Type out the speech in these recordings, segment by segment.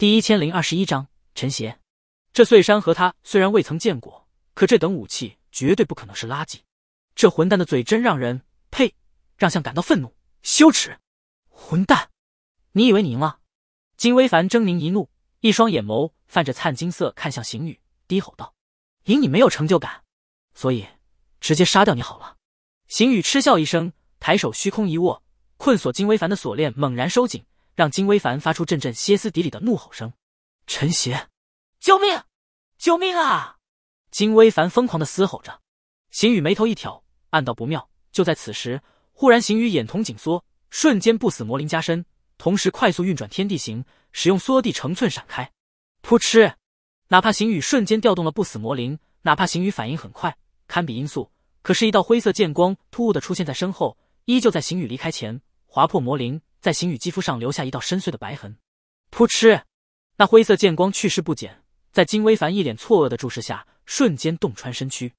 第一千零二十一章陈邪，这碎山和他虽然未曾见过，可这等武器绝对不可能是垃圾。这混蛋的嘴真让人呸，让向感到愤怒羞耻。混蛋，你以为你赢了？金微凡狰狞一怒，一双眼眸泛着灿金色，看向邢宇，低吼道：“赢你没有成就感，所以直接杀掉你好了。”邢宇嗤笑一声，抬手虚空一握，困锁金微凡的锁链猛然收紧。让金微凡发出阵阵歇斯底里的怒吼声：“陈邪，救命！救命啊！”金微凡疯狂的嘶吼着。邢宇眉头一挑，暗道不妙。就在此时，忽然邢宇眼瞳紧缩，瞬间不死魔灵加身，同时快速运转天地形，使用缩地成寸闪开。扑哧！哪怕邢宇瞬间调动了不死魔灵，哪怕邢宇反应很快，堪比音速，可是，一道灰色剑光突兀的出现在身后，依旧在邢宇离开前划破魔灵。在邢宇肌肤上留下一道深邃的白痕，噗嗤，那灰色剑光去势不减，在金微凡一脸错愕的注视下，瞬间洞穿身躯，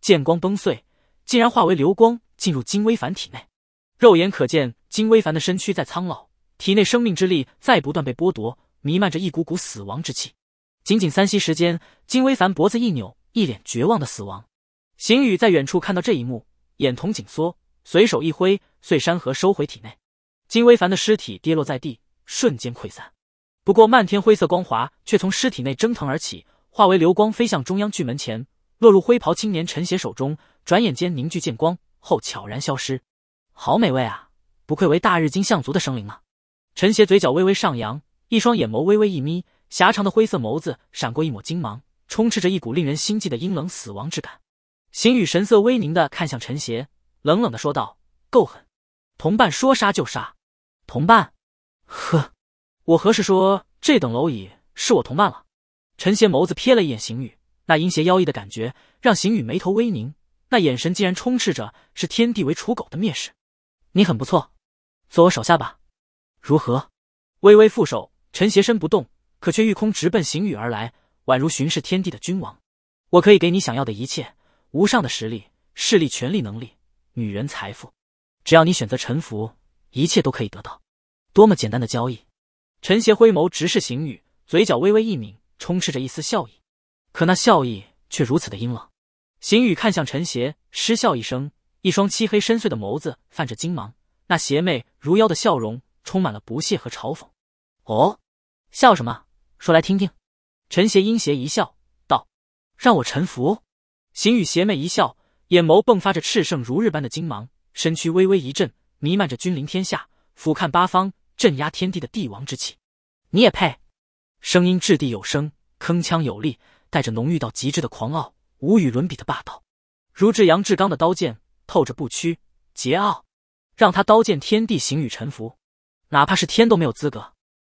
剑光崩碎，竟然化为流光进入金微凡体内。肉眼可见，金微凡的身躯在苍老，体内生命之力在不断被剥夺，弥漫着一股股死亡之气。仅仅三息时间，金微凡脖子一扭，一脸绝望的死亡。邢宇在远处看到这一幕，眼瞳紧缩，随手一挥，碎山河收回体内。金微凡的尸体跌落在地，瞬间溃散。不过，漫天灰色光华却从尸体内蒸腾而起，化为流光飞向中央巨门前，落入灰袍青年陈邪手中。转眼间凝聚剑光后，悄然消失。好美味啊！不愧为大日金象族的生灵啊！陈邪嘴角微微上扬，一双眼眸微微一眯，狭长的灰色眸子闪过一抹金芒，充斥着一股令人心悸的阴冷死亡之感。邢宇神色微凝的看向陈邪，冷冷的说道：“够狠，同伴说杀就杀。”同伴，呵，我何时说这等蝼蚁是我同伴了？陈邪眸子瞥了一眼邢宇，那阴邪妖异的感觉让邢宇眉头微凝，那眼神竟然充斥着视天地为刍狗的蔑视。你很不错，做我手下吧，如何？微微负手，陈邪身不动，可却御空直奔邢宇而来，宛如巡视天地的君王。我可以给你想要的一切：无上的实力、势力、权力、能力、女人、财富，只要你选择臣服，一切都可以得到。多么简单的交易，陈邪挥眸直视邢宇，嘴角微微一抿，充斥着一丝笑意，可那笑意却如此的阴冷。邢宇看向陈邪，失笑一声，一双漆黑深邃的眸子泛着金芒，那邪魅如妖的笑容充满了不屑和嘲讽。“哦，笑什么？说来听听。”陈邪阴邪一笑，道：“让我臣服。”邢宇邪魅一笑，眼眸迸发着炽盛如日般的金芒，身躯微微一震，弥漫着君临天下，俯瞰八方。镇压天地的帝王之气，你也配？声音掷地有声，铿锵有力，带着浓郁到极致的狂傲，无与伦比的霸道，如至阳至刚的刀剑，透着不屈桀骜，让他刀剑天地行雨臣服，哪怕是天都没有资格，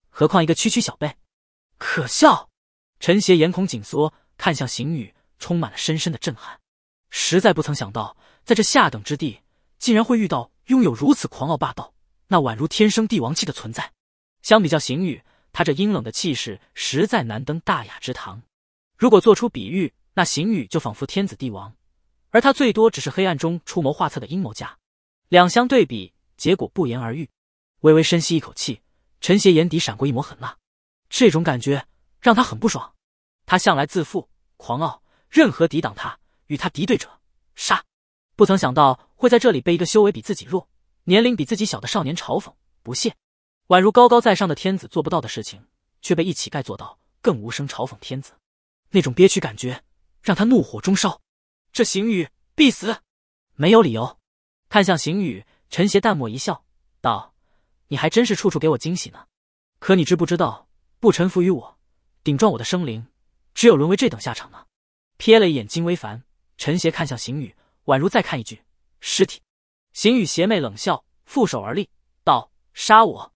何况一个区区小辈？可笑！陈邪眼孔紧缩，看向行雨，充满了深深的震撼，实在不曾想到，在这下等之地，竟然会遇到拥有如此狂傲霸道。那宛如天生帝王气的存在，相比较邢羽，他这阴冷的气势实在难登大雅之堂。如果做出比喻，那邢羽就仿佛天子帝王，而他最多只是黑暗中出谋划策的阴谋家。两相对比，结果不言而喻。微微深吸一口气，陈邪眼底闪过一抹狠辣，这种感觉让他很不爽。他向来自负狂傲，任何抵挡他与他敌对者，杀！不曾想到会在这里被一个修为比自己弱。年龄比自己小的少年嘲讽、不屑，宛如高高在上的天子做不到的事情，却被一乞丐做到，更无声嘲讽天子。那种憋屈感觉让他怒火中烧。这邢宇必死，没有理由。看向邢宇，陈邪淡漠一笑，道：“你还真是处处给我惊喜呢。可你知不知道，不臣服于我，顶撞我的生灵，只有沦为这等下场呢？”瞥了一眼金微凡，陈邪看向邢宇，宛如再看一具尸体。邢宇邪魅冷笑，负手而立，道：“杀我，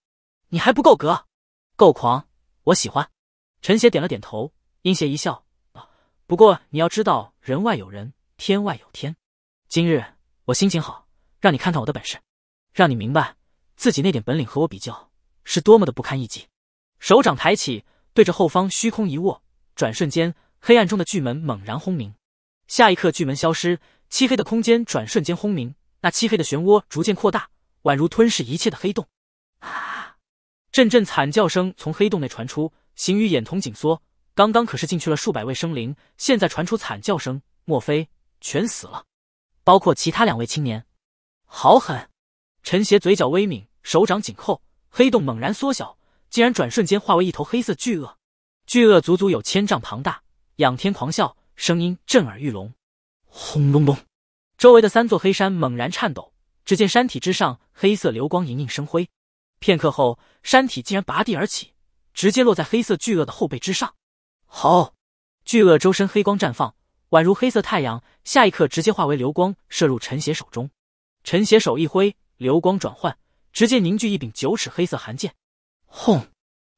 你还不够格，够狂，我喜欢。”陈邪点了点头，阴邪一笑：“啊，不过你要知道，人外有人，天外有天。今日我心情好，让你看看我的本事，让你明白自己那点本领和我比较是多么的不堪一击。”手掌抬起，对着后方虚空一握，转瞬间，黑暗中的巨门猛然轰鸣，下一刻，巨门消失，漆黑的空间转瞬间轰鸣。那漆黑的漩涡逐渐扩大，宛如吞噬一切的黑洞。啊！阵阵惨叫声从黑洞内传出，行雨眼瞳紧缩。刚刚可是进去了数百位生灵，现在传出惨叫声，莫非全死了？包括其他两位青年。好狠！陈邪嘴角微抿，手掌紧扣，黑洞猛然缩小，竟然转瞬间化为一头黑色巨鳄。巨鳄足足有千丈庞大，仰天狂笑，声音震耳欲聋。轰隆隆！周围的三座黑山猛然颤抖，只见山体之上黑色流光盈盈生辉。片刻后，山体竟然拔地而起，直接落在黑色巨鳄的后背之上。好！巨鳄周身黑光绽放，宛如黑色太阳。下一刻，直接化为流光射入陈邪手中。陈邪手一挥，流光转换，直接凝聚一柄九尺黑色寒剑。轰！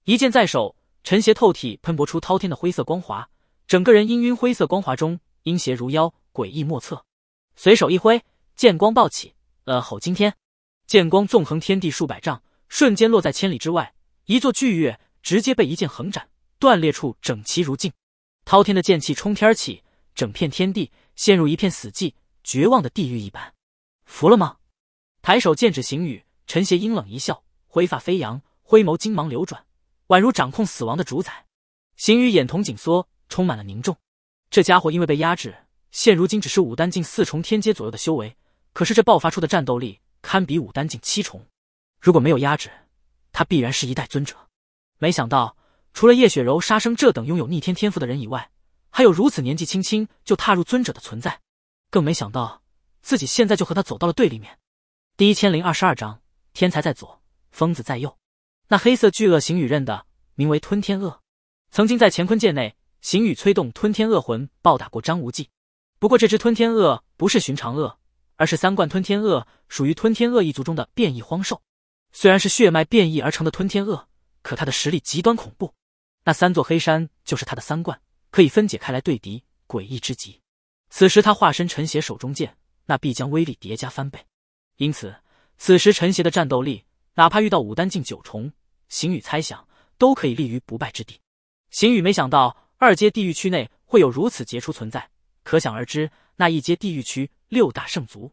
一剑在手，陈邪透体喷薄出滔天的灰色光华，整个人氤氲灰色光华中，阴邪如妖，诡异莫测。随手一挥，剑光暴起，呃，吼惊天！剑光纵横天地数百丈，瞬间落在千里之外，一座巨岳直接被一剑横斩，断裂处整齐如镜。滔天的剑气冲天而起，整片天地陷入一片死寂，绝望的地狱一般。服了吗？抬手剑指邢宇，陈邪阴冷一笑，灰发飞扬，灰眸金芒流转，宛如掌控死亡的主宰。邢宇眼瞳紧缩，充满了凝重。这家伙因为被压制。现如今只是武丹境四重天阶左右的修为，可是这爆发出的战斗力堪比武丹境七重。如果没有压制，他必然是一代尊者。没想到，除了叶雪柔、杀生这等拥有逆天天赋的人以外，还有如此年纪轻轻就踏入尊者的存在。更没想到，自己现在就和他走到了对立面。第一千零二十二章：天才在左，疯子在右。那黑色巨鳄行雨刃的名为吞天鳄，曾经在乾坤界内，行雨催动吞天鳄魂暴打过张无忌。不过这只吞天鳄不是寻常鳄，而是三冠吞天鳄，属于吞天鳄一族中的变异荒兽。虽然是血脉变异而成的吞天鳄，可它的实力极端恐怖。那三座黑山就是它的三冠，可以分解开来对敌，诡异之极。此时它化身陈邪手中剑，那必将威力叠加翻倍。因此，此时陈邪的战斗力，哪怕遇到武丹境九重，邢宇猜想都可以立于不败之地。邢宇没想到二阶地狱区内会有如此杰出存在。可想而知，那一阶地狱区六大圣族，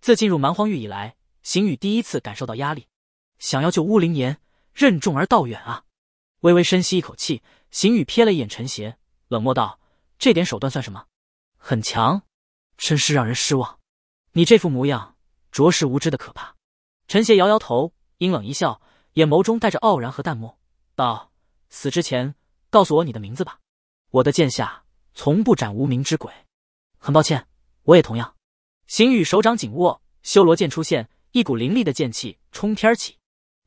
自进入蛮荒域以来，邢宇第一次感受到压力。想要救巫灵岩，任重而道远啊！微微深吸一口气，邢宇瞥了一眼陈邪，冷漠道：“这点手段算什么？很强，真是让人失望。你这副模样，着实无知的可怕。”陈邪摇摇头，阴冷一笑，眼眸中带着傲然和淡漠，道：“死之前，告诉我你的名字吧。我的剑下，从不斩无名之鬼。”很抱歉，我也同样。邢宇手掌紧握，修罗剑出现，一股凌厉的剑气冲天起。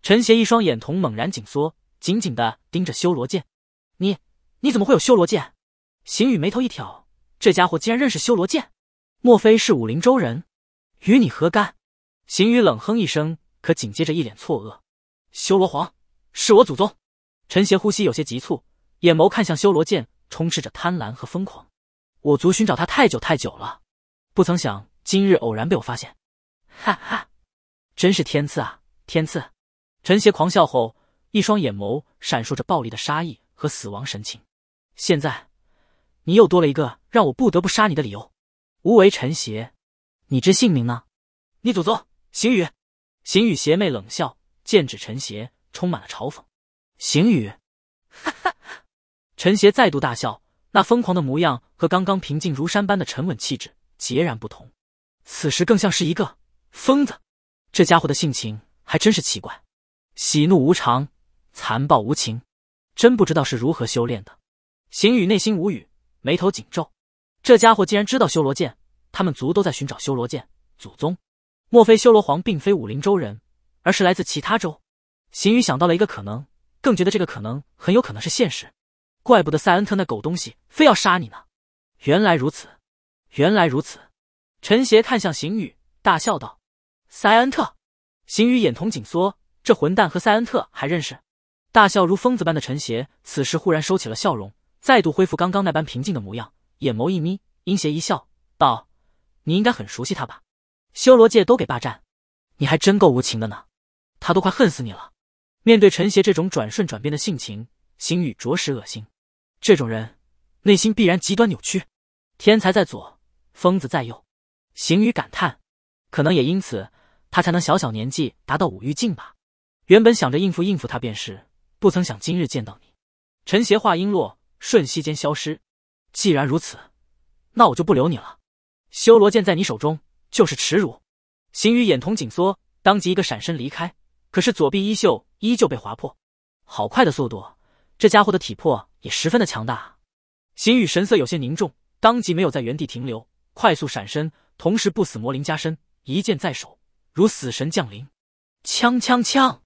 陈邪一双眼瞳猛然紧缩，紧紧的盯着修罗剑。你，你怎么会有修罗剑？邢宇眉头一挑，这家伙竟然认识修罗剑，莫非是武林州人？与你何干？邢宇冷哼一声，可紧接着一脸错愕。修罗皇是我祖宗！陈邪呼吸有些急促，眼眸看向修罗剑，充斥着贪婪和疯狂。我族寻找他太久太久了，不曾想今日偶然被我发现，哈哈，真是天赐啊！天赐！陈邪狂笑后，一双眼眸闪烁着暴力的杀意和死亡神情。现在，你又多了一个让我不得不杀你的理由。无为陈邪，你之姓名呢？你祖宗邢宇。邢宇邪魅冷笑，剑指陈邪，充满了嘲讽。邢宇，哈哈！陈邪再度大笑。那疯狂的模样和刚刚平静如山般的沉稳气质截然不同，此时更像是一个疯子。这家伙的性情还真是奇怪，喜怒无常，残暴无情，真不知道是如何修炼的。邢宇内心无语，眉头紧皱。这家伙竟然知道修罗剑，他们族都在寻找修罗剑祖宗，莫非修罗皇并非武林州人，而是来自其他州？邢宇想到了一个可能，更觉得这个可能很有可能是现实。怪不得塞恩特那狗东西非要杀你呢，原来如此，原来如此。陈邪看向邢宇，大笑道：“塞恩特。”邢宇眼瞳紧缩，这混蛋和塞恩特还认识？大笑如疯子般的陈邪，此时忽然收起了笑容，再度恢复刚刚那般平静的模样，眼眸一眯，阴邪一笑，道：“你应该很熟悉他吧？修罗界都给霸占，你还真够无情的呢。他都快恨死你了。”面对陈邪这种转瞬转变的性情，邢宇着实恶心。这种人，内心必然极端扭曲。天才在左，疯子在右。行于感叹，可能也因此，他才能小小年纪达到五欲境吧。原本想着应付应付他便是，不曾想今日见到你。陈邪话音落，瞬息间消失。既然如此，那我就不留你了。修罗剑在你手中就是耻辱。行于眼瞳紧缩，当即一个闪身离开。可是左臂衣袖依旧被划破。好快的速度，这家伙的体魄。也十分的强大，邢宇神色有些凝重，当即没有在原地停留，快速闪身，同时不死魔灵加身，一剑在手，如死神降临。枪枪枪！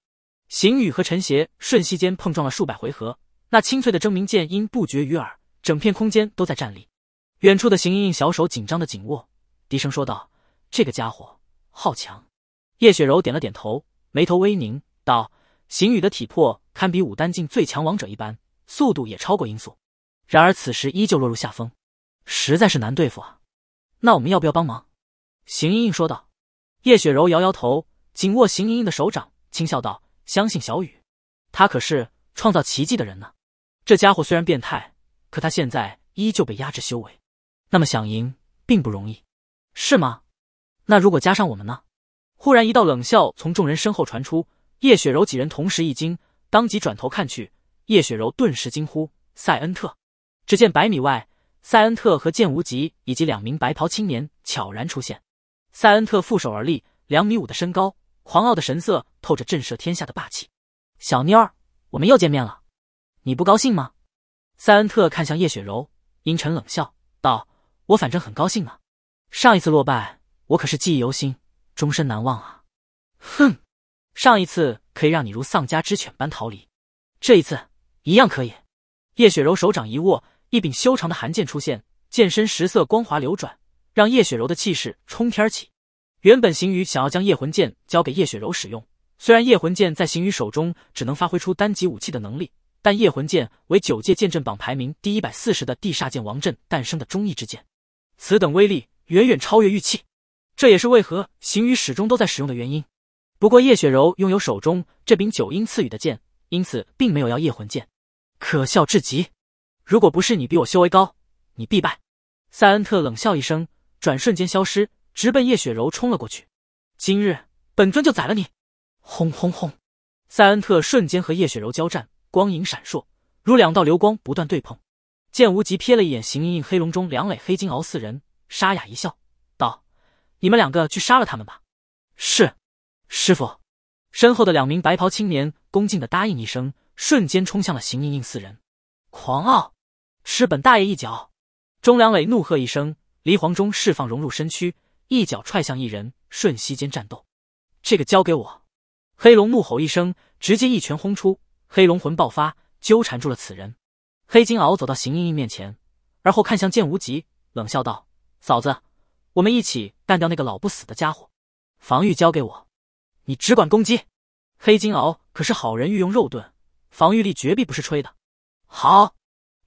邢宇和陈邪瞬息间碰撞了数百回合，那清脆的铮鸣剑音不绝于耳，整片空间都在颤栗。远处的邢莹莹小手紧张的紧握，低声说道：“这个家伙好强。”叶雪柔点了点头，眉头微凝，道：“邢宇的体魄堪比武丹境最强王者一般。”速度也超过音速，然而此时依旧落入下风，实在是难对付啊！那我们要不要帮忙？邢莹莹说道。叶雪柔摇摇头，紧握邢莹莹的手掌，轻笑道：“相信小雨，他可是创造奇迹的人呢。这家伙虽然变态，可他现在依旧被压制修为，那么想赢并不容易，是吗？那如果加上我们呢？”忽然一道冷笑从众人身后传出，叶雪柔几人同时一惊，当即转头看去。叶雪柔顿时惊呼：“塞恩特！”只见百米外，塞恩特和剑无极以及两名白袍青年悄然出现。塞恩特负手而立，两米五的身高，狂傲的神色透着震慑天下的霸气。“小妞儿，我们又见面了，你不高兴吗？”塞恩特看向叶雪柔，阴沉冷笑道：“我反正很高兴呢。上一次落败，我可是记忆犹新，终身难忘啊！”哼，上一次可以让你如丧家之犬般逃离，这一次。一样可以。叶雪柔手掌一握，一柄修长的寒剑出现，剑身十色光华流转，让叶雪柔的气势冲天起。原本邢羽想要将夜魂剑交给叶雪柔使用，虽然夜魂剑在邢羽手中只能发挥出单级武器的能力，但夜魂剑为九界剑阵榜排名第一百四十的地煞剑王阵诞生的忠义之剑，此等威力远远超越玉器，这也是为何邢羽始终都在使用的原因。不过叶雪柔拥有手中这柄九阴赐予的剑。因此，并没有要夜魂剑，可笑至极。如果不是你比我修为高，你必败。塞恩特冷笑一声，转瞬间消失，直奔叶雪柔冲了过去。今日，本尊就宰了你！轰轰轰！塞恩特瞬间和叶雪柔交战，光影闪烁，如两道流光不断对碰。剑无极瞥了一眼形影影黑龙中两磊、黑金鳌四人，沙哑一笑，道：“你们两个去杀了他们吧。”是，师傅。身后的两名白袍青年恭敬的答应一声，瞬间冲向了邢莹莹四人。狂傲，吃本大爷一脚！钟良磊怒喝一声，离黄忠释放融入身躯，一脚踹向一人。瞬息间战斗，这个交给我！黑龙怒吼一声，直接一拳轰出，黑龙魂爆发，纠缠住了此人。黑金鳌走到邢莹莹面前，而后看向剑无极，冷笑道：“嫂子，我们一起干掉那个老不死的家伙，防御交给我。”你只管攻击，黑金鳌可是好人御用肉盾，防御力绝壁不是吹的。好，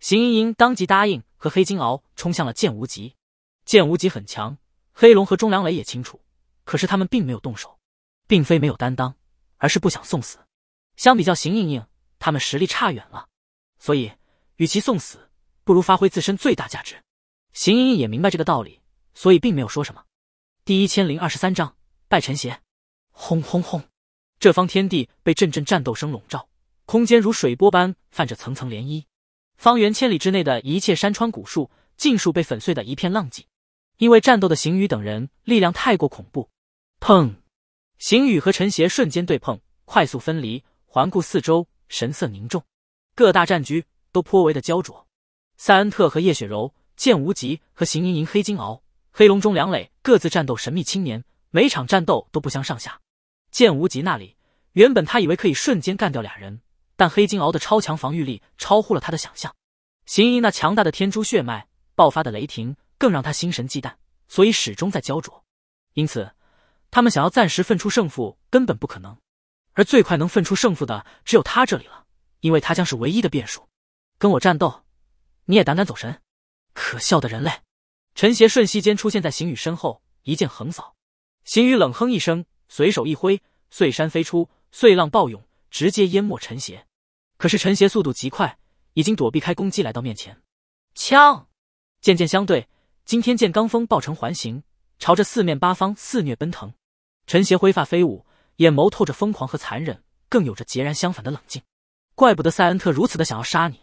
邢莹莹当即答应，和黑金鳌冲向了剑无极。剑无极很强，黑龙和钟良磊也清楚，可是他们并没有动手，并非没有担当，而是不想送死。相比较邢莹莹，他们实力差远了，所以与其送死，不如发挥自身最大价值。邢莹莹也明白这个道理，所以并没有说什么。第一千零二十三章拜陈邪。轰轰轰！这方天地被阵阵战斗声笼罩，空间如水波般泛着层层涟漪。方圆千里之内的一切山川古树，尽数被粉碎的一片浪迹。因为战斗的邢宇等人力量太过恐怖。砰！邢宇和陈邪瞬间对碰，快速分离，环顾四周，神色凝重。各大战局都颇为的焦灼。塞恩特和叶雪柔，剑无极和邢盈盈，黑金鳌、黑龙中梁磊各自战斗神秘青年，每场战斗都不相上下。剑无极那里，原本他以为可以瞬间干掉俩人，但黑金鳌的超强防御力超乎了他的想象。行医那强大的天珠血脉爆发的雷霆，更让他心神忌惮，所以始终在焦灼。因此，他们想要暂时分出胜负根本不可能。而最快能分出胜负的，只有他这里了，因为他将是唯一的变数。跟我战斗，你也胆敢走神？可笑的人类！陈邪瞬息间出现在邢雨身后，一剑横扫。邢雨冷哼一声。随手一挥，碎山飞出，碎浪暴涌，直接淹没陈邪。可是陈邪速度极快，已经躲避开攻击，来到面前。枪剑剑相对，惊天剑罡风暴成环形，朝着四面八方肆虐奔腾。陈邪灰发飞舞，眼眸透着疯狂和残忍，更有着截然相反的冷静。怪不得塞恩特如此的想要杀你，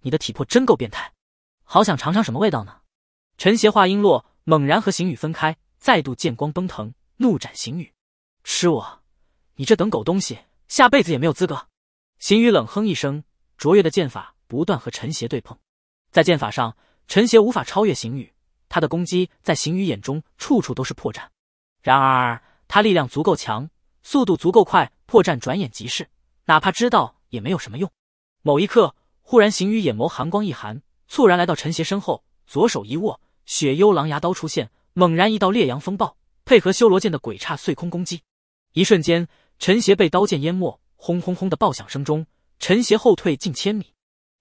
你的体魄真够变态，好想尝尝什么味道呢？陈邪话音落，猛然和邢宇分开，再度剑光奔腾，怒斩邢宇。吃我！你这等狗东西，下辈子也没有资格。邢宇冷哼一声，卓越的剑法不断和陈邪对碰。在剑法上，陈邪无法超越邢宇，他的攻击在邢宇眼中处处都是破绽。然而他力量足够强，速度足够快，破绽转眼即逝，哪怕知道也没有什么用。某一刻，忽然邢宇眼眸寒光一寒，猝然来到陈邪身后，左手一握，雪幽狼牙刀出现，猛然一道烈阳风暴配合修罗剑的鬼叉碎空攻击。一瞬间，陈邪被刀剑淹没，轰轰轰的爆响声中，陈邪后退近千米，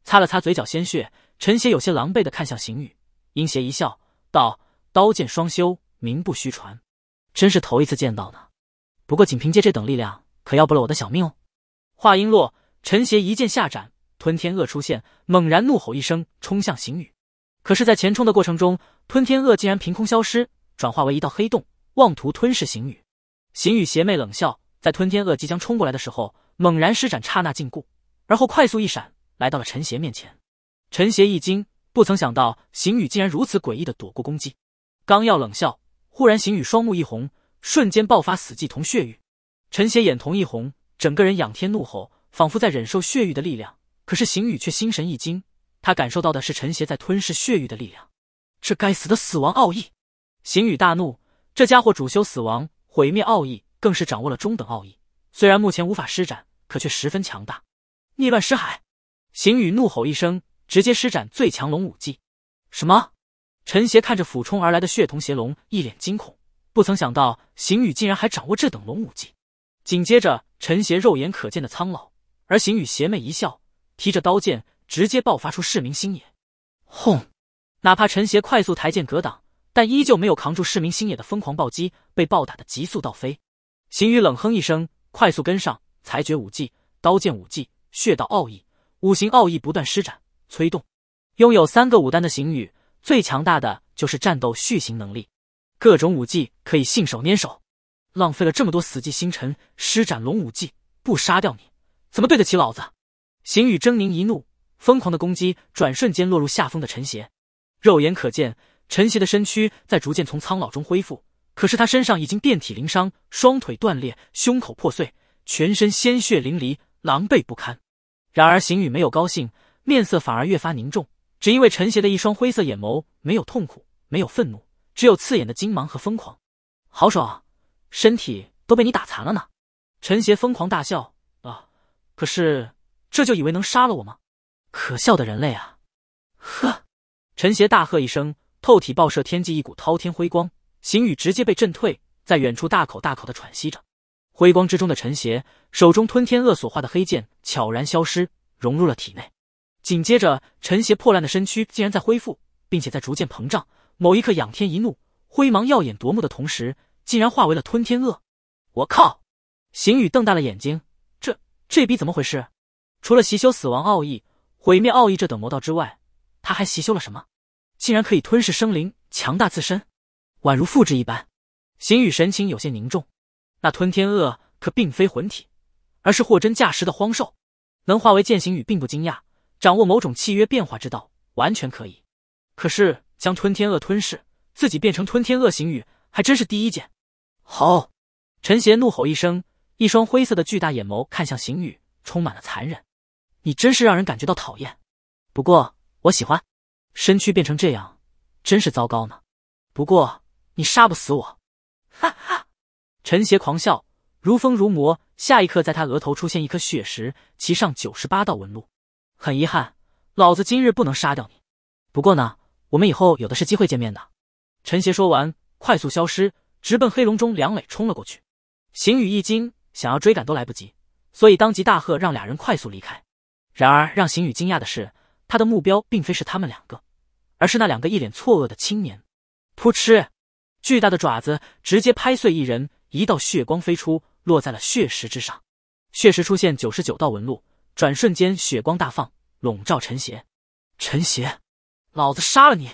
擦了擦嘴角鲜血，陈邪有些狼狈的看向邢宇，阴邪一笑，道：“刀剑双修名不虚传，真是头一次见到呢。不过仅凭借这等力量，可要不了我的小命哦。”话音落，陈邪一剑下斩，吞天鳄出现，猛然怒吼一声，冲向邢宇。可是，在前冲的过程中，吞天鳄竟然凭空消失，转化为一道黑洞，妄图吞噬邢宇。邢宇邪魅冷笑，在吞天鳄即将冲过来的时候，猛然施展刹那禁锢，而后快速一闪，来到了陈邪面前。陈邪一惊，不曾想到邢宇竟然如此诡异的躲过攻击，刚要冷笑，忽然邢宇双目一红，瞬间爆发死寂同血域。陈邪眼瞳一红，整个人仰天怒吼，仿佛在忍受血狱的力量。可是邢宇却心神一惊，他感受到的是陈邪在吞噬血狱的力量。这该死的死亡奥义！邢宇大怒，这家伙主修死亡。毁灭奥义更是掌握了中等奥义，虽然目前无法施展，可却十分强大。逆乱尸海，邢宇怒吼一声，直接施展最强龙武技。什么？陈邪看着俯冲而来的血瞳邪龙，一脸惊恐，不曾想到邢宇竟然还掌握这等龙武技。紧接着，陈邪肉眼可见的苍老，而邢宇邪魅一笑，提着刀剑直接爆发出噬明星眼。轰！哪怕陈邪快速抬剑格挡。但依旧没有扛住市民星野的疯狂暴击，被暴打的急速倒飞。邢宇冷哼一声，快速跟上，裁决武技、刀剑武技、血道奥义、五行奥义不断施展催动。拥有三个武丹的邢宇，最强大的就是战斗续行能力，各种武技可以信手拈手。浪费了这么多死寂星辰，施展龙武技不杀掉你，怎么对得起老子？邢宇狰狞一怒，疯狂的攻击转瞬间落入下风的陈邪，肉眼可见。陈邪的身躯在逐渐从苍老中恢复，可是他身上已经遍体鳞伤，双腿断裂，胸口破碎，全身鲜血淋漓，狼狈不堪。然而邢宇没有高兴，面色反而越发凝重，只因为陈邪的一双灰色眼眸没有痛苦，没有愤怒，只有刺眼的金芒和疯狂。好爽，身体都被你打残了呢！陈邪疯狂大笑啊！可是这就以为能杀了我吗？可笑的人类啊！呵！陈邪大喝一声。透体爆射天际，一股滔天辉光，邢宇直接被震退，在远处大口大口的喘息着。辉光之中的陈邪手中吞天鳄所化的黑剑悄然消失，融入了体内。紧接着，陈邪破烂的身躯竟然在恢复，并且在逐渐膨胀。某一刻，仰天一怒，灰芒耀眼夺目的同时，竟然化为了吞天鳄！我靠！邢宇瞪大了眼睛，这这逼怎么回事？除了习修死亡奥义、毁灭奥义这等魔道之外，他还习修了什么？竟然可以吞噬生灵，强大自身，宛如复制一般。邢宇神情有些凝重。那吞天鳄可并非魂体，而是货真价实的荒兽。能化为剑，邢宇并不惊讶，掌握某种契约变化之道，完全可以。可是将吞天鳄吞噬，自己变成吞天鳄邢宇还真是第一件。好！陈邪怒吼一声，一双灰色的巨大眼眸看向邢宇，充满了残忍。你真是让人感觉到讨厌，不过我喜欢。身躯变成这样，真是糟糕呢。不过你杀不死我，哈哈！陈邪狂笑，如风如魔。下一刻，在他额头出现一颗血石，其上九十八道纹路。很遗憾，老子今日不能杀掉你。不过呢，我们以后有的是机会见面的。陈邪说完，快速消失，直奔黑龙中梁磊冲了过去。邢宇一惊，想要追赶都来不及，所以当即大喝，让俩人快速离开。然而让邢宇惊讶的是。他的目标并非是他们两个，而是那两个一脸错愕的青年。噗嗤，巨大的爪子直接拍碎一人，一道血光飞出，落在了血石之上。血石出现九十九道纹路，转瞬间血光大放，笼罩陈邪。陈邪，老子杀了你！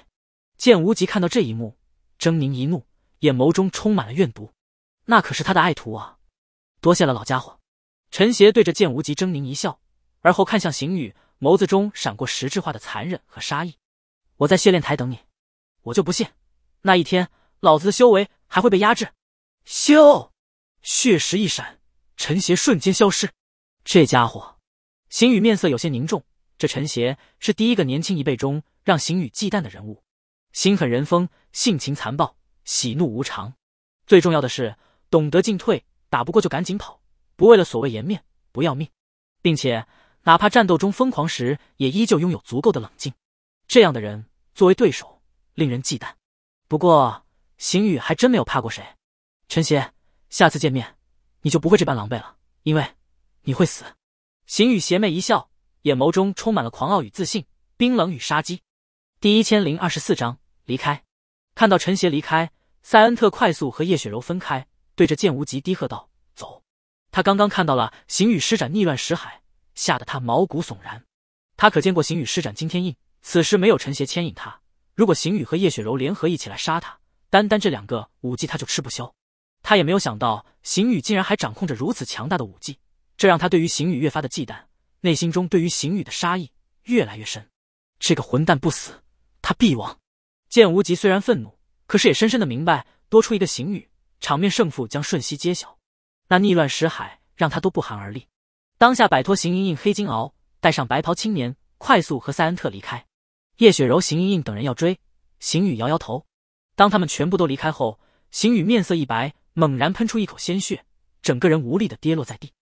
剑无极看到这一幕，狰狞一怒，眼眸中充满了怨毒。那可是他的爱徒啊！多谢了，老家伙。陈邪对着剑无极狰狞一笑。而后看向邢宇，眸子中闪过实质化的残忍和杀意。我在血炼台等你，我就不信那一天老子的修为还会被压制。咻，血石一闪，陈邪瞬间消失。这家伙，邢宇面色有些凝重。这陈邪是第一个年轻一辈中让邢宇忌惮的人物。心狠人疯，性情残暴，喜怒无常。最重要的是懂得进退，打不过就赶紧跑，不为了所谓颜面，不要命，并且。哪怕战斗中疯狂时，也依旧拥有足够的冷静。这样的人作为对手，令人忌惮。不过，邢宇还真没有怕过谁。陈邪，下次见面，你就不会这般狼狈了，因为你会死。邢宇邪魅一笑，眼眸中充满了狂傲与自信，冰冷与杀机。第一千零二十四章离开。看到陈邪离开，塞恩特快速和叶雪柔分开，对着剑无极低喝道：“走。”他刚刚看到了邢宇施展逆乱石海。吓得他毛骨悚然，他可见过邢宇施展惊天印，此时没有陈邪牵引他，如果邢宇和叶雪柔联合一起来杀他，单单这两个武技他就吃不消。他也没有想到邢宇竟然还掌控着如此强大的武技，这让他对于邢宇越发的忌惮，内心中对于邢宇的杀意越来越深。这个混蛋不死，他必亡。剑无极虽然愤怒，可是也深深的明白，多出一个邢宇，场面胜负将瞬息揭晓。那逆乱石海让他都不寒而栗。当下摆脱邢莹莹、黑金鳌，带上白袍青年，快速和塞恩特离开。叶雪柔、邢莹莹等人要追，邢宇摇摇头。当他们全部都离开后，邢宇面色一白，猛然喷出一口鲜血，整个人无力的跌落在地。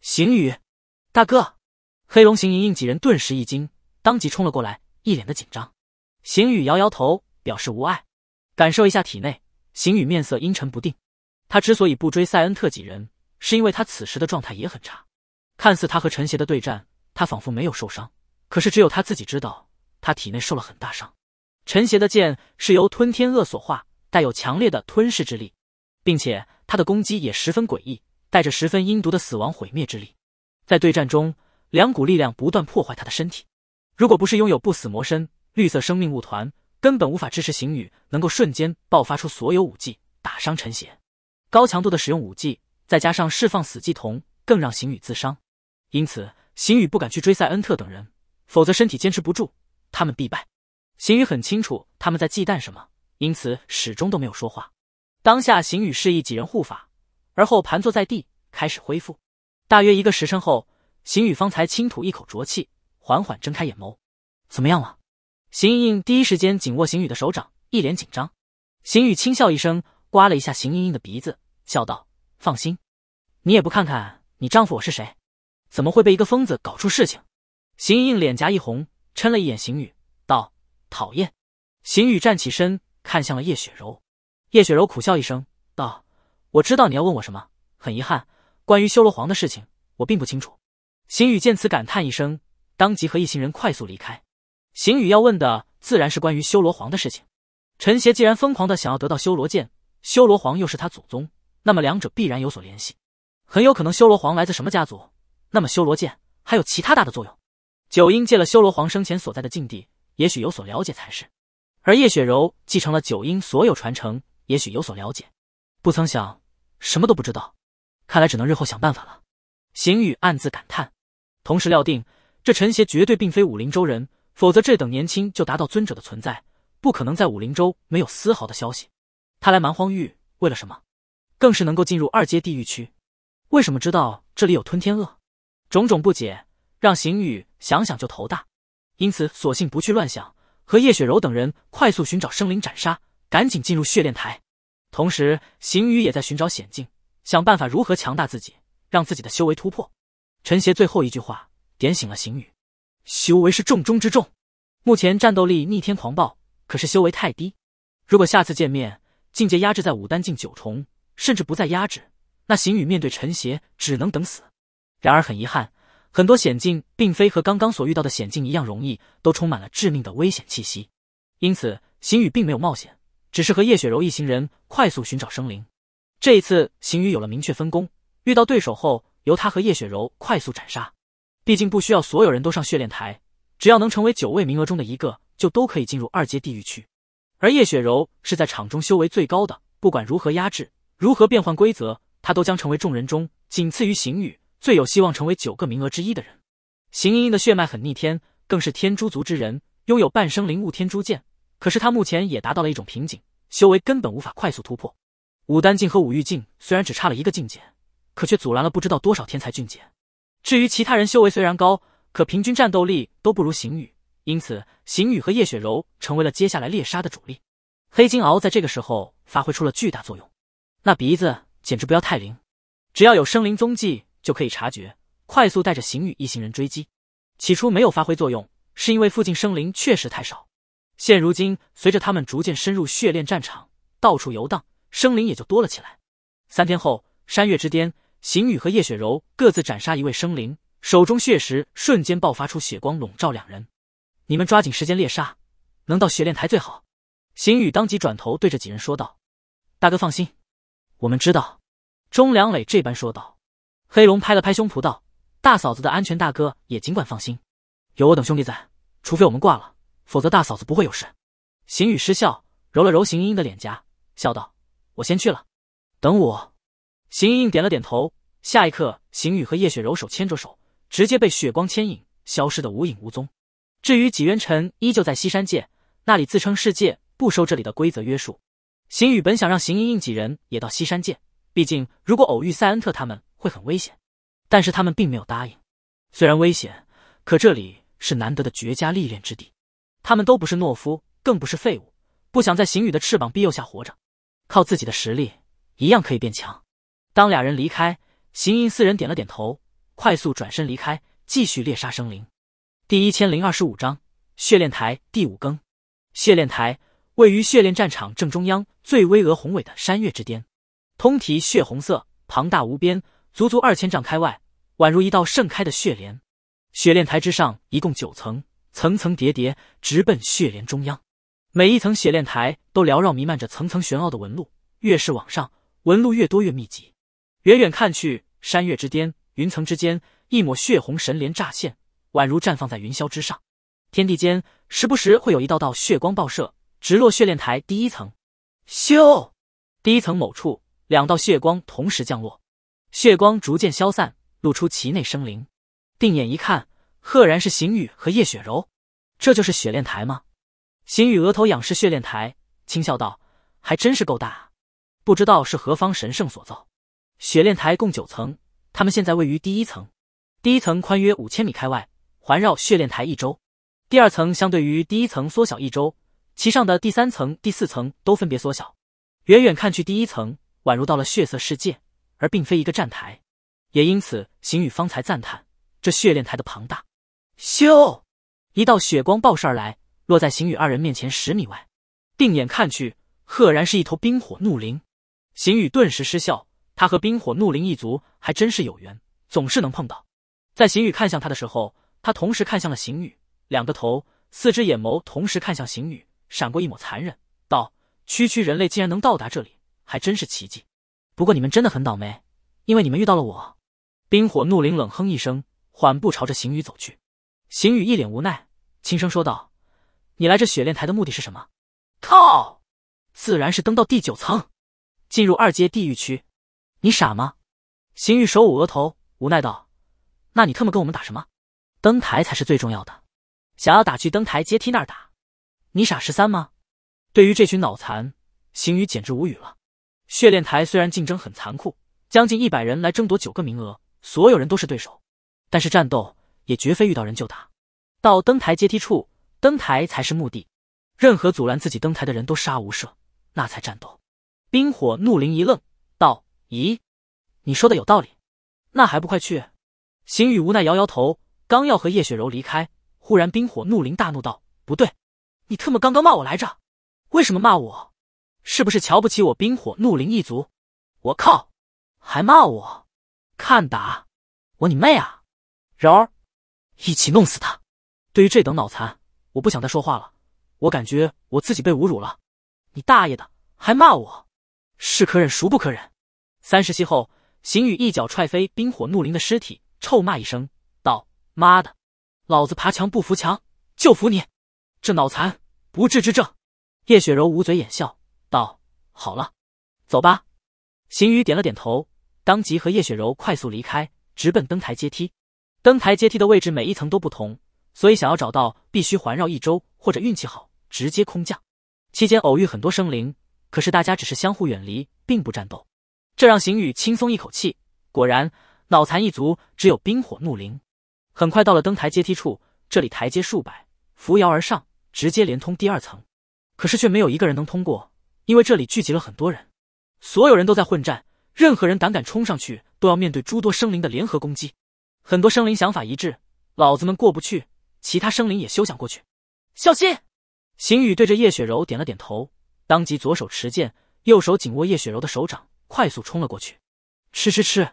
邢宇，大哥，黑龙邢莹莹几人顿时一惊，当即冲了过来，一脸的紧张。邢宇摇摇头，表示无碍。感受一下体内，邢宇面色阴沉不定。他之所以不追塞恩特几人，是因为他此时的状态也很差。看似他和陈邪的对战，他仿佛没有受伤，可是只有他自己知道，他体内受了很大伤。陈邪的剑是由吞天鳄所化，带有强烈的吞噬之力，并且他的攻击也十分诡异，带着十分阴毒的死亡毁灭之力。在对战中，两股力量不断破坏他的身体。如果不是拥有不死魔身，绿色生命物团根本无法支持邢宇能够瞬间爆发出所有武技，打伤陈邪。高强度的使用武技，再加上释放死寂瞳，更让邢宇自伤。因此，邢宇不敢去追塞恩特等人，否则身体坚持不住，他们必败。邢宇很清楚他们在忌惮什么，因此始终都没有说话。当下，邢宇示意几人护法，而后盘坐在地，开始恢复。大约一个时辰后，邢宇方才轻吐一口浊气，缓缓睁开眼眸。怎么样了？邢莹莹第一时间紧握邢宇的手掌，一脸紧张。邢宇轻笑一声，刮了一下邢莹莹的鼻子，笑道：“放心，你也不看看你丈夫我是谁。”怎么会被一个疯子搞出事情？邢英脸颊一红，嗔了一眼邢宇，道：“讨厌。”邢宇站起身，看向了叶雪柔。叶雪柔苦笑一声，道：“我知道你要问我什么。很遗憾，关于修罗皇的事情，我并不清楚。”邢宇见此，感叹一声，当即和一行人快速离开。邢宇要问的自然是关于修罗皇的事情。陈邪既然疯狂的想要得到修罗剑，修罗皇又是他祖宗，那么两者必然有所联系。很有可能修罗皇来自什么家族？那么修罗剑还有其他大的作用？九婴借了修罗皇生前所在的禁地，也许有所了解才是。而叶雪柔继承了九婴所有传承，也许有所了解。不曾想什么都不知道，看来只能日后想办法了。邢宇暗自感叹，同时料定这陈邪绝对并非武林州人，否则这等年轻就达到尊者的存在，不可能在武林州没有丝毫的消息。他来蛮荒域为了什么？更是能够进入二阶地狱区，为什么知道这里有吞天鳄？种种不解让邢宇想想就头大，因此索性不去乱想，和叶雪柔等人快速寻找生灵斩杀，赶紧进入血炼台。同时，邢宇也在寻找险境，想办法如何强大自己，让自己的修为突破。陈邪最后一句话点醒了邢宇：修为是重中之重。目前战斗力逆天狂暴，可是修为太低。如果下次见面境界压制在武丹境九重，甚至不再压制，那邢宇面对陈邪只能等死。然而很遗憾，很多险境并非和刚刚所遇到的险境一样容易，都充满了致命的危险气息。因此，邢宇并没有冒险，只是和叶雪柔一行人快速寻找生灵。这一次，邢宇有了明确分工，遇到对手后由他和叶雪柔快速斩杀。毕竟不需要所有人都上血炼台，只要能成为九位名额中的一个，就都可以进入二阶地狱区。而叶雪柔是在场中修为最高的，不管如何压制，如何变换规则，她都将成为众人中仅次于邢宇。最有希望成为九个名额之一的人，邢莹莹的血脉很逆天，更是天珠族之人，拥有半生灵物天珠剑。可是她目前也达到了一种瓶颈，修为根本无法快速突破。武丹境和武玉境虽然只差了一个境界，可却阻拦了不知道多少天才俊杰。至于其他人，修为虽然高，可平均战斗力都不如邢雨。因此，邢雨和叶雪柔成为了接下来猎杀的主力。黑金鳌在这个时候发挥出了巨大作用，那鼻子简直不要太灵，只要有生灵踪迹。就可以察觉，快速带着邢宇一行人追击。起初没有发挥作用，是因为附近生灵确实太少。现如今，随着他们逐渐深入血炼战场，到处游荡，生灵也就多了起来。三天后，山岳之巅，邢宇和叶雪柔各自斩杀一位生灵，手中血石瞬间爆发出血光，笼罩两人。你们抓紧时间猎杀，能到血炼台最好。邢宇当即转头对着几人说道：“大哥放心，我们知道。”钟良磊这般说道。黑龙拍了拍胸脯道：“大嫂子的安全，大哥也尽管放心，有我等兄弟在，除非我们挂了，否则大嫂子不会有事。”邢宇失笑，揉了揉邢莹莹的脸颊，笑道：“我先去了，等我。”邢莹莹点了点头。下一刻，邢宇和叶雪柔手牵着手，直接被血光牵引，消失的无影无踪。至于纪元辰，依旧在西山界，那里自称世界不收这里的规则约束。邢宇本想让邢莹莹几人也到西山界，毕竟如果偶遇塞恩特他们。会很危险，但是他们并没有答应。虽然危险，可这里是难得的绝佳历练之地。他们都不是懦夫，更不是废物，不想在行羽的翅膀庇佑下活着，靠自己的实力一样可以变强。当俩人离开，行银四人点了点头，快速转身离开，继续猎杀生灵。第一千零二十五章血炼台第五更。血炼台位于血炼战场正中央，最巍峨宏伟的山岳之巅，通体血红色，庞大无边。足足二千丈开外，宛如一道盛开的血莲。雪莲台之上，一共九层，层层叠叠，直奔血莲中央。每一层雪莲台都缭绕弥漫着层层玄奥的纹路，越是往上，纹路越多越密集。远远看去，山岳之巅，云层之间，一抹血红神莲乍现，宛如绽放在云霄之上。天地间，时不时会有一道道血光爆射，直落血莲台第一层。咻！第一层某处，两道血光同时降落。血光逐渐消散，露出其内生灵。定眼一看，赫然是邢宇和叶雪柔。这就是雪炼台吗？邢宇额头仰视血炼台，轻笑道：“还真是够大啊！不知道是何方神圣所造。”雪炼台共九层，他们现在位于第一层。第一层宽约五千米开外，环绕血炼台一周。第二层相对于第一层缩小一周，其上的第三层、第四层都分别缩小。远远看去，第一层宛如到了血色世界。而并非一个站台，也因此邢宇方才赞叹这血炼台的庞大。咻！一道血光暴射而来，落在邢宇二人面前十米外。定眼看去，赫然是一头冰火怒灵。邢宇顿时失笑，他和冰火怒灵一族还真是有缘，总是能碰到。在邢宇看向他的时候，他同时看向了邢宇，两个头，四只眼眸同时看向邢宇，闪过一抹残忍，道：“区区人类竟然能到达这里，还真是奇迹。”不过你们真的很倒霉，因为你们遇到了我。冰火怒灵冷哼一声，缓步朝着邢宇走去。邢宇一脸无奈，轻声说道：“你来这雪炼台的目的是什么？”“靠，自然是登到第九层，进入二阶地狱区。”“你傻吗？”邢宇手捂额头，无奈道：“那你特么跟我们打什么？登台才是最重要的。想要打去登台阶梯那儿打，你傻十三吗？”对于这群脑残，邢宇简直无语了。血炼台虽然竞争很残酷，将近一百人来争夺九个名额，所有人都是对手，但是战斗也绝非遇到人就打。到登台阶梯处，登台才是目的，任何阻拦自己登台的人都杀无赦，那才战斗。冰火怒灵一愣，道：“咦，你说的有道理，那还不快去？”行雨无奈摇摇头，刚要和叶雪柔离开，忽然冰火怒灵大怒道：“不对，你特么刚刚骂我来着，为什么骂我？”是不是瞧不起我冰火怒灵一族？我靠，还骂我！看打我你妹啊！柔儿，一起弄死他！对于这等脑残，我不想再说话了。我感觉我自己被侮辱了。你大爷的，还骂我！是可忍孰不可忍！三十息后，邢宇一脚踹飞冰火怒灵的尸体，臭骂一声道：“妈的，老子爬墙不服墙，就服你这脑残不治之症。”叶雪柔捂嘴眼笑。道好了，走吧。邢宇点了点头，当即和叶雪柔快速离开，直奔登台阶梯。登台阶梯的位置每一层都不同，所以想要找到，必须环绕一周，或者运气好直接空降。期间偶遇很多生灵，可是大家只是相互远离，并不战斗，这让邢宇轻松一口气。果然，脑残一族只有冰火怒灵。很快到了登台阶梯处，这里台阶数百，扶摇而上，直接连通第二层，可是却没有一个人能通过。因为这里聚集了很多人，所有人都在混战，任何人胆敢冲上去，都要面对诸多生灵的联合攻击。很多生灵想法一致，老子们过不去，其他生灵也休想过去。小心！邢宇对着叶雪柔点了点头，当即左手持剑，右手紧握叶雪柔的手掌，快速冲了过去。吃吃吃！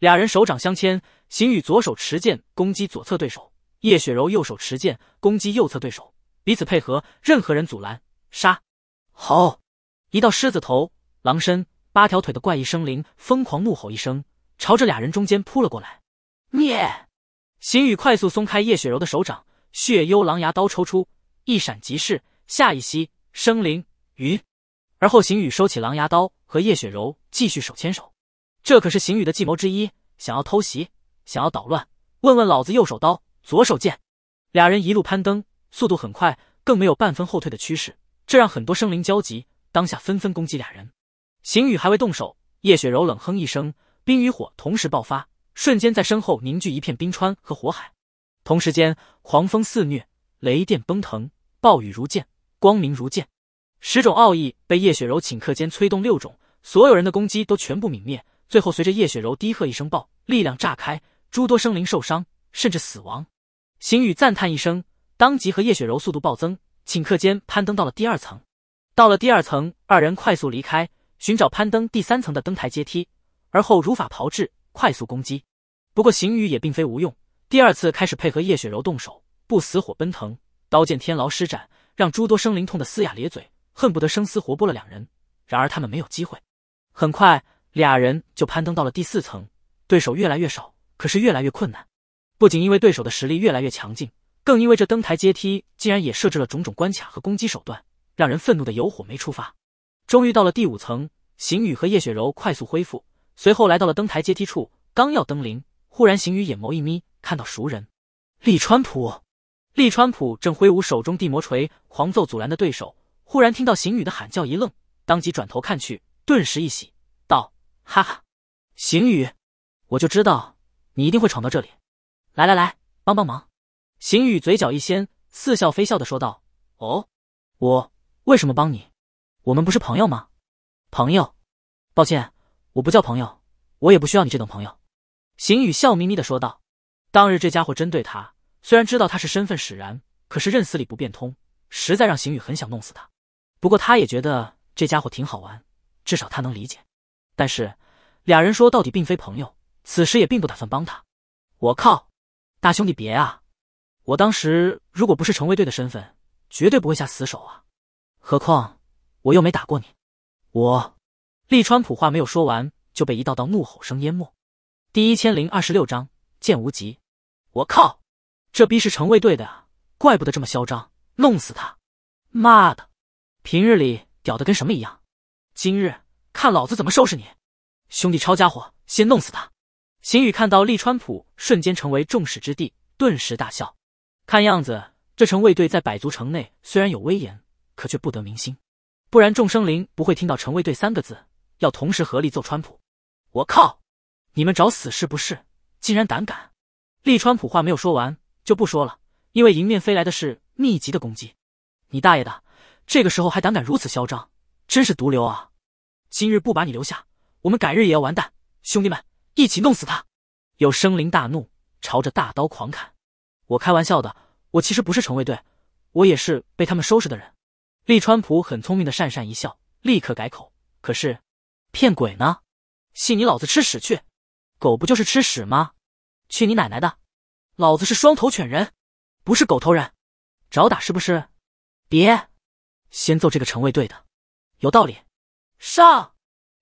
俩人手掌相牵，邢宇左手持剑攻击左侧对手，叶雪柔右手持剑攻击右侧对手，彼此配合，任何人阻拦，杀！好。一道狮子头、狼身、八条腿的怪异生灵疯狂怒吼一声，朝着俩人中间扑了过来。灭！邢宇快速松开叶雪柔的手掌，血幽狼牙刀抽出，一闪即逝。下一息，生灵云。而后，邢宇收起狼牙刀，和叶雪柔继续手牵手。这可是邢宇的计谋之一，想要偷袭，想要捣乱，问问老子右手刀，左手剑。俩人一路攀登，速度很快，更没有半分后退的趋势，这让很多生灵焦急。当下纷纷攻击俩人，邢宇还未动手，叶雪柔冷哼一声，冰与火同时爆发，瞬间在身后凝聚一片冰川和火海，同时间狂风肆虐，雷电奔腾，暴雨如箭，光明如箭，十种奥义被叶雪柔顷刻间催动六种，所有人的攻击都全部泯灭。最后随着叶雪柔低喝一声“爆”，力量炸开，诸多生灵受伤甚至死亡。邢宇赞叹一声，当即和叶雪柔速度暴增，顷刻间攀登到了第二层。到了第二层，二人快速离开，寻找攀登第三层的登台阶梯，而后如法炮制，快速攻击。不过邢雨也并非无用，第二次开始配合叶雪柔动手，不死火奔腾，刀剑天牢施展，让诸多生灵痛得嘶哑咧嘴，恨不得生撕活剥了两人。然而他们没有机会，很快俩人就攀登到了第四层，对手越来越少，可是越来越困难。不仅因为对手的实力越来越强劲，更因为这登台阶梯竟然也设置了种种关卡和攻击手段。让人愤怒的有火没出发，终于到了第五层。邢宇和叶雪柔快速恢复，随后来到了登台阶梯处。刚要登临，忽然邢宇眼眸一眯，看到熟人——利川普。利川普正挥舞手中地魔锤，狂揍阻拦的对手。忽然听到邢宇的喊叫，一愣，当即转头看去，顿时一喜，道：“哈哈，邢宇，我就知道你一定会闯到这里。来来来，帮帮忙。”邢宇嘴角一掀，似笑非笑的说道：“哦，我。”为什么帮你？我们不是朋友吗？朋友，抱歉，我不叫朋友，我也不需要你这等朋友。邢宇笑眯眯地说道。当日这家伙针对他，虽然知道他是身份使然，可是认死理不变通，实在让邢宇很想弄死他。不过他也觉得这家伙挺好玩，至少他能理解。但是俩人说到底并非朋友，此时也并不打算帮他。我靠，大兄弟别啊！我当时如果不是成卫队的身份，绝对不会下死手啊！何况我又没打过你，我，利川普话没有说完就被一道道怒吼声淹没。第一千零二十六章剑无极，我靠，这逼是城卫队的啊，怪不得这么嚣张，弄死他！妈的，平日里屌的跟什么一样，今日看老子怎么收拾你！兄弟，抄家伙，先弄死他！邢宇看到利川普瞬间成为众矢之的，顿时大笑。看样子这城卫队在百族城内虽然有威严。可却不得民心，不然众生灵不会听到“城卫队”三个字。要同时合力揍川普，我靠！你们找死是不是？竟然胆敢！利川普话没有说完，就不说了，因为迎面飞来的是密集的攻击。你大爷的！这个时候还胆敢如此嚣张，真是毒瘤啊！今日不把你留下，我们改日也要完蛋。兄弟们，一起弄死他！有生灵大怒，朝着大刀狂砍。我开玩笑的，我其实不是城卫队，我也是被他们收拾的人。利川普很聪明的讪讪一笑，立刻改口。可是，骗鬼呢？信你老子吃屎去！狗不就是吃屎吗？去你奶奶的！老子是双头犬人，不是狗头人。找打是不是？别，先揍这个城卫队的。有道理。上！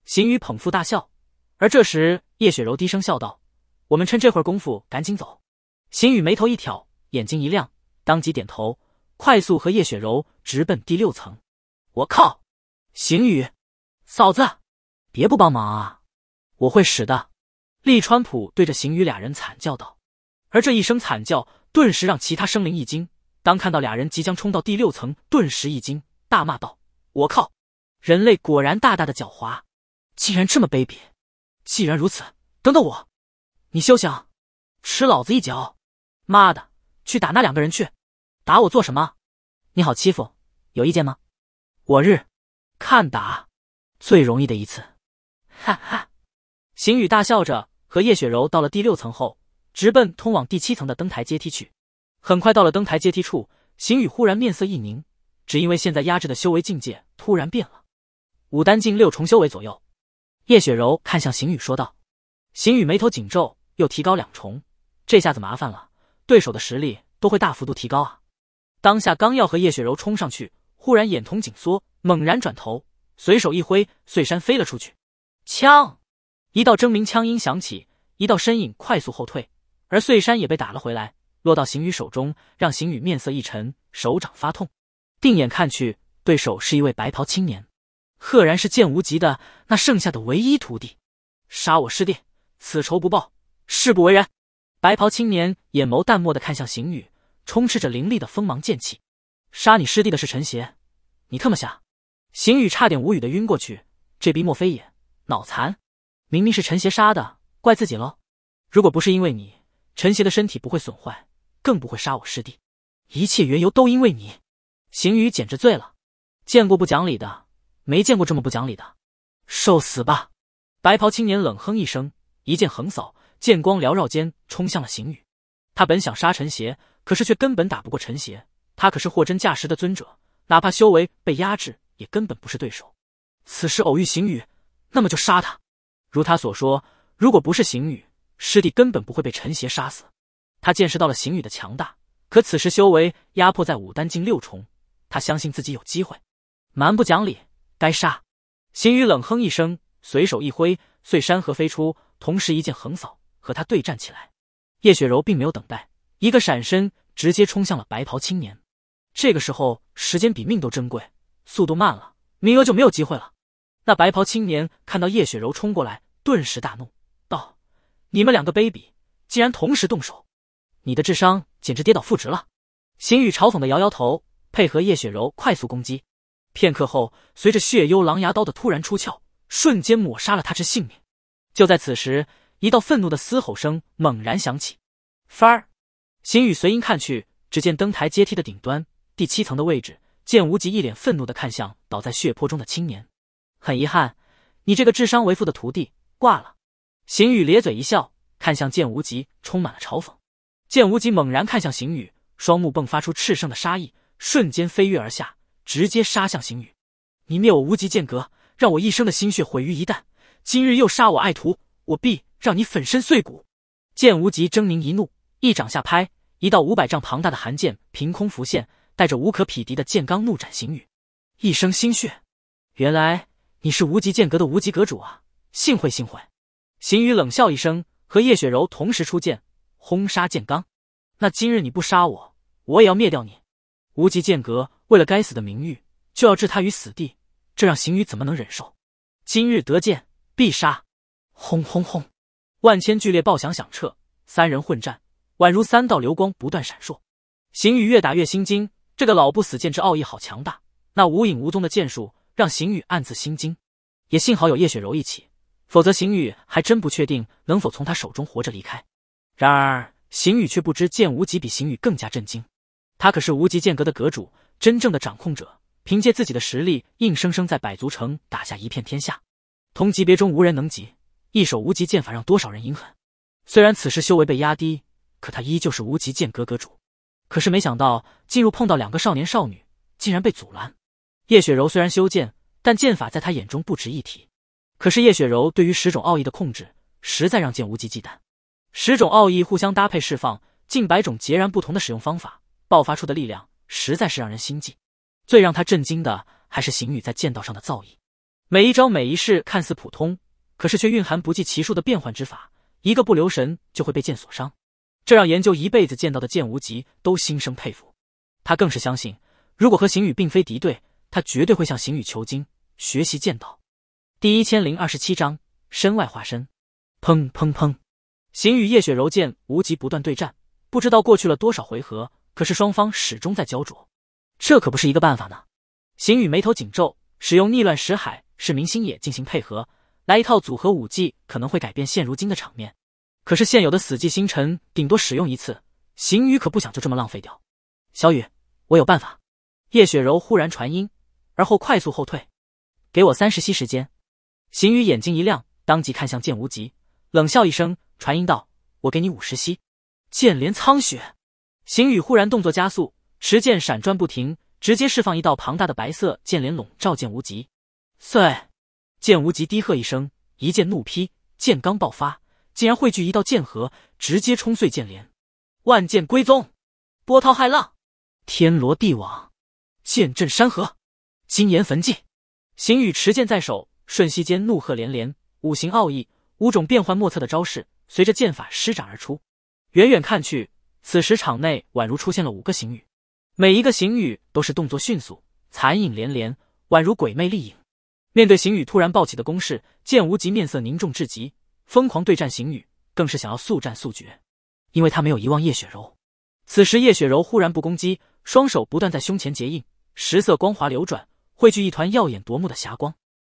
邢宇捧腹大笑。而这时，叶雪柔低声笑道：“我们趁这会儿功夫赶紧走。”邢宇眉头一挑，眼睛一亮，当即点头。快速和叶雪柔直奔第六层，我靠！邢雨，嫂子，别不帮忙啊！我会使的。利川普对着邢雨俩人惨叫道，而这一声惨叫顿时让其他生灵一惊。当看到俩人即将冲到第六层，顿时一惊，大骂道：“我靠！人类果然大大的狡猾，竟然这么卑鄙！既然如此，等等我，你休想吃老子一脚！妈的，去打那两个人去！”打我做什么？你好欺负？有意见吗？我日！看打，最容易的一次。哈哈！邢宇大笑着，和叶雪柔到了第六层后，直奔通往第七层的登台阶梯去。很快到了登台阶梯处，邢宇忽然面色一凝，只因为现在压制的修为境界突然变了，五丹境六重修为左右。叶雪柔看向邢宇，说道：“邢宇眉头紧皱，又提高两重，这下子麻烦了，对手的实力都会大幅度提高啊！”当下刚要和叶雪柔冲上去，忽然眼瞳紧缩，猛然转头，随手一挥，碎山飞了出去。枪，一道狰狞枪音响起，一道身影快速后退，而碎山也被打了回来，落到邢宇手中，让邢宇面色一沉，手掌发痛。定眼看去，对手是一位白袍青年，赫然是剑无极的那剩下的唯一徒弟。杀我师弟，此仇不报，誓不为人。白袍青年眼眸淡漠的看向邢宇。充斥着凌厉的锋芒剑气，杀你师弟的是陈邪，你特么瞎！邢宇差点无语的晕过去，这逼莫非也脑残？明明是陈邪杀的，怪自己喽！如果不是因为你，陈邪的身体不会损坏，更不会杀我师弟，一切缘由都因为你！邢宇简直醉了，见过不讲理的，没见过这么不讲理的，受死吧！白袍青年冷哼一声，一剑横扫，剑光缭绕间冲向了邢宇。他本想杀陈邪。可是却根本打不过陈邪，他可是货真价实的尊者，哪怕修为被压制，也根本不是对手。此时偶遇邢宇，那么就杀他。如他所说，如果不是邢宇师弟，根本不会被陈邪杀死。他见识到了邢宇的强大，可此时修为压迫在武丹境六重，他相信自己有机会。蛮不讲理，该杀！邢宇冷哼一声，随手一挥，碎山河飞出，同时一剑横扫，和他对战起来。叶雪柔并没有等待。一个闪身，直接冲向了白袍青年。这个时候，时间比命都珍贵，速度慢了，名额就没有机会了。那白袍青年看到叶雪柔冲过来，顿时大怒，道：“你们两个卑鄙，竟然同时动手！你的智商简直跌倒复值了。”邢宇嘲讽的摇摇头，配合叶雪柔快速攻击。片刻后，随着血幽狼牙刀的突然出鞘，瞬间抹杀了他之性命。就在此时，一道愤怒的嘶吼声猛然响起，“凡儿！”邢羽随音看去，只见登台阶梯的顶端第七层的位置，剑无极一脸愤怒的看向倒在血泊中的青年。很遗憾，你这个智商为负的徒弟挂了。邢羽咧嘴一笑，看向剑无极，充满了嘲讽。剑无极猛然看向邢羽，双目迸发出炽盛的杀意，瞬间飞跃而下，直接杀向邢羽。你灭我无极剑阁，让我一生的心血毁于一旦，今日又杀我爱徒，我必让你粉身碎骨！剑无极狰狞一怒。一掌下拍，一道五百丈庞大的寒剑凭空浮现，带着无可匹敌的剑罡怒斩邢雨。一声心血，原来你是无极剑阁的无极阁主啊！幸会幸会！邢雨冷笑一声，和叶雪柔同时出剑，轰杀剑罡。那今日你不杀我，我也要灭掉你！无极剑阁为了该死的名誉，就要置他于死地，这让邢羽怎么能忍受？今日得剑，必杀！轰轰轰！万千剧烈爆响响彻，三人混战。宛如三道流光不断闪烁，邢宇越打越心惊。这个老不死剑之奥义好强大，那无影无踪的剑术让邢宇暗自心惊。也幸好有叶雪柔一起，否则邢宇还真不确定能否从他手中活着离开。然而邢宇却不知，剑无极比邢宇更加震惊。他可是无极剑阁的阁主，真正的掌控者，凭借自己的实力硬生生在百足城打下一片天下，同级别中无人能及。一手无极剑法让多少人阴狠。虽然此时修为被压低。可他依旧是无极剑阁阁主，可是没想到进入碰到两个少年少女，竟然被阻拦。叶雪柔虽然修剑，但剑法在他眼中不值一提。可是叶雪柔对于十种奥义的控制，实在让剑无极忌惮。十种奥义互相搭配释放，近百种截然不同的使用方法，爆发出的力量实在是让人心悸。最让他震惊的还是邢羽在剑道上的造诣，每一招每一式看似普通，可是却蕴含不计其数的变换之法，一个不留神就会被剑所伤。这让研究一辈子剑道的剑无极都心生佩服，他更是相信，如果和邢宇并非敌对，他绝对会向邢宇求经学习剑道。第一千零二十七章身外化身。砰砰砰！邢宇夜雪柔剑无极不断对战，不知道过去了多少回合，可是双方始终在焦灼，这可不是一个办法呢。邢宇眉头紧皱，使用逆乱石海是明星也进行配合，来一套组合武技可能会改变现如今的场面。可是现有的死寂星辰顶多使用一次，行雨可不想就这么浪费掉。小雨，我有办法。叶雪柔忽然传音，而后快速后退，给我三十息时间。行雨眼睛一亮，当即看向剑无极，冷笑一声，传音道：“我给你五十息。”剑连苍雪，行雨忽然动作加速，持剑闪转不停，直接释放一道庞大的白色剑连笼罩剑无极。碎！剑无极低喝一声，一剑怒劈，剑刚爆发。竟然汇聚一道剑河，直接冲碎剑连。万剑归宗，波涛骇浪，天罗地网，剑震山河，金岩焚尽。行宇持剑在手，瞬息间怒喝连连，五行奥义，五种变幻莫测的招式随着剑法施展而出。远远看去，此时场内宛如出现了五个行宇，每一个行宇都是动作迅速，残影连连，宛如鬼魅丽影。面对行宇突然暴起的攻势，剑无极面色凝重至极。疯狂对战邢宇，更是想要速战速决，因为他没有遗忘叶雪柔。此时叶雪柔忽然不攻击，双手不断在胸前结印，十色光华流转，汇聚一团耀眼夺目的霞光，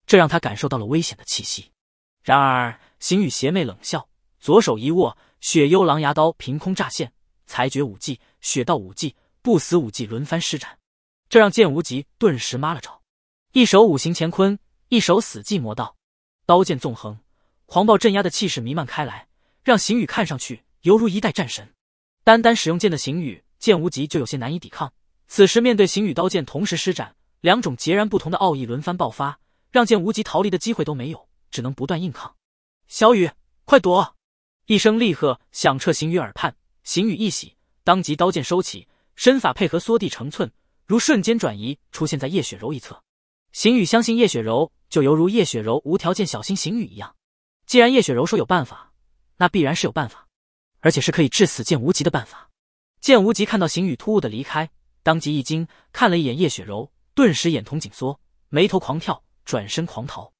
这让他感受到了危险的气息。然而邢宇邪魅冷笑，左手一握，雪幽狼牙刀凭空乍现，裁决武技、雪道武技、不死武技轮番施展，这让剑无极顿时妈了招，一手五行乾坤，一手死寂魔道，刀剑纵横。狂暴镇压的气势弥漫开来，让邢宇看上去犹如一代战神。单单使用剑的邢宇，剑无极就有些难以抵抗。此时面对邢宇刀剑同时施展，两种截然不同的奥义轮番爆发，让剑无极逃离的机会都没有，只能不断硬抗。小雨，快躲！一声厉喝响彻邢宇耳畔，邢宇一喜，当即刀剑收起，身法配合缩地成寸，如瞬间转移，出现在叶雪柔一侧。邢宇相信叶雪柔，就犹如叶雪柔无条件小心邢宇一样。既然叶雪柔说有办法，那必然是有办法，而且是可以致死剑无极的办法。剑无极看到邢雨突兀的离开，当即一惊，看了一眼叶雪柔，顿时眼瞳紧缩，眉头狂跳，转身狂逃。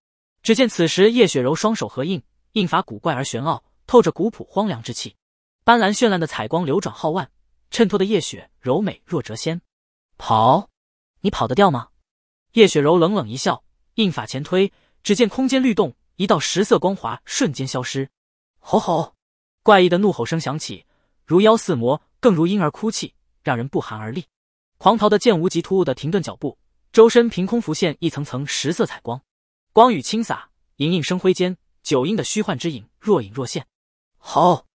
只见此时叶雪柔双手合印，印法古怪而玄奥，透着古朴荒凉之气，斑斓绚烂的彩光流转浩腕，衬托的叶雪柔美若谪仙。跑？你跑得掉吗？叶雪柔冷冷一笑，印法前推，只见空间律动。一道石色光华瞬间消失，吼吼！怪异的怒吼声响起，如妖似魔，更如婴儿哭泣，让人不寒而栗。狂逃的剑无极突兀的停顿脚步，周身凭空浮现一层层十色彩光，光雨倾洒，盈盈生辉间，九阴的虚幻之影若隐若现。好！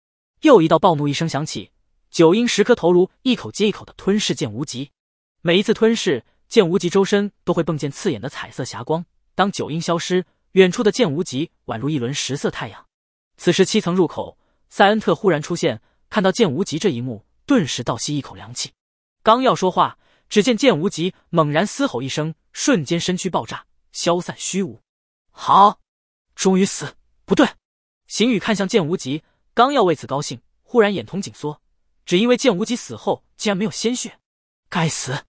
又一道暴怒一声响起，九阴十颗头颅一口接一口的吞噬剑无极，每一次吞噬，剑无极周身都会迸溅刺眼的彩色霞光。当九阴消失。远处的剑无极宛如一轮十色太阳。此时七层入口，塞恩特忽然出现，看到剑无极这一幕，顿时倒吸一口凉气。刚要说话，只见剑无极猛然嘶吼一声，瞬间身躯爆炸，消散虚无。好，终于死。不对，邢宇看向剑无极，刚要为此高兴，忽然眼瞳紧缩，只因为剑无极死后竟然没有鲜血。该死，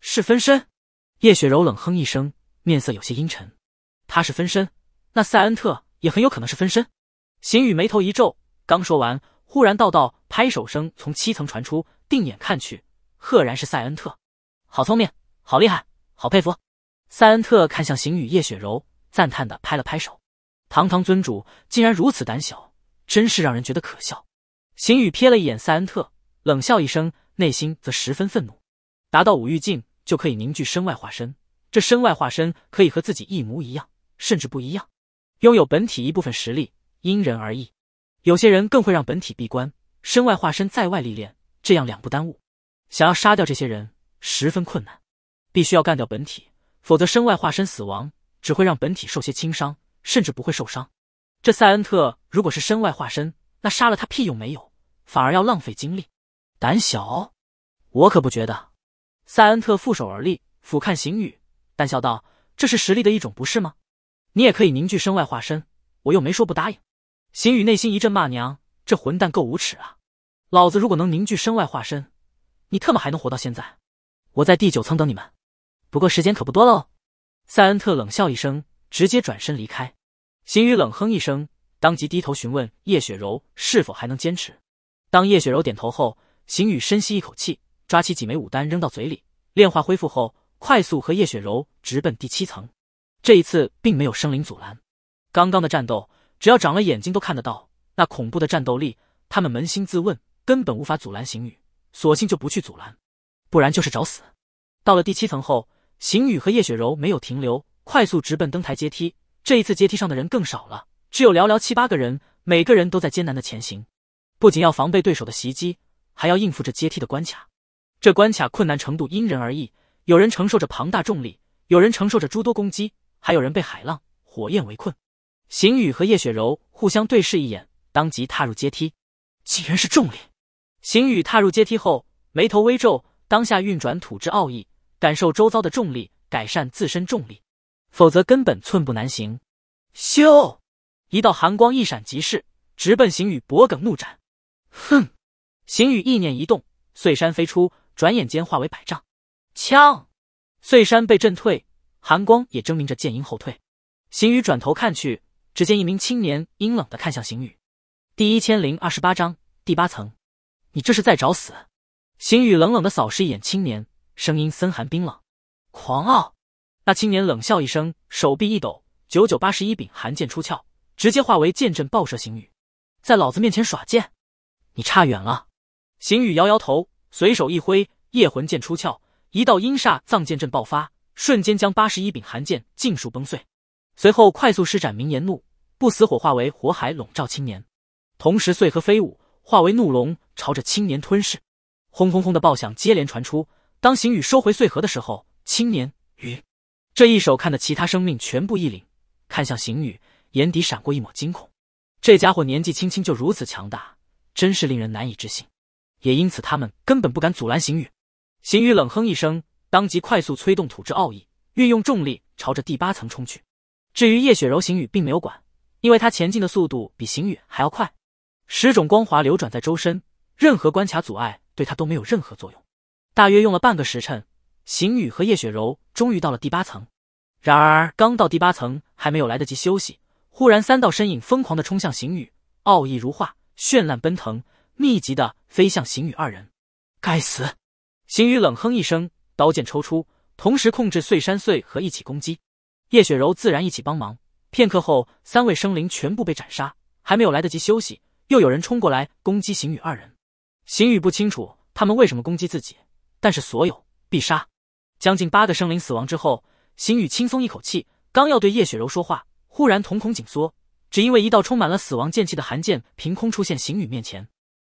是分身。叶雪柔冷哼一声，面色有些阴沉。他是分身，那塞恩特也很有可能是分身。邢宇眉头一皱，刚说完，忽然道道拍手声从七层传出。定眼看去，赫然是塞恩特。好聪明，好厉害，好佩服！塞恩特看向邢宇叶雪柔，赞叹的拍了拍手。堂堂尊主竟然如此胆小，真是让人觉得可笑。邢宇瞥了一眼塞恩特，冷笑一声，内心则十分愤怒。达到五欲境就可以凝聚身外化身，这身外化身可以和自己一模一样。甚至不一样，拥有本体一部分实力，因人而异。有些人更会让本体闭关，身外化身在外历练，这样两不耽误。想要杀掉这些人十分困难，必须要干掉本体，否则身外化身死亡只会让本体受些轻伤，甚至不会受伤。这塞恩特如果是身外化身，那杀了他屁用没有，反而要浪费精力。胆小？我可不觉得。塞恩特负手而立，俯瞰行雨，淡笑道：“这是实力的一种，不是吗？”你也可以凝聚身外化身，我又没说不答应。邢宇内心一阵骂娘，这混蛋够无耻啊！老子如果能凝聚身外化身，你特么还能活到现在？我在第九层等你们，不过时间可不多喽。塞恩特冷笑一声，直接转身离开。邢宇冷哼一声，当即低头询问叶雪柔是否还能坚持。当叶雪柔点头后，邢宇深吸一口气，抓起几枚武丹扔到嘴里炼化恢复后，快速和叶雪柔直奔第七层。这一次并没有生灵阻拦。刚刚的战斗，只要长了眼睛都看得到那恐怖的战斗力。他们扪心自问，根本无法阻拦邢宇，索性就不去阻拦，不然就是找死。到了第七层后，邢宇和叶雪柔没有停留，快速直奔登台阶梯。这一次阶梯上的人更少了，只有寥寥七八个人，每个人都在艰难的前行，不仅要防备对手的袭击，还要应付着阶梯的关卡。这关卡困难程度因人而异，有人承受着庞大重力，有人承受着诸多攻击。还有人被海浪、火焰围困，邢宇和叶雪柔互相对视一眼，当即踏入阶梯。竟然是重力！邢宇踏入阶梯后，眉头微皱，当下运转土之奥义，感受周遭的重力，改善自身重力，否则根本寸步难行。咻！一道寒光一闪即逝，直奔邢宇脖颈怒斩。哼！邢宇意念一动，碎山飞出，转眼间化为百丈。枪！碎山被震退。寒光也证明着剑英后退，邢宇转头看去，只见一名青年阴冷的看向邢宇。第一千零二十八章第八层，你这是在找死！邢宇冷冷的扫视一眼青年，声音森寒冰冷。狂傲，那青年冷笑一声，手臂一抖，九九八十一柄寒剑出鞘，直接化为剑阵爆射邢宇。在老子面前耍剑，你差远了！邢宇摇摇头，随手一挥，夜魂剑出鞘，一道阴煞藏剑阵爆发。瞬间将八十一柄寒剑尽数崩碎，随后快速施展名言怒，不死火化为火海笼罩青年，同时碎核飞舞，化为怒龙朝着青年吞噬。轰轰轰的爆响接连传出。当邢宇收回碎核的时候，青年云这一手看得其他生命全部一凛，看向邢宇，眼底闪过一抹惊恐。这家伙年纪轻轻就如此强大，真是令人难以置信。也因此他们根本不敢阻拦邢宇。邢宇冷哼一声。当即快速催动土之奥义，运用重力朝着第八层冲去。至于叶雪柔，邢宇并没有管，因为他前进的速度比邢宇还要快。十种光华流转在周身，任何关卡阻碍对他都没有任何作用。大约用了半个时辰，邢宇和叶雪柔终于到了第八层。然而刚到第八层，还没有来得及休息，忽然三道身影疯狂的冲向邢宇，奥义如画，绚烂奔腾，密集的飞向邢宇二人。该死！邢宇冷哼一声。刀剑抽出，同时控制碎山碎和一起攻击。叶雪柔自然一起帮忙。片刻后，三位生灵全部被斩杀。还没有来得及休息，又有人冲过来攻击邢宇二人。邢宇不清楚他们为什么攻击自己，但是所有必杀。将近八个生灵死亡之后，邢宇轻松一口气，刚要对叶雪柔说话，忽然瞳孔紧缩，只因为一道充满了死亡剑气的寒剑凭空出现邢宇面前。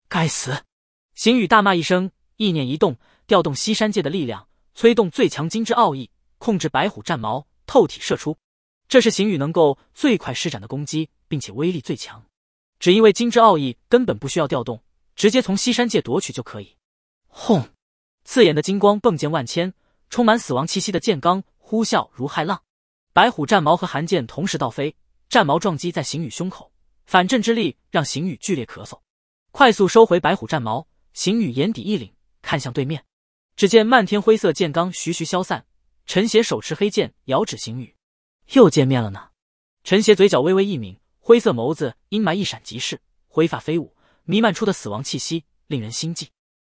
该死！邢宇大骂一声，意念一动，调动西山界的力量。催动最强金之奥义，控制白虎战矛透体射出，这是邢羽能够最快施展的攻击，并且威力最强。只因为金之奥义根本不需要调动，直接从西山界夺取就可以。轰！刺眼的金光迸溅万千，充满死亡气息的剑罡呼啸如骇浪。白虎战矛和寒剑同时倒飞，战矛撞击在邢羽胸口，反震之力让邢羽剧烈咳嗽。快速收回白虎战矛，邢羽眼底一凛，看向对面。只见漫天灰色剑罡徐徐消散，陈邪手持黑剑遥指邢宇：“又见面了呢。”陈邪嘴角微微一抿，灰色眸子阴霾一闪即逝，灰发飞舞，弥漫出的死亡气息令人心悸。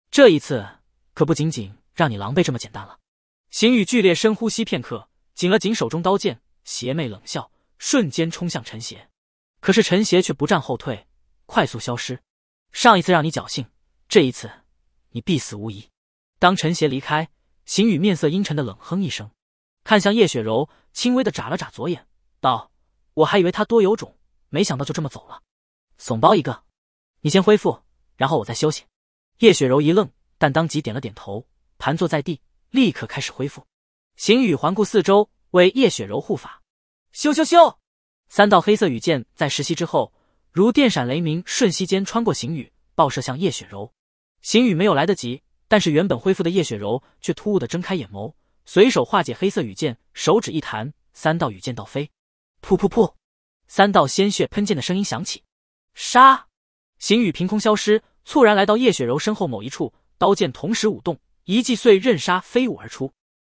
这一次可不仅仅让你狼狈这么简单了。邢宇剧烈深呼吸片刻，紧了紧手中刀剑，邪魅冷笑，瞬间冲向陈邪。可是陈邪却不战后退，快速消失。上一次让你侥幸，这一次你必死无疑。当陈邪离开，邢宇面色阴沉的冷哼一声，看向叶雪柔，轻微的眨了眨左眼，道：“我还以为他多有种，没想到就这么走了，怂包一个。你先恢复，然后我再休息。”叶雪柔一愣，但当即点了点头，盘坐在地，立刻开始恢复。邢宇环顾四周，为叶雪柔护法。咻咻咻！三道黑色羽箭在石习之后，如电闪雷鸣，瞬息间穿过邢宇，爆射向叶雪柔。邢宇没有来得及。但是原本恢复的叶雪柔却突兀的睁开眼眸，随手化解黑色羽箭，手指一弹，三道羽箭倒飞，噗噗噗，三道鲜血喷溅的声音响起。杀！行雨凭空消失，猝然来到叶雪柔身后某一处，刀剑同时舞动，一记碎刃杀飞舞而出。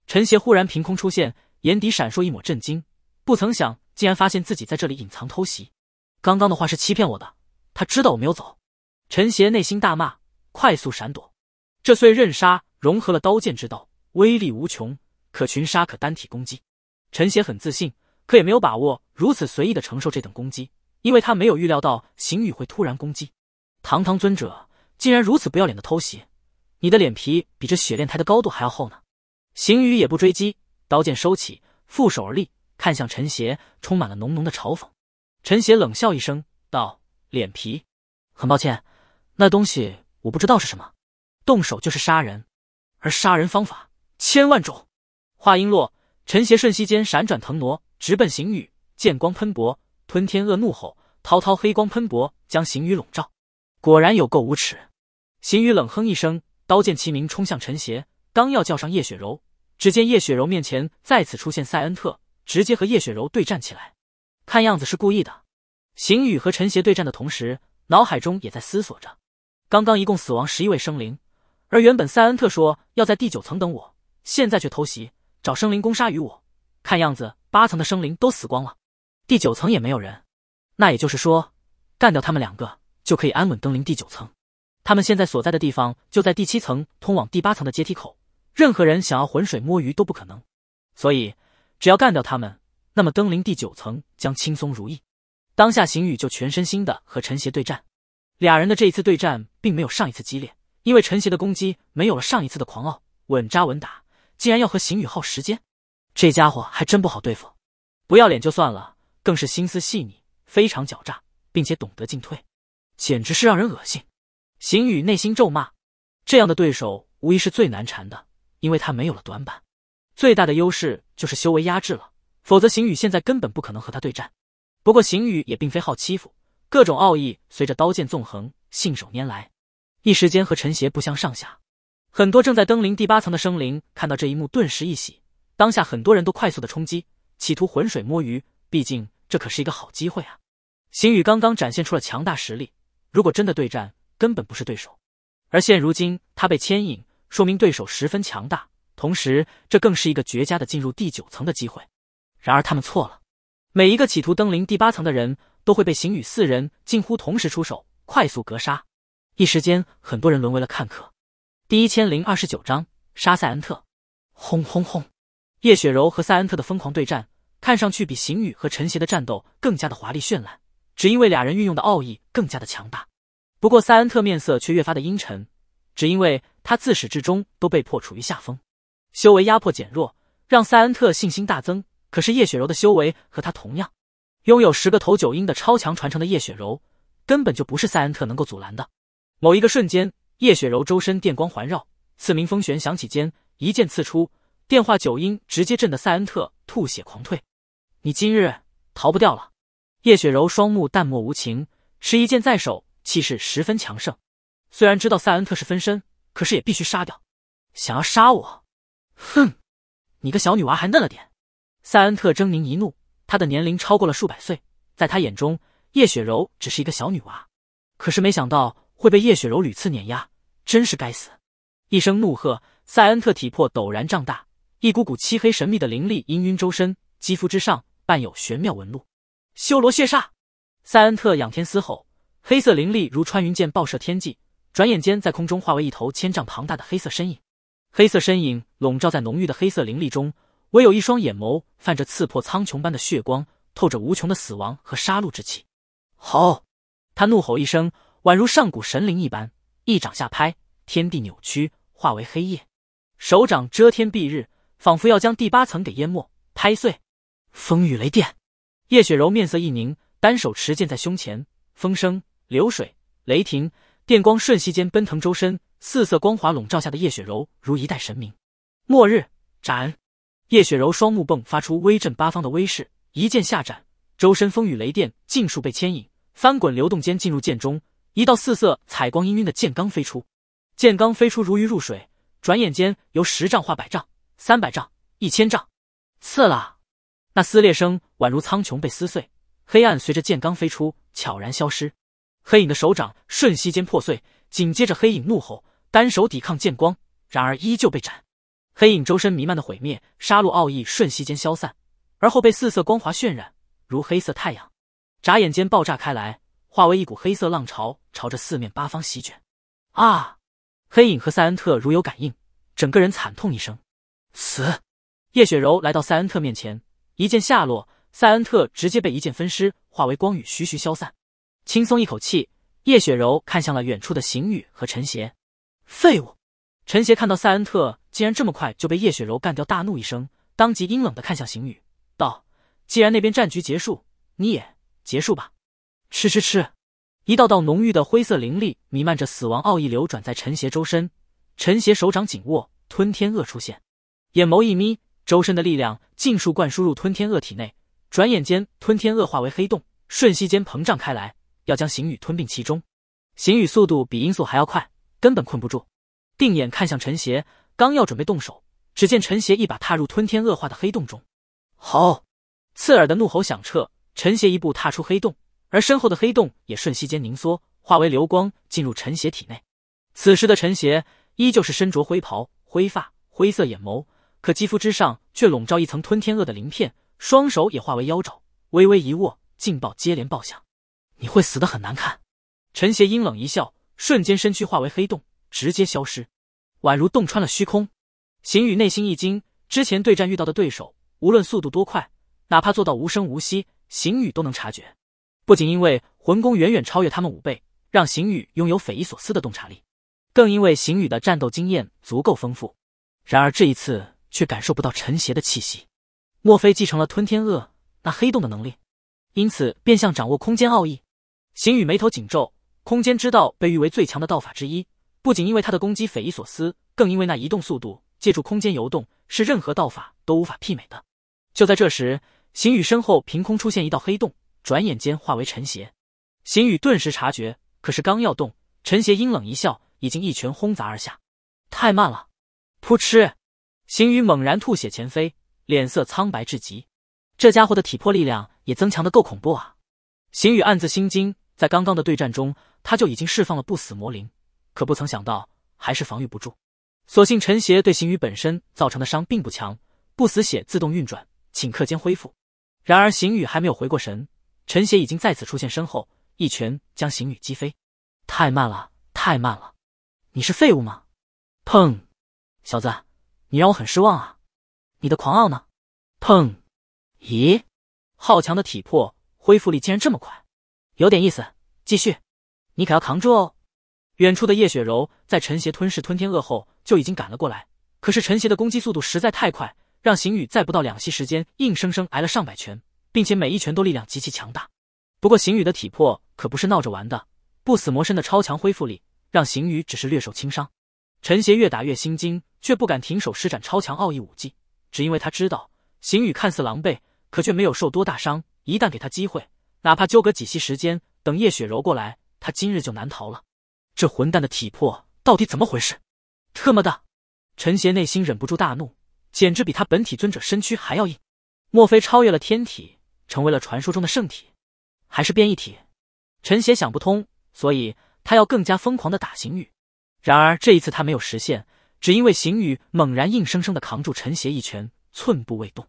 陈邪忽然凭空出现，眼底闪烁一抹震惊，不曾想竟然发现自己在这里隐藏偷袭。刚刚的话是欺骗我的，他知道我没有走。陈邪内心大骂，快速闪躲。这碎刃杀融合了刀剑之道，威力无穷，可群杀可单体攻击。陈邪很自信，可也没有把握如此随意的承受这等攻击，因为他没有预料到邢宇会突然攻击。堂堂尊者竟然如此不要脸的偷袭，你的脸皮比这血炼台的高度还要厚呢！邢宇也不追击，刀剑收起，负手而立，看向陈邪，充满了浓浓的嘲讽。陈邪冷笑一声，道：“脸皮？很抱歉，那东西我不知道是什么。”动手就是杀人，而杀人方法千万种。话音落，陈邪瞬息间闪转腾挪，直奔邢宇，剑光喷薄，吞天恶怒吼，滔滔黑光喷薄，将邢宇笼罩。果然有够无耻。邢宇冷哼一声，刀剑齐鸣，冲向陈邪。刚要叫上叶雪柔，只见叶雪柔面前再次出现塞恩特，直接和叶雪柔对战起来。看样子是故意的。邢宇和陈邪对战的同时，脑海中也在思索着：刚刚一共死亡十一位生灵。而原本塞恩特说要在第九层等我，现在却偷袭，找生灵攻杀于我。看样子八层的生灵都死光了，第九层也没有人。那也就是说，干掉他们两个就可以安稳登临第九层。他们现在所在的地方就在第七层通往第八层的阶梯口，任何人想要浑水摸鱼都不可能。所以，只要干掉他们，那么登临第九层将轻松如意。当下邢宇就全身心的和陈邪对战，俩人的这一次对战并没有上一次激烈。因为陈邪的攻击没有了上一次的狂傲，稳扎稳打，竟然要和邢宇耗时间，这家伙还真不好对付。不要脸就算了，更是心思细腻，非常狡诈，并且懂得进退，简直是让人恶心。邢宇内心咒骂，这样的对手无疑是最难缠的，因为他没有了短板，最大的优势就是修为压制了。否则邢宇现在根本不可能和他对战。不过邢宇也并非好欺负，各种奥义随着刀剑纵横，信手拈来。一时间和陈邪不相上下，很多正在登临第八层的生灵看到这一幕，顿时一喜。当下很多人都快速的冲击，企图浑水摸鱼。毕竟这可是一个好机会啊！邢宇刚刚展现出了强大实力，如果真的对战，根本不是对手。而现如今他被牵引，说明对手十分强大。同时，这更是一个绝佳的进入第九层的机会。然而他们错了，每一个企图登临第八层的人都会被邢宇四人近乎同时出手，快速格杀。一时间，很多人沦为了看客。第一千零二十九章杀塞恩特。轰轰轰！叶雪柔和塞恩特的疯狂对战，看上去比邢宇和陈邪的战斗更加的华丽绚烂，只因为俩人运用的奥义更加的强大。不过，塞恩特面色却越发的阴沉，只因为他自始至终都被迫处于下风，修为压迫减弱，让塞恩特信心大增。可是，叶雪柔的修为和他同样，拥有十个头九阴的超强传承的叶雪柔，根本就不是塞恩特能够阻拦的。某一个瞬间，叶雪柔周身电光环绕，刺鸣风旋响起间，一剑刺出，电话九音直接震得塞恩特吐血狂退。你今日逃不掉了！叶雪柔双目淡漠无情，持一剑在手，气势十分强盛。虽然知道塞恩特是分身，可是也必须杀掉。想要杀我？哼，你个小女娃还嫩了点！塞恩特狰狞一怒，他的年龄超过了数百岁，在他眼中，叶雪柔只是一个小女娃。可是没想到。会被叶雪柔屡次碾压，真是该死！一声怒喝，塞恩特体魄陡然胀大，一股股漆黑神秘的灵力氤氲周身，肌肤之上伴有玄妙纹路。修罗血煞，塞恩特仰天嘶吼，黑色灵力如穿云箭爆射天际，转眼间在空中化为一头千丈庞大的黑色身影。黑色身影笼罩在浓郁的黑色灵力中，唯有一双眼眸泛着刺破苍穹般的血光，透着无穷的死亡和杀戮之气。好，他怒吼一声。宛如上古神灵一般，一掌下拍，天地扭曲，化为黑夜。手掌遮天蔽日，仿佛要将第八层给淹没、拍碎。风雨雷电，叶雪柔面色一凝，单手持剑在胸前，风声、流水、雷霆、电光，瞬息间奔腾周身，四色光华笼罩下的叶雪柔如一代神明。末日斩，叶雪柔双目迸发出威震八方的威势，一剑下斩，周身风雨雷电尽数被牵引，翻滚流动间进入剑中。一道四色彩光氤氲的剑罡飞出，剑罡飞出如鱼入水，转眼间由十丈化百丈、三百丈、一千丈，刺啦！那撕裂声宛如苍穹被撕碎，黑暗随着剑罡飞出悄然消失。黑影的手掌瞬息间破碎，紧接着黑影怒吼，单手抵抗剑光，然而依旧被斩。黑影周身弥漫的毁灭杀戮奥义瞬息间消散，而后被四色光华渲染，如黑色太阳，眨眼间爆炸开来。化为一股黑色浪潮，朝着四面八方席卷。啊！黑影和塞恩特如有感应，整个人惨痛一声，死。叶雪柔来到塞恩特面前，一剑下落，塞恩特直接被一剑分尸，化为光雨，徐徐消散。轻松一口气，叶雪柔看向了远处的邢宇和陈邪。废物！陈邪看到塞恩特竟然这么快就被叶雪柔干掉，大怒一声，当即阴冷的看向邢宇，道：“既然那边战局结束，你也结束吧。”吃吃吃，一道道浓郁的灰色灵力弥漫着死亡奥义流转在陈邪周身，陈邪手掌紧握，吞天鳄出现，眼眸一眯，周身的力量尽数灌输入吞天鳄体内，转眼间，吞天鳄化为黑洞，瞬息间膨胀开来，要将邢宇吞并其中。邢宇速度比音速还要快，根本困不住。定眼看向陈邪，刚要准备动手，只见陈邪一把踏入吞天鳄化的黑洞中。好，刺耳的怒吼响彻，陈邪一步踏出黑洞。而身后的黑洞也瞬息间凝缩，化为流光进入陈邪体内。此时的陈邪依旧是身着灰袍，灰发，灰色眼眸，可肌肤之上却笼罩一层吞天鳄的鳞片，双手也化为妖爪，微微一握，劲爆接连爆响。你会死的很难看！陈邪阴冷一笑，瞬间身躯化为黑洞，直接消失，宛如洞穿了虚空。邢宇内心一惊，之前对战遇到的对手，无论速度多快，哪怕做到无声无息，邢宇都能察觉。不仅因为魂功远远超越他们五倍，让邢宇拥有匪夷所思的洞察力，更因为邢宇的战斗经验足够丰富。然而这一次却感受不到陈邪的气息，莫非继承了吞天鳄那黑洞的能力，因此变相掌握空间奥义？邢宇眉头紧皱，空间之道被誉为最强的道法之一，不仅因为他的攻击匪夷所思，更因为那移动速度借助空间游动，是任何道法都无法媲美的。就在这时，邢宇身后凭空出现一道黑洞。转眼间化为陈邪，邢宇顿时察觉，可是刚要动，陈邪阴冷一笑，已经一拳轰砸而下。太慢了！噗嗤，邢宇猛然吐血前飞，脸色苍白至极。这家伙的体魄力量也增强的够恐怖啊！邢宇暗自心惊，在刚刚的对战中，他就已经释放了不死魔灵，可不曾想到还是防御不住。所幸陈邪对邢宇本身造成的伤并不强，不死血自动运转，顷刻间恢复。然而邢宇还没有回过神。陈邪已经再次出现身后，一拳将邢宇击飞。太慢了，太慢了，你是废物吗？砰！小子，你让我很失望啊！你的狂傲呢？砰！咦，好强的体魄，恢复力竟然这么快，有点意思。继续，你可要扛住哦。远处的叶雪柔在陈邪吞噬吞天鳄后就已经赶了过来，可是陈邪的攻击速度实在太快，让邢宇在不到两息时间硬生生挨了上百拳。并且每一拳都力量极其强大，不过邢宇的体魄可不是闹着玩的。不死魔身的超强恢复力让邢宇只是略受轻伤。陈邪越打越心惊，却不敢停手施展超强奥义武技，只因为他知道邢宇看似狼狈，可却没有受多大伤。一旦给他机会，哪怕纠葛几息时间，等叶雪柔过来，他今日就难逃了。这混蛋的体魄到底怎么回事？特么的！陈邪内心忍不住大怒，简直比他本体尊者身躯还要硬，莫非超越了天体？成为了传说中的圣体，还是变异体？陈邪想不通，所以他要更加疯狂的打邢宇。然而这一次他没有实现，只因为邢宇猛然硬生生的扛住陈邪一拳，寸步未动。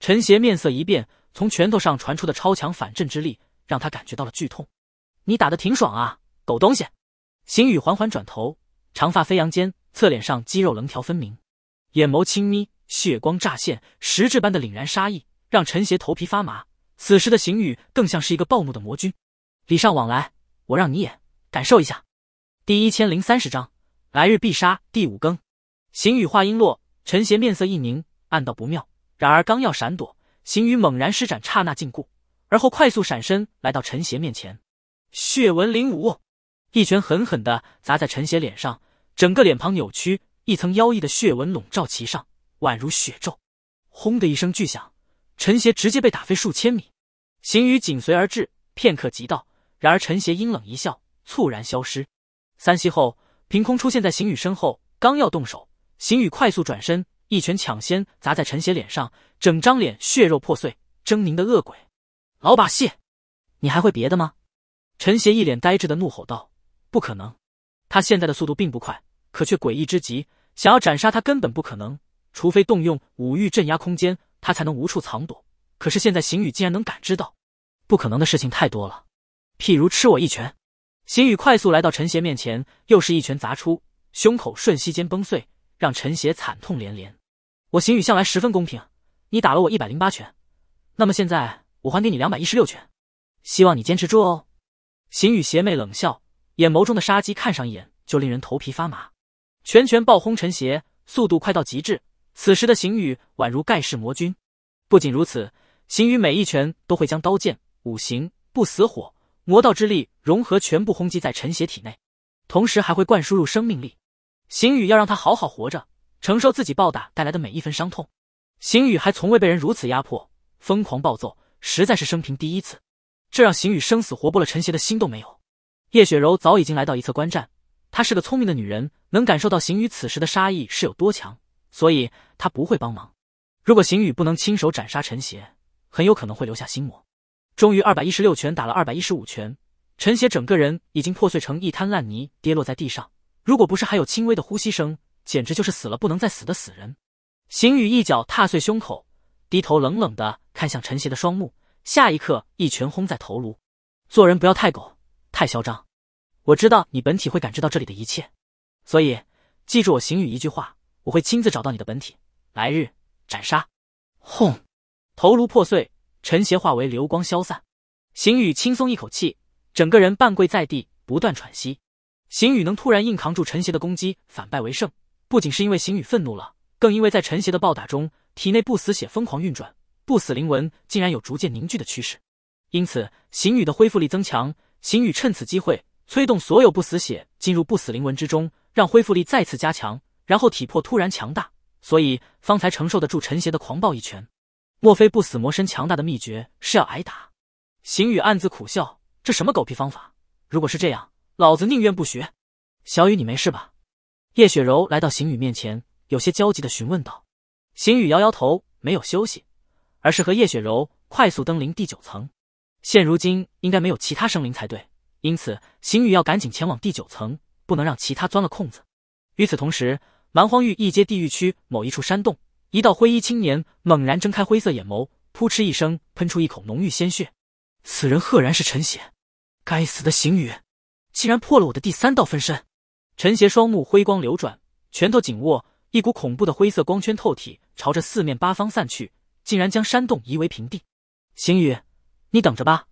陈邪面色一变，从拳头上传出的超强反震之力让他感觉到了剧痛。你打的挺爽啊，狗东西！邢宇缓缓转头，长发飞扬间，侧脸上肌肉棱条分明，眼眸轻眯，血光乍现，实质般的凛然杀意让陈邪头皮发麻。此时的邢宇更像是一个暴怒的魔君。礼尚往来，我让你演，感受一下。第一千零三十章，来日必杀第五更。邢宇话音落，陈邪面色一凝，暗道不妙。然而刚要闪躲，邢宇猛然施展刹那禁锢，而后快速闪身来到陈邪面前，血纹灵武一拳狠狠的砸在陈邪脸上，整个脸庞扭曲，一层妖异的血纹笼罩其上，宛如血咒。轰的一声巨响，陈邪直接被打飞数千米。邢羽紧随而至，片刻即到。然而陈邪阴冷一笑，猝然消失。三息后，凭空出现在邢宇身后，刚要动手，邢宇快速转身，一拳抢先砸在陈邪脸上，整张脸血肉破碎，狰狞的恶鬼。老把戏，你还会别的吗？陈邪一脸呆滞的怒吼道：“不可能！他现在的速度并不快，可却诡异之极，想要斩杀他根本不可能，除非动用武域镇压空间，他才能无处藏躲。”可是现在，邢宇竟然能感知到，不可能的事情太多了，譬如吃我一拳。邢宇快速来到陈邪面前，又是一拳砸出，胸口瞬息间崩碎，让陈邪惨痛连连。我邢宇向来十分公平，你打了我一百零八拳，那么现在我还给你两百一十六拳，希望你坚持住哦。邢宇邪魅冷笑，眼眸中的杀机看上一眼就令人头皮发麻，拳拳爆轰陈邪，速度快到极致。此时的邢宇宛如盖世魔君。不仅如此。行宇每一拳都会将刀剑、五行、不死火、魔道之力融合，全部轰击在陈邪体内，同时还会灌输入生命力。行宇要让他好好活着，承受自己暴打带来的每一分伤痛。行宇还从未被人如此压迫，疯狂暴揍，实在是生平第一次，这让行宇生死活剥了陈邪的心都没有。叶雪柔早已经来到一侧观战，她是个聪明的女人，能感受到行宇此时的杀意是有多强，所以她不会帮忙。如果行宇不能亲手斩杀陈邪，很有可能会留下心魔。终于，二百一十六拳打了二百一十五拳，陈邪整个人已经破碎成一滩烂泥，跌落在地上。如果不是还有轻微的呼吸声，简直就是死了不能再死的死人。邢宇一脚踏碎胸口，低头冷冷的看向陈邪的双目，下一刻一拳轰在头颅。做人不要太狗，太嚣张。我知道你本体会感知到这里的一切，所以记住我邢宇一句话，我会亲自找到你的本体，来日斩杀。轰！头颅破碎，陈邪化为流光消散。邢宇轻松一口气，整个人半跪在地，不断喘息。邢宇能突然硬扛住陈邪的攻击，反败为胜，不仅是因为邢宇愤怒了，更因为在陈邪的暴打中，体内不死血疯狂运转，不死灵纹竟然有逐渐凝聚的趋势。因此，邢宇的恢复力增强。邢宇趁此机会，催动所有不死血进入不死灵纹之中，让恢复力再次加强，然后体魄突然强大，所以方才承受得住陈邪的狂暴一拳。莫非不死魔身强大的秘诀是要挨打？邢宇暗自苦笑，这什么狗屁方法？如果是这样，老子宁愿不学。小雨，你没事吧？叶雪柔来到邢宇面前，有些焦急的询问道。邢宇摇摇头，没有休息，而是和叶雪柔快速登临第九层。现如今应该没有其他生灵才对，因此邢宇要赶紧前往第九层，不能让其他钻了空子。与此同时，蛮荒域一阶地狱区某一处山洞。一道灰衣青年猛然睁开灰色眼眸，噗嗤一声喷出一口浓郁鲜血。此人赫然是陈邪！该死的邢宇，竟然破了我的第三道分身！陈邪双目辉光流转，拳头紧握，一股恐怖的灰色光圈透体，朝着四面八方散去，竟然将山洞夷为平地。邢宇，你等着吧！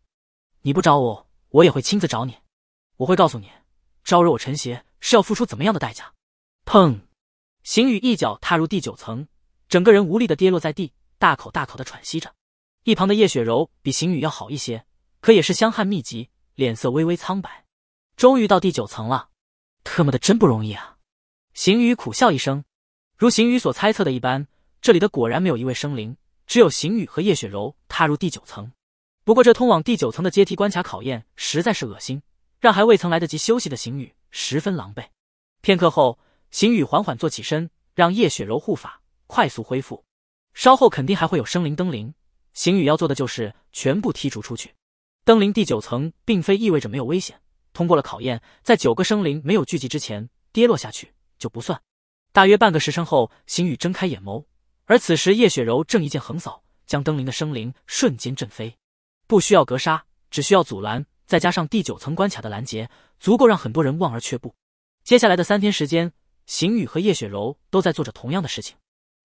你不找我，我也会亲自找你。我会告诉你，招惹我陈邪是要付出怎么样的代价！砰！邢宇一脚踏入第九层。整个人无力的跌落在地，大口大口的喘息着。一旁的叶雪柔比邢宇要好一些，可也是香汗密集，脸色微微苍白。终于到第九层了，特么的真不容易啊！邢宇苦笑一声，如邢宇所猜测的一般，这里的果然没有一位生灵，只有邢宇和叶雪柔踏入第九层。不过这通往第九层的阶梯关卡考验实在是恶心，让还未曾来得及休息的邢宇十分狼狈。片刻后，邢宇缓缓坐起身，让叶雪柔护法。快速恢复，稍后肯定还会有生灵登临。邢宇要做的就是全部剔除出去。登临第九层，并非意味着没有危险。通过了考验，在九个生灵没有聚集之前跌落下去就不算。大约半个时辰后，邢宇睁开眼眸，而此时叶雪柔正一剑横扫，将登临的生灵瞬间震飞。不需要格杀，只需要阻拦，再加上第九层关卡的拦截，足够让很多人望而却步。接下来的三天时间，邢宇和叶雪柔都在做着同样的事情。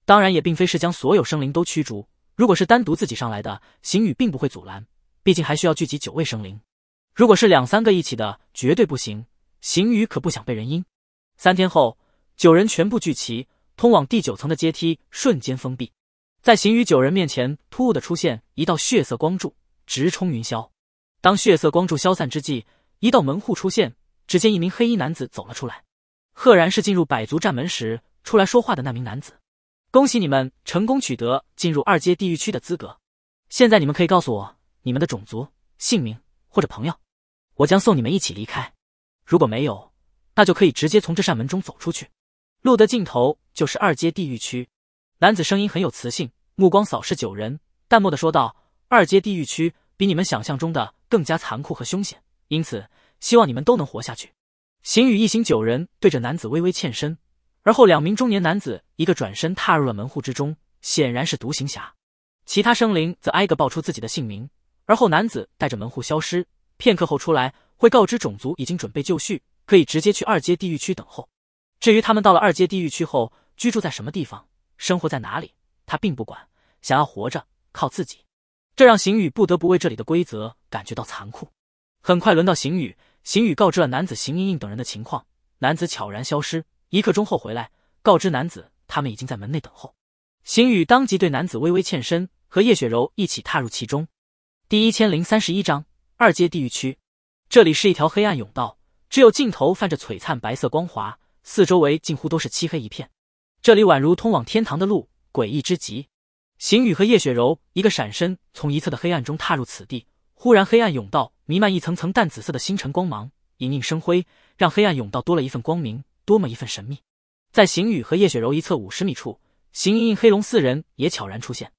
当然也并非是将所有生灵都驱逐。如果是单独自己上来的，邢宇并不会阻拦，毕竟还需要聚集九位生灵。如果是两三个一起的，绝对不行。邢宇可不想被人阴。三天后，九人全部聚齐，通往第九层的阶梯瞬间封闭，在邢宇九人面前突兀的出现一道血色光柱，直冲云霄。当血色光柱消散之际，一道门户出现，只见一名黑衣男子走了出来，赫然是进入百族战门时出来说话的那名男子。恭喜你们成功取得进入二阶地狱区的资格，现在你们可以告诉我你们的种族、姓名或者朋友，我将送你们一起离开。如果没有，那就可以直接从这扇门中走出去，路的尽头就是二阶地狱区。男子声音很有磁性，目光扫视九人，淡漠的说道：“二阶地狱区比你们想象中的更加残酷和凶险，因此希望你们都能活下去。”行雨一行九人对着男子微微欠身。而后，两名中年男子一个转身踏入了门户之中，显然是独行侠。其他生灵则挨个报出自己的姓名。而后，男子带着门户消失，片刻后出来，会告知种族已经准备就绪，可以直接去二阶地狱区等候。至于他们到了二阶地狱区后居住在什么地方，生活在哪里，他并不管。想要活着，靠自己。这让邢宇不得不为这里的规则感觉到残酷。很快轮到邢宇，邢宇告知了男子邢英英等人的情况，男子悄然消失。一刻钟后回来，告知男子他们已经在门内等候。邢宇当即对男子微微欠身，和叶雪柔一起踏入其中。第一千零三十一章二阶地狱区。这里是一条黑暗甬道，只有尽头泛着璀璨白色光华，四周围近乎都是漆黑一片。这里宛如通往天堂的路，诡异之极。邢宇和叶雪柔一个闪身从一侧的黑暗中踏入此地，忽然黑暗甬道弥漫一层层淡紫色的星辰光芒，隐隐生辉，让黑暗甬道多了一份光明。多么一份神秘！在邢宇和叶雪柔一侧五十米处，邢莹莹、黑龙四人也悄然出现。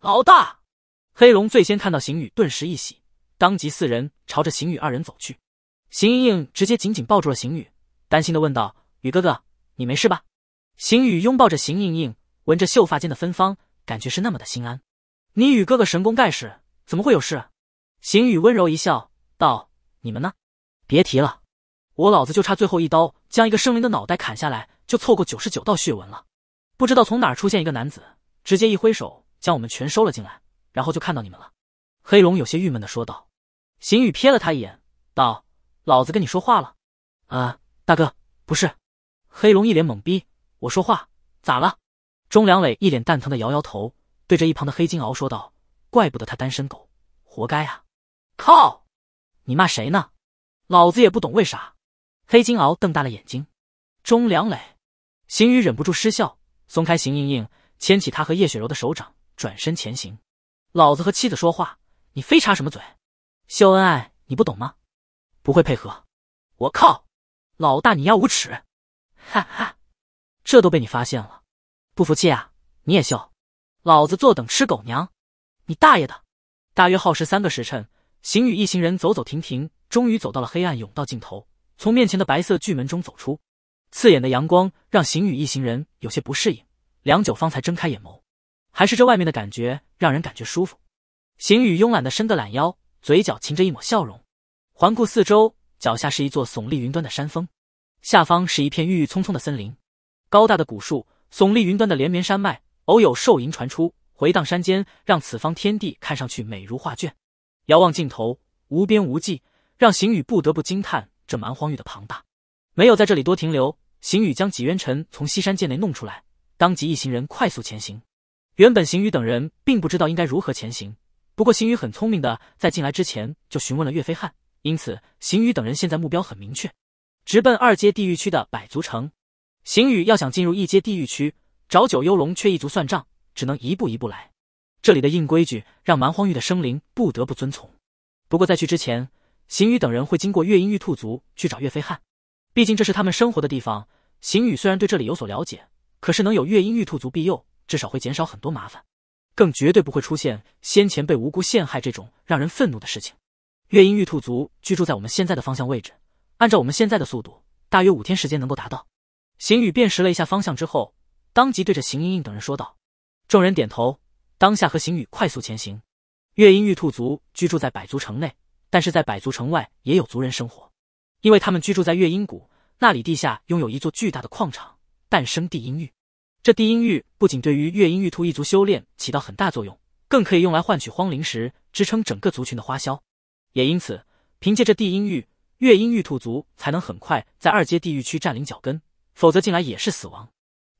老大，黑龙最先看到邢宇，顿时一喜，当即四人朝着邢宇二人走去。邢莹莹直接紧紧抱住了邢宇，担心的问道：“宇哥哥，你没事吧？”邢宇拥抱着邢莹莹，闻着秀发间的芬芳，感觉是那么的心安。你与哥哥神功盖世，怎么会有事？邢宇温柔一笑，道：“你们呢？别提了。”我老子就差最后一刀，将一个生灵的脑袋砍下来，就凑够九十九道血纹了。不知道从哪出现一个男子，直接一挥手将我们全收了进来，然后就看到你们了。黑龙有些郁闷的说道。邢宇瞥了他一眼，道：“老子跟你说话了。”啊，大哥，不是。黑龙一脸懵逼，我说话咋了？钟良磊一脸蛋疼的摇摇头，对着一旁的黑金鳌说道：“怪不得他单身狗，活该啊！”靠，你骂谁呢？老子也不懂为啥。黑金鳌瞪大了眼睛，钟良磊，邢宇忍不住失笑，松开邢莹莹，牵起他和叶雪柔的手掌，转身前行。老子和妻子说话，你非插什么嘴？秀恩爱你不懂吗？不会配合？我靠，老大你丫无耻！哈哈，这都被你发现了，不服气啊？你也秀？老子坐等吃狗娘！你大爷的！大约耗时三个时辰，邢宇一行人走走停停，终于走到了黑暗甬道尽头。从面前的白色巨门中走出，刺眼的阳光让邢宇一行人有些不适应，良久方才睁开眼眸。还是这外面的感觉让人感觉舒服。邢宇慵懒的伸个懒腰，嘴角噙着一抹笑容，环顾四周，脚下是一座耸立云端的山峰，下方是一片郁郁葱葱的森林，高大的古树耸立云端的连绵山脉，偶有兽吟传出，回荡山间，让此方天地看上去美如画卷。遥望尽头，无边无际，让邢宇不得不惊叹。这蛮荒域的庞大，没有在这里多停留。邢宇将纪渊尘从西山界内弄出来，当即一行人快速前行。原本邢宇等人并不知道应该如何前行，不过邢宇很聪明的在进来之前就询问了岳飞汉，因此邢宇等人现在目标很明确，直奔二阶地狱区的百族城。邢宇要想进入一阶地狱区找九幽龙却一族算账，只能一步一步来。这里的硬规矩让蛮荒域的生灵不得不遵从。不过在去之前。邢宇等人会经过月阴玉兔族去找岳飞汉，毕竟这是他们生活的地方。邢宇虽然对这里有所了解，可是能有月阴玉兔族庇佑，至少会减少很多麻烦，更绝对不会出现先前被无辜陷害这种让人愤怒的事情。月阴玉兔族居住在我们现在的方向位置，按照我们现在的速度，大约五天时间能够达到。邢宇辨识了一下方向之后，当即对着邢莹莹等人说道。众人点头，当下和邢宇快速前行。月阴玉兔族居住在百族城内。但是在百族城外也有族人生活，因为他们居住在月阴谷，那里地下拥有一座巨大的矿场，诞生地阴域。这地阴域不仅对于月阴玉兔一族修炼起到很大作用，更可以用来换取荒灵石，支撑整个族群的花销。也因此，凭借这地阴玉，月阴玉兔族才能很快在二阶地狱区占领脚跟，否则进来也是死亡。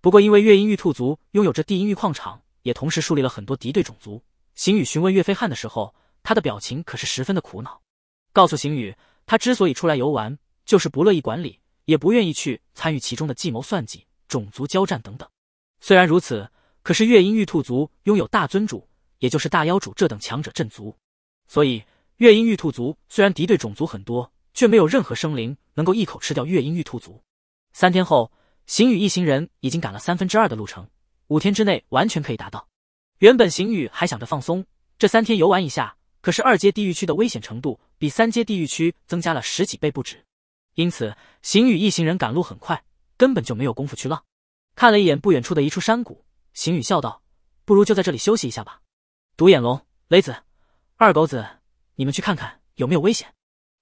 不过因为月阴玉兔族拥有着地阴玉矿场，也同时树立了很多敌对种族。行宇询问岳飞汉的时候。他的表情可是十分的苦恼，告诉邢宇，他之所以出来游玩，就是不乐意管理，也不愿意去参与其中的计谋算计、种族交战等等。虽然如此，可是月阴玉兔族拥有大尊主，也就是大妖主这等强者镇族，所以月阴玉兔族虽然敌对种族很多，却没有任何生灵能够一口吃掉月阴玉兔族。三天后，邢宇一行人已经赶了三分之二的路程，五天之内完全可以达到。原本邢宇还想着放松，这三天游玩一下。可是二阶地狱区的危险程度比三阶地狱区增加了十几倍不止，因此邢宇一行人赶路很快，根本就没有功夫去浪。看了一眼不远处的一处山谷，邢宇笑道：“不如就在这里休息一下吧。”独眼龙、雷子、二狗子，你们去看看有没有危险。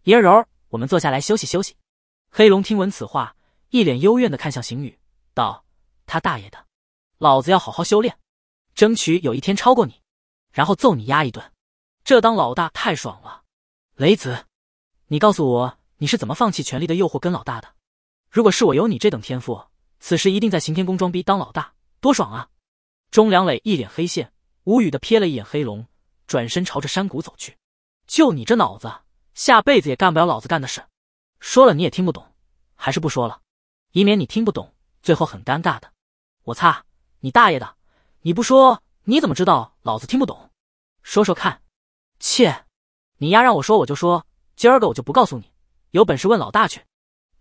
爷儿柔我们坐下来休息休息。黑龙听闻此话，一脸幽怨的看向邢宇，道：“他大爷的，老子要好好修炼，争取有一天超过你，然后揍你丫一顿。”这当老大太爽了，雷子，你告诉我你是怎么放弃权力的诱惑跟老大的？如果是我有你这等天赋，此时一定在刑天宫装逼当老大，多爽啊！钟良磊一脸黑线，无语的瞥了一眼黑龙，转身朝着山谷走去。就你这脑子，下辈子也干不了老子干的事。说了你也听不懂，还是不说了，以免你听不懂，最后很尴尬的。我擦，你大爷的！你不说你怎么知道老子听不懂？说说看。切，你丫让我说我就说，今儿个我就不告诉你，有本事问老大去。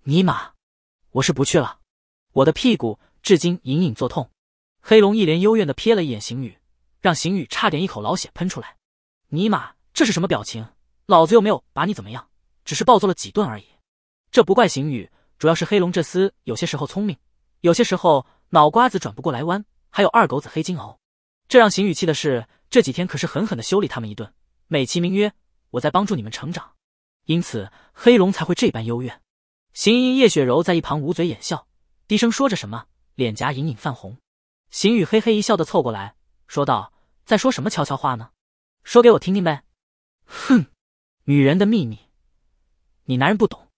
尼玛，我是不去了，我的屁股至今隐隐作痛。黑龙一脸幽怨的瞥了一眼邢宇，让邢宇差点一口老血喷出来。尼玛，这是什么表情？老子又没有把你怎么样，只是暴揍了几顿而已。这不怪邢宇，主要是黑龙这厮有些时候聪明，有些时候脑瓜子转不过来弯。还有二狗子黑金鳌，这让邢宇气的是，这几天可是狠狠的修理他们一顿。美其名曰我在帮助你们成长，因此黑龙才会这般幽怨。行莹、叶雪柔在一旁捂嘴掩笑，低声说着什么，脸颊隐隐泛红。邢宇嘿嘿一笑的凑过来，说道：“在说什么悄悄话呢？说给我听听呗。”“哼，女人的秘密，你男人不懂。”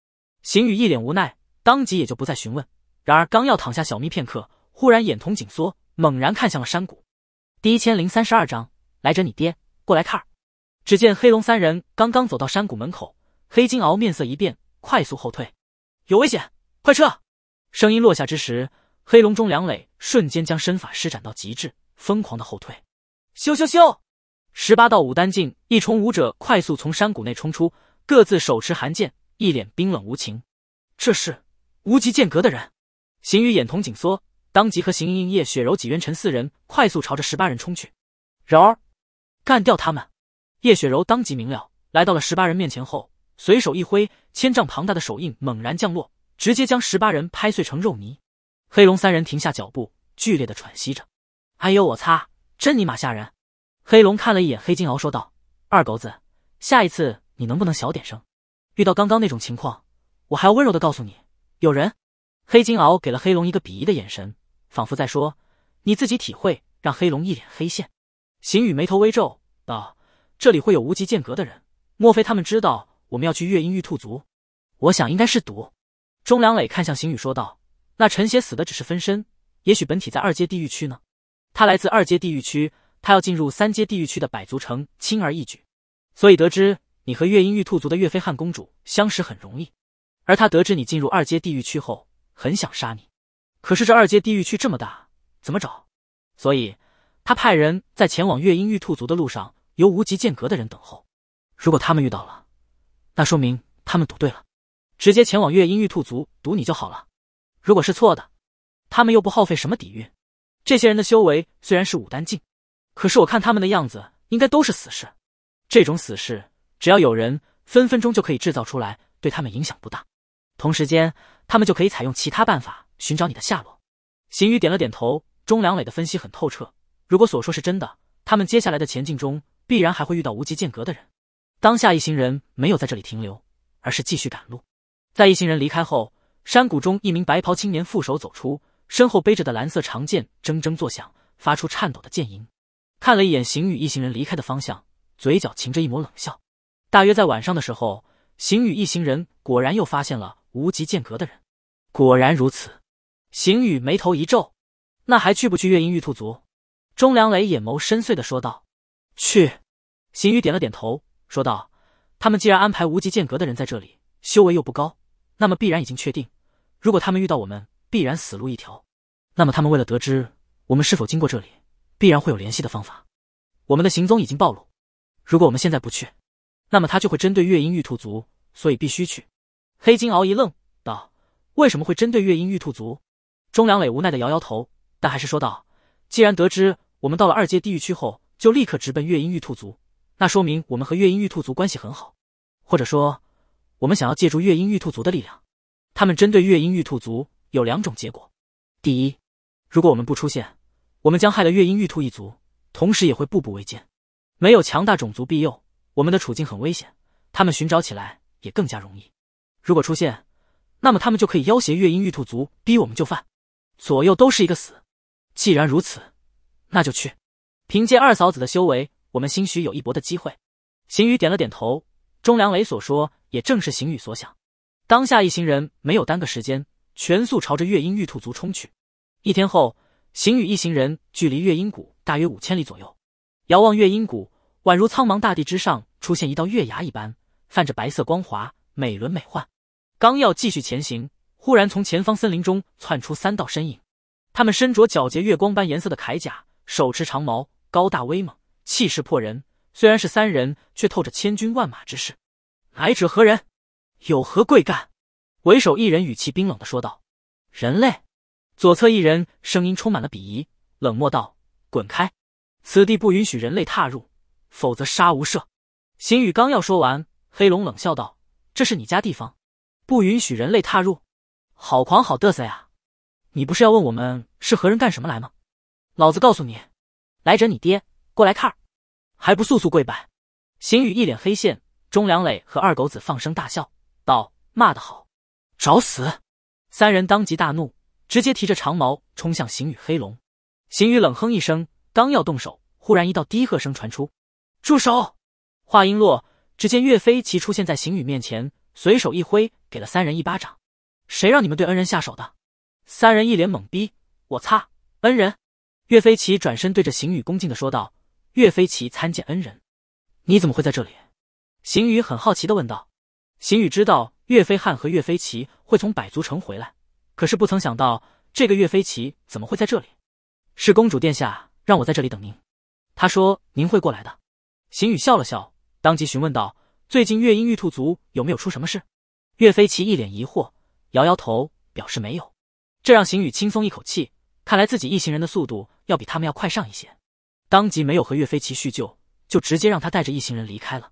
邢宇一脸无奈，当即也就不再询问。然而刚要躺下小咪片刻，忽然眼瞳紧缩，猛然看向了山谷。第一千零三十二章来者你爹，过来看。只见黑龙三人刚刚走到山谷门口，黑金鳌面色一变，快速后退，有危险，快撤！声音落下之时，黑龙中梁磊瞬间将身法施展到极致，疯狂的后退。咻咻咻！十八道武丹境一重武者快速从山谷内冲出，各自手持寒剑，一脸冰冷无情。这是无极剑阁的人。邢于眼瞳紧缩，当即和邢映叶、雪柔、纪渊辰四人快速朝着十八人冲去。儿，干掉他们！叶雪柔当即明了，来到了十八人面前后，随手一挥，千丈庞大的手印猛然降落，直接将十八人拍碎成肉泥。黑龙三人停下脚步，剧烈的喘息着：“哎呦我擦，真尼玛吓人！”黑龙看了一眼黑金鳌，说道：“二狗子，下一次你能不能小点声？遇到刚刚那种情况，我还要温柔的告诉你有人。”黑金鳌给了黑龙一个鄙夷的眼神，仿佛在说：“你自己体会。”让黑龙一脸黑线。邢宇眉头微皱，道。这里会有无极剑阁的人，莫非他们知道我们要去月阴玉兔族？我想应该是赌。钟良磊看向邢宇说道：“那陈邪死的只是分身，也许本体在二阶地狱区呢。他来自二阶地狱区，他要进入三阶地狱区的百族城轻而易举，所以得知你和月阴玉兔族的岳飞汉公主相识很容易。而他得知你进入二阶地狱区后，很想杀你，可是这二阶地狱区这么大，怎么找？所以，他派人在前往月阴玉兔族的路上。”由无极剑阁的人等候，如果他们遇到了，那说明他们赌对了，直接前往月阴玉兔族赌你就好了。如果是错的，他们又不耗费什么底蕴，这些人的修为虽然是武丹境，可是我看他们的样子应该都是死士。这种死士，只要有人，分分钟就可以制造出来，对他们影响不大。同时间，他们就可以采用其他办法寻找你的下落。邢羽点了点头，钟良磊的分析很透彻。如果所说是真的，他们接下来的前进中。必然还会遇到无极剑阁的人。当下一行人没有在这里停留，而是继续赶路。在一行人离开后，山谷中一名白袍青年负手走出，身后背着的蓝色长剑铮铮作响，发出颤抖的剑音。看了一眼邢宇一行人离开的方向，嘴角噙着一抹冷笑。大约在晚上的时候，邢宇一行人果然又发现了无极剑阁的人。果然如此。邢宇眉头一皱：“那还去不去月阴玉兔族？”钟良雷眼眸深邃的说道。去，邢宇点了点头，说道：“他们既然安排无极剑阁的人在这里，修为又不高，那么必然已经确定，如果他们遇到我们，必然死路一条。那么他们为了得知我们是否经过这里，必然会有联系的方法。我们的行踪已经暴露，如果我们现在不去，那么他就会针对月音玉兔族，所以必须去。”黑金鳌一愣，道：“为什么会针对月音玉兔族？”钟良磊无奈的摇摇头，但还是说道：“既然得知我们到了二阶地狱区后。”就立刻直奔月音玉兔族，那说明我们和月音玉兔族关系很好，或者说，我们想要借助月音玉兔族的力量。他们针对月音玉兔族有两种结果：第一，如果我们不出现，我们将害了月音玉兔一族，同时也会步步为艰，没有强大种族庇佑，我们的处境很危险，他们寻找起来也更加容易。如果出现，那么他们就可以要挟月音玉兔族，逼我们就范，左右都是一个死。既然如此，那就去。凭借二嫂子的修为，我们兴许有一搏的机会。邢宇点了点头，钟良雷所说也正是邢宇所想。当下一行人没有耽搁时间，全速朝着月鹰玉兔族冲去。一天后，邢宇一行人距离月鹰谷大约五千里左右。遥望月鹰谷，宛如苍茫大地之上出现一道月牙一般，泛着白色光华，美轮美奂。刚要继续前行，忽然从前方森林中窜出三道身影，他们身着皎洁月光般颜色的铠甲，手持长矛。高大威猛，气势迫人。虽然是三人，却透着千军万马之势。来者何人？有何贵干？为首一人语气冰冷的说道：“人类。”左侧一人声音充满了鄙夷，冷漠道：“滚开！此地不允许人类踏入，否则杀无赦。”邢宇刚要说完，黑龙冷笑道：“这是你家地方，不允许人类踏入？好狂，好得瑟呀！你不是要问我们是何人干什么来吗？老子告诉你。”来者，你爹过来看，还不速速跪拜！邢宇一脸黑线，钟良磊和二狗子放声大笑，道：“骂得好，找死！”三人当即大怒，直接提着长矛冲向邢宇。黑龙邢宇冷哼一声，刚要动手，忽然一道低喝声传出：“住手！”话音落，只见岳飞骑出现在邢宇面前，随手一挥，给了三人一巴掌：“谁让你们对恩人下手的？”三人一脸懵逼：“我擦，恩人！”岳飞奇转身对着邢宇恭敬的说道：“岳飞奇参见恩人，你怎么会在这里？”邢宇很好奇的问道。邢宇知道岳飞汉和岳飞奇会从百足城回来，可是不曾想到这个岳飞奇怎么会在这里。是公主殿下让我在这里等您，他说您会过来的。邢宇笑了笑，当即询问道：“最近月阴玉兔族有没有出什么事？”岳飞奇一脸疑惑，摇摇头，表示没有。这让邢宇轻松一口气。看来自己一行人的速度要比他们要快上一些，当即没有和岳飞奇叙旧，就直接让他带着一行人离开了。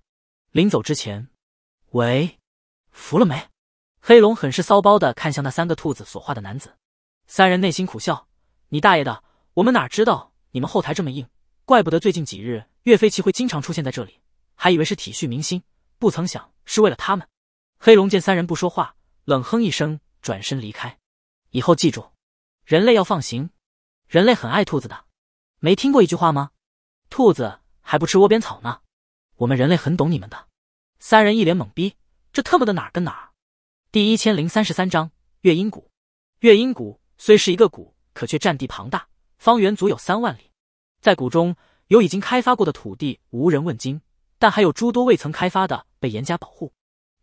临走之前，喂，服了没？黑龙很是骚包的看向那三个兔子所化的男子，三人内心苦笑：你大爷的，我们哪知道你们后台这么硬？怪不得最近几日岳飞奇会经常出现在这里，还以为是体恤民心，不曾想是为了他们。黑龙见三人不说话，冷哼一声，转身离开。以后记住。人类要放行，人类很爱兔子的，没听过一句话吗？兔子还不吃窝边草呢。我们人类很懂你们的。三人一脸懵逼，这特么的哪儿跟哪儿？第一千零三十三章月阴谷。月阴谷虽是一个谷，可却占地庞大，方圆足有三万里。在谷中有已经开发过的土地无人问津，但还有诸多未曾开发的被严加保护。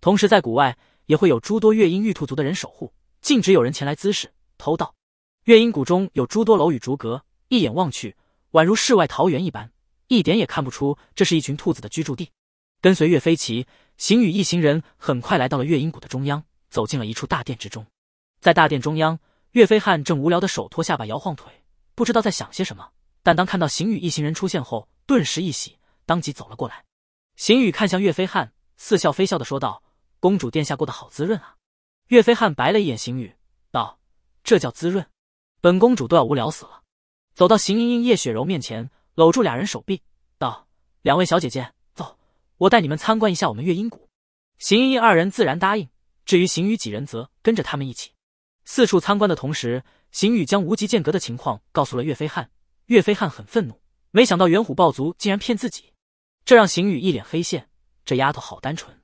同时在谷外也会有诸多月阴玉兔族的人守护，禁止有人前来滋事、偷盗。月音谷中有诸多楼宇竹阁，一眼望去宛如世外桃源一般，一点也看不出这是一群兔子的居住地。跟随岳飞奇、邢宇一行人很快来到了月音谷的中央，走进了一处大殿之中。在大殿中央，岳飞汉正无聊的手托下巴摇晃腿，不知道在想些什么。但当看到邢宇一行人出现后，顿时一喜，当即走了过来。邢宇看向岳飞汉，似笑非笑的说道：“公主殿下过得好滋润啊。”岳飞汉白了一眼邢宇，道：“这叫滋润。”本公主都要无聊死了，走到邢莹莹、叶雪柔面前，搂住俩人手臂，道：“两位小姐姐，走，我带你们参观一下我们月音谷。”邢莹莹二人自然答应。至于邢宇几人，则跟着他们一起，四处参观的同时，邢宇将无极剑阁的情况告诉了岳飞汉。岳飞汉很愤怒，没想到元虎豹族竟然骗自己，这让邢宇一脸黑线。这丫头好单纯。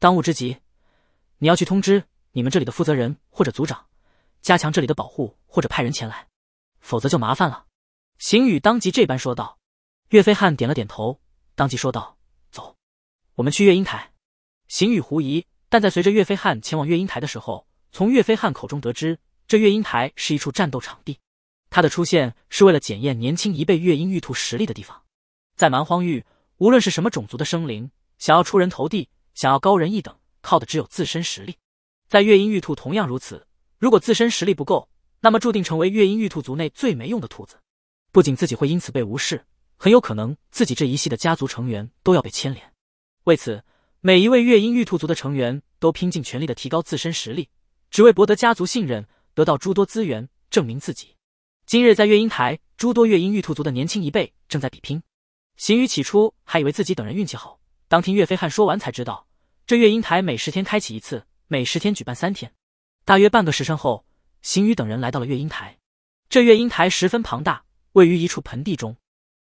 当务之急，你要去通知你们这里的负责人或者组长。加强这里的保护，或者派人前来，否则就麻烦了。”邢宇当即这般说道。岳飞汉点了点头，当即说道：“走，我们去月英台。”邢宇狐疑，但在随着岳飞汉前往月英台的时候，从岳飞汉口中得知，这月英台是一处战斗场地。它的出现是为了检验年轻一辈月英玉兔实力的地方。在蛮荒域，无论是什么种族的生灵，想要出人头地，想要高人一等，靠的只有自身实力。在月鹰玉兔同样如此。如果自身实力不够，那么注定成为月鹰玉兔族内最没用的兔子。不仅自己会因此被无视，很有可能自己这一系的家族成员都要被牵连。为此，每一位月鹰玉兔族的成员都拼尽全力的提高自身实力，只为博得家族信任，得到诸多资源，证明自己。今日在月英台，诸多月鹰玉兔族的年轻一辈正在比拼。邢宇起初还以为自己等人运气好，当听岳飞汉说完才知道，这月英台每十天开启一次，每十天举办三天。大约半个时辰后，邢宇等人来到了月音台。这月音台十分庞大，位于一处盆地中，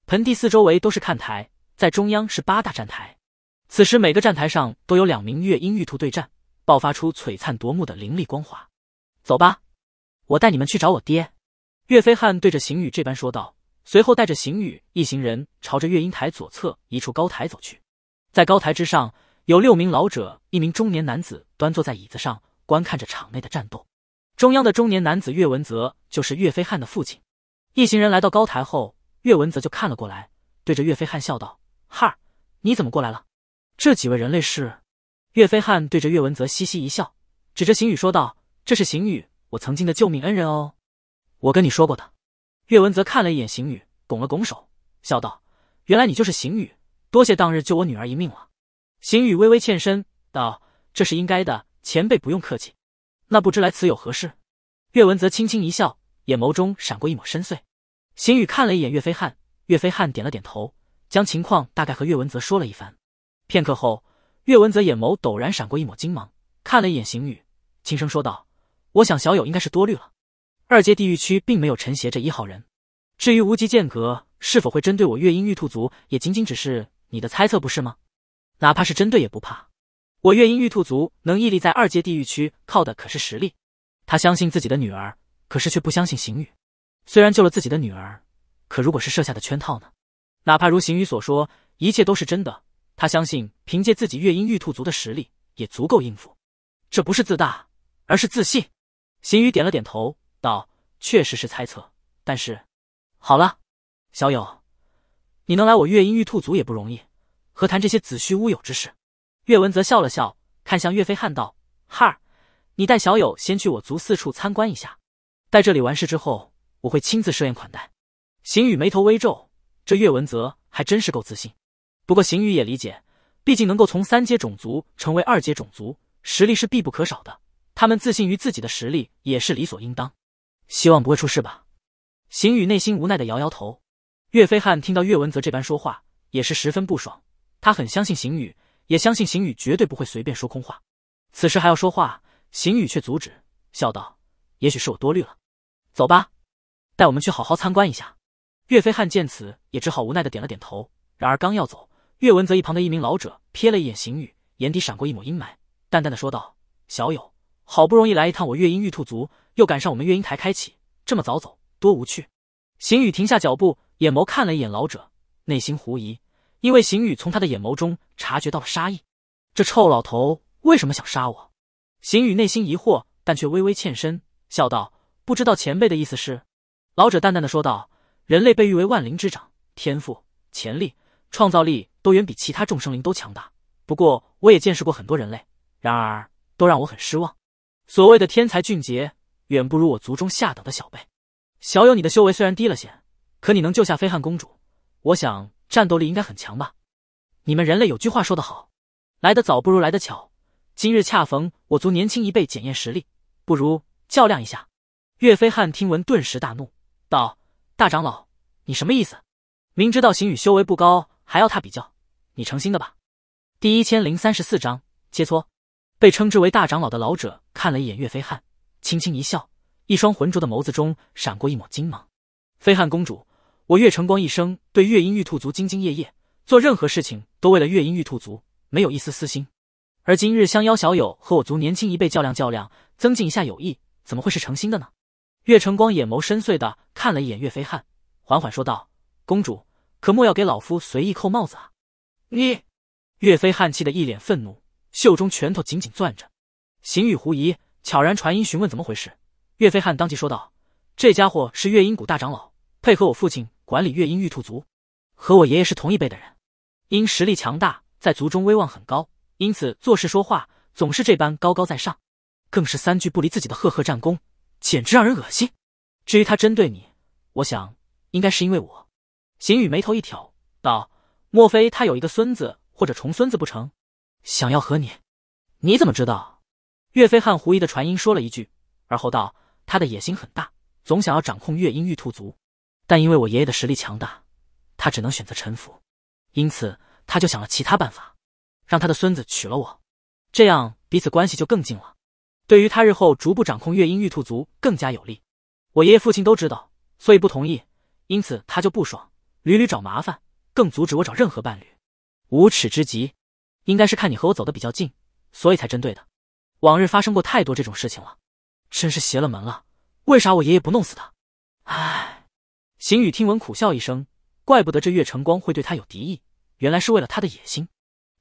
盆地四周围都是看台，在中央是八大站台。此时每个站台上都有两名月音玉兔对战，爆发出璀璨夺目的凌厉光华。走吧，我带你们去找我爹。”岳飞汉对着邢宇这般说道，随后带着邢宇一行人朝着月音台左侧一处高台走去。在高台之上，有六名老者，一名中年男子端坐在椅子上。观看着场内的战斗，中央的中年男子岳文泽就是岳飞汉的父亲。一行人来到高台后，岳文泽就看了过来，对着岳飞汉笑道：“汉儿，你怎么过来了？这几位人类是？”岳飞汉对着岳文泽嘻嘻一笑，指着邢宇说道：“这是邢宇，我曾经的救命恩人哦，我跟你说过的。”岳文泽看了一眼邢宇，拱了拱手，笑道：“原来你就是邢宇，多谢当日救我女儿一命了。”邢宇微微欠身道：“这是应该的。”前辈不用客气，那不知来此有何事？岳文泽轻轻一笑，眼眸中闪过一抹深邃。邢宇看了一眼岳飞汉，岳飞汉点了点头，将情况大概和岳文泽说了一番。片刻后，岳文泽眼眸陡然闪过一抹金芒，看了一眼邢宇，轻声说道：“我想小友应该是多虑了，二阶地狱区并没有陈邪这一号人。至于无极剑阁是否会针对我月阴玉兔族，也仅仅只是你的猜测，不是吗？哪怕是针对，也不怕。”我月阴玉兔族能屹立在二阶地狱区，靠的可是实力。他相信自己的女儿，可是却不相信邢宇。虽然救了自己的女儿，可如果是设下的圈套呢？哪怕如邢宇所说，一切都是真的，他相信凭借自己月阴玉兔族的实力，也足够应付。这不是自大，而是自信。邢宇点了点头，道：“确实是猜测，但是好了，小友，你能来我月阴玉兔族也不容易，何谈这些子虚乌有之事？”岳文泽笑了笑，看向岳飞汉道：“哈，儿，你带小友先去我族四处参观一下，待这里完事之后，我会亲自设宴款待。”邢宇眉头微皱，这岳文泽还真是够自信。不过邢宇也理解，毕竟能够从三阶种族成为二阶种族，实力是必不可少的。他们自信于自己的实力也是理所应当。希望不会出事吧？邢宇内心无奈的摇摇头。岳飞汉听到岳文泽这般说话，也是十分不爽。他很相信邢宇。也相信邢宇绝对不会随便说空话。此时还要说话，邢宇却阻止，笑道：“也许是我多虑了，走吧，带我们去好好参观一下。”岳飞汉见此，也只好无奈的点了点头。然而刚要走，岳文泽一旁的一名老者瞥了一眼邢宇，眼底闪过一抹阴霾，淡淡的说道：“小友，好不容易来一趟我月阴玉兔族，又赶上我们月阴台开启，这么早走，多无趣。”邢宇停下脚步，眼眸看了一眼老者，内心狐疑，因为邢宇从他的眼眸中。察觉到了杀意，这臭老头为什么想杀我？邢宇内心疑惑，但却微微欠身，笑道：“不知道前辈的意思是？”老者淡淡的说道：“人类被誉为万灵之长，天赋、潜力、创造力都远比其他众生灵都强大。不过，我也见识过很多人类，然而都让我很失望。所谓的天才俊杰，远不如我族中下等的小辈。小友，你的修为虽然低了些，可你能救下飞汉公主，我想战斗力应该很强吧。”你们人类有句话说得好，来得早不如来得巧。今日恰逢我族年轻一辈检验实力，不如较量一下。岳飞汉听闻，顿时大怒，道：“大长老，你什么意思？明知道邢羽修为不高，还要他比较，你成心的吧？”第一千零三十四章切磋。被称之为大长老的老者看了一眼岳飞汉，轻轻一笑，一双浑浊的眸子中闪过一抹金芒。飞汉公主，我岳晨光一生对月阴玉兔族兢兢业业。做任何事情都为了月音玉兔族，没有一丝私心。而今日相邀小友和我族年轻一辈较量较量，增进一下友谊，怎么会是诚心的呢？岳成光眼眸深邃的看了一眼岳飞汉，缓缓说道：“公主可莫要给老夫随意扣帽子啊！”你，岳飞汉气得一脸愤怒，袖中拳头紧紧攥着。邢与狐疑，悄然传音询问怎么回事。岳飞汉当即说道：“这家伙是月音谷大长老，配合我父亲管理月音玉兔族，和我爷爷是同一辈的人。”因实力强大，在族中威望很高，因此做事说话总是这般高高在上，更是三句不离自己的赫赫战功，简直让人恶心。至于他针对你，我想应该是因为我。邢宇眉头一挑，道：“莫非他有一个孙子或者重孙子不成？想要和你？”你怎么知道？岳飞汉狐疑的传音说了一句，而后道：“他的野心很大，总想要掌控月阴玉兔族，但因为我爷爷的实力强大，他只能选择臣服。”因此，他就想了其他办法，让他的孙子娶了我，这样彼此关系就更近了，对于他日后逐步掌控月阴玉兔族更加有利。我爷爷、父亲都知道，所以不同意，因此他就不爽，屡屡找麻烦，更阻止我找任何伴侣，无耻之极！应该是看你和我走得比较近，所以才针对的。往日发生过太多这种事情了，真是邪了门了！为啥我爷爷不弄死他？唉，邢宇听闻苦笑一声，怪不得这月晨光会对他有敌意。原来是为了他的野心。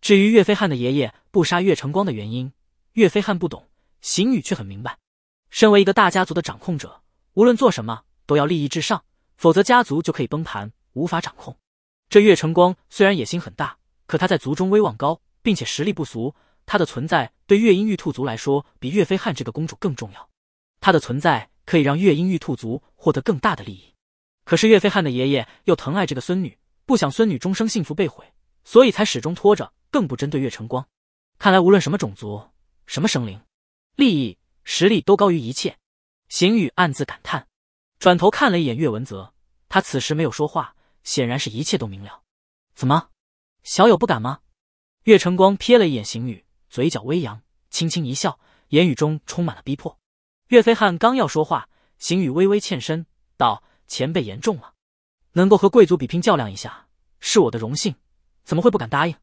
至于岳飞汉的爷爷不杀岳成光的原因，岳飞汉不懂，邢宇却很明白。身为一个大家族的掌控者，无论做什么都要利益至上，否则家族就可以崩盘，无法掌控。这岳成光虽然野心很大，可他在族中威望高，并且实力不俗，他的存在对岳阴玉兔族来说比岳飞汉这个公主更重要。他的存在可以让岳阴玉兔族获得更大的利益。可是岳飞汉的爷爷又疼爱这个孙女。不想孙女终生幸福被毁，所以才始终拖着，更不针对岳成光。看来无论什么种族、什么生灵，利益、实力都高于一切。邢宇暗自感叹，转头看了一眼岳文泽，他此时没有说话，显然是一切都明了。怎么，小友不敢吗？岳成光瞥了一眼邢宇，嘴角微扬，轻轻一笑，言语中充满了逼迫。岳飞汉刚要说话，邢宇微微欠身道：“前辈言重了。”能够和贵族比拼较量一下，是我的荣幸，怎么会不敢答应？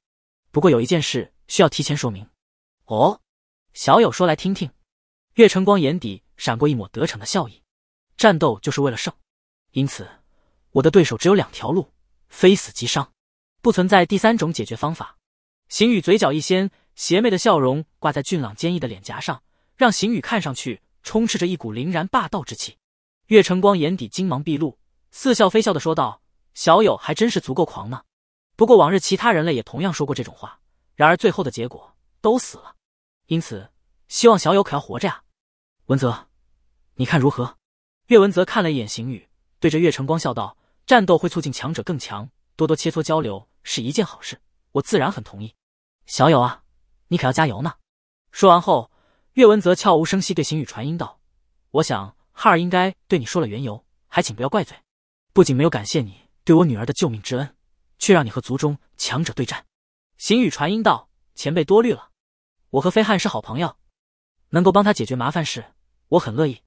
不过有一件事需要提前说明。哦，小友说来听听。岳成光眼底闪过一抹得逞的笑意。战斗就是为了胜，因此我的对手只有两条路，非死即伤，不存在第三种解决方法。邢宇嘴角一掀，邪魅的笑容挂在俊朗坚毅的脸颊上，让邢宇看上去充斥着一股凛然霸道之气。岳成光眼底金芒毕露。似笑非笑的说道：“小友还真是足够狂呢。不过往日其他人类也同样说过这种话，然而最后的结果都死了。因此，希望小友可要活着呀。”文泽，你看如何？”岳文泽看了一眼邢宇，对着岳晨光笑道：“战斗会促进强者更强，多多切磋交流是一件好事，我自然很同意。小友啊，你可要加油呢。”说完后，岳文泽悄无声息对邢宇传音道：“我想哈尔应该对你说了缘由，还请不要怪罪。”不仅没有感谢你对我女儿的救命之恩，却让你和族中强者对战。邢宇传音道：“前辈多虑了，我和飞汉是好朋友，能够帮他解决麻烦事，我很乐意。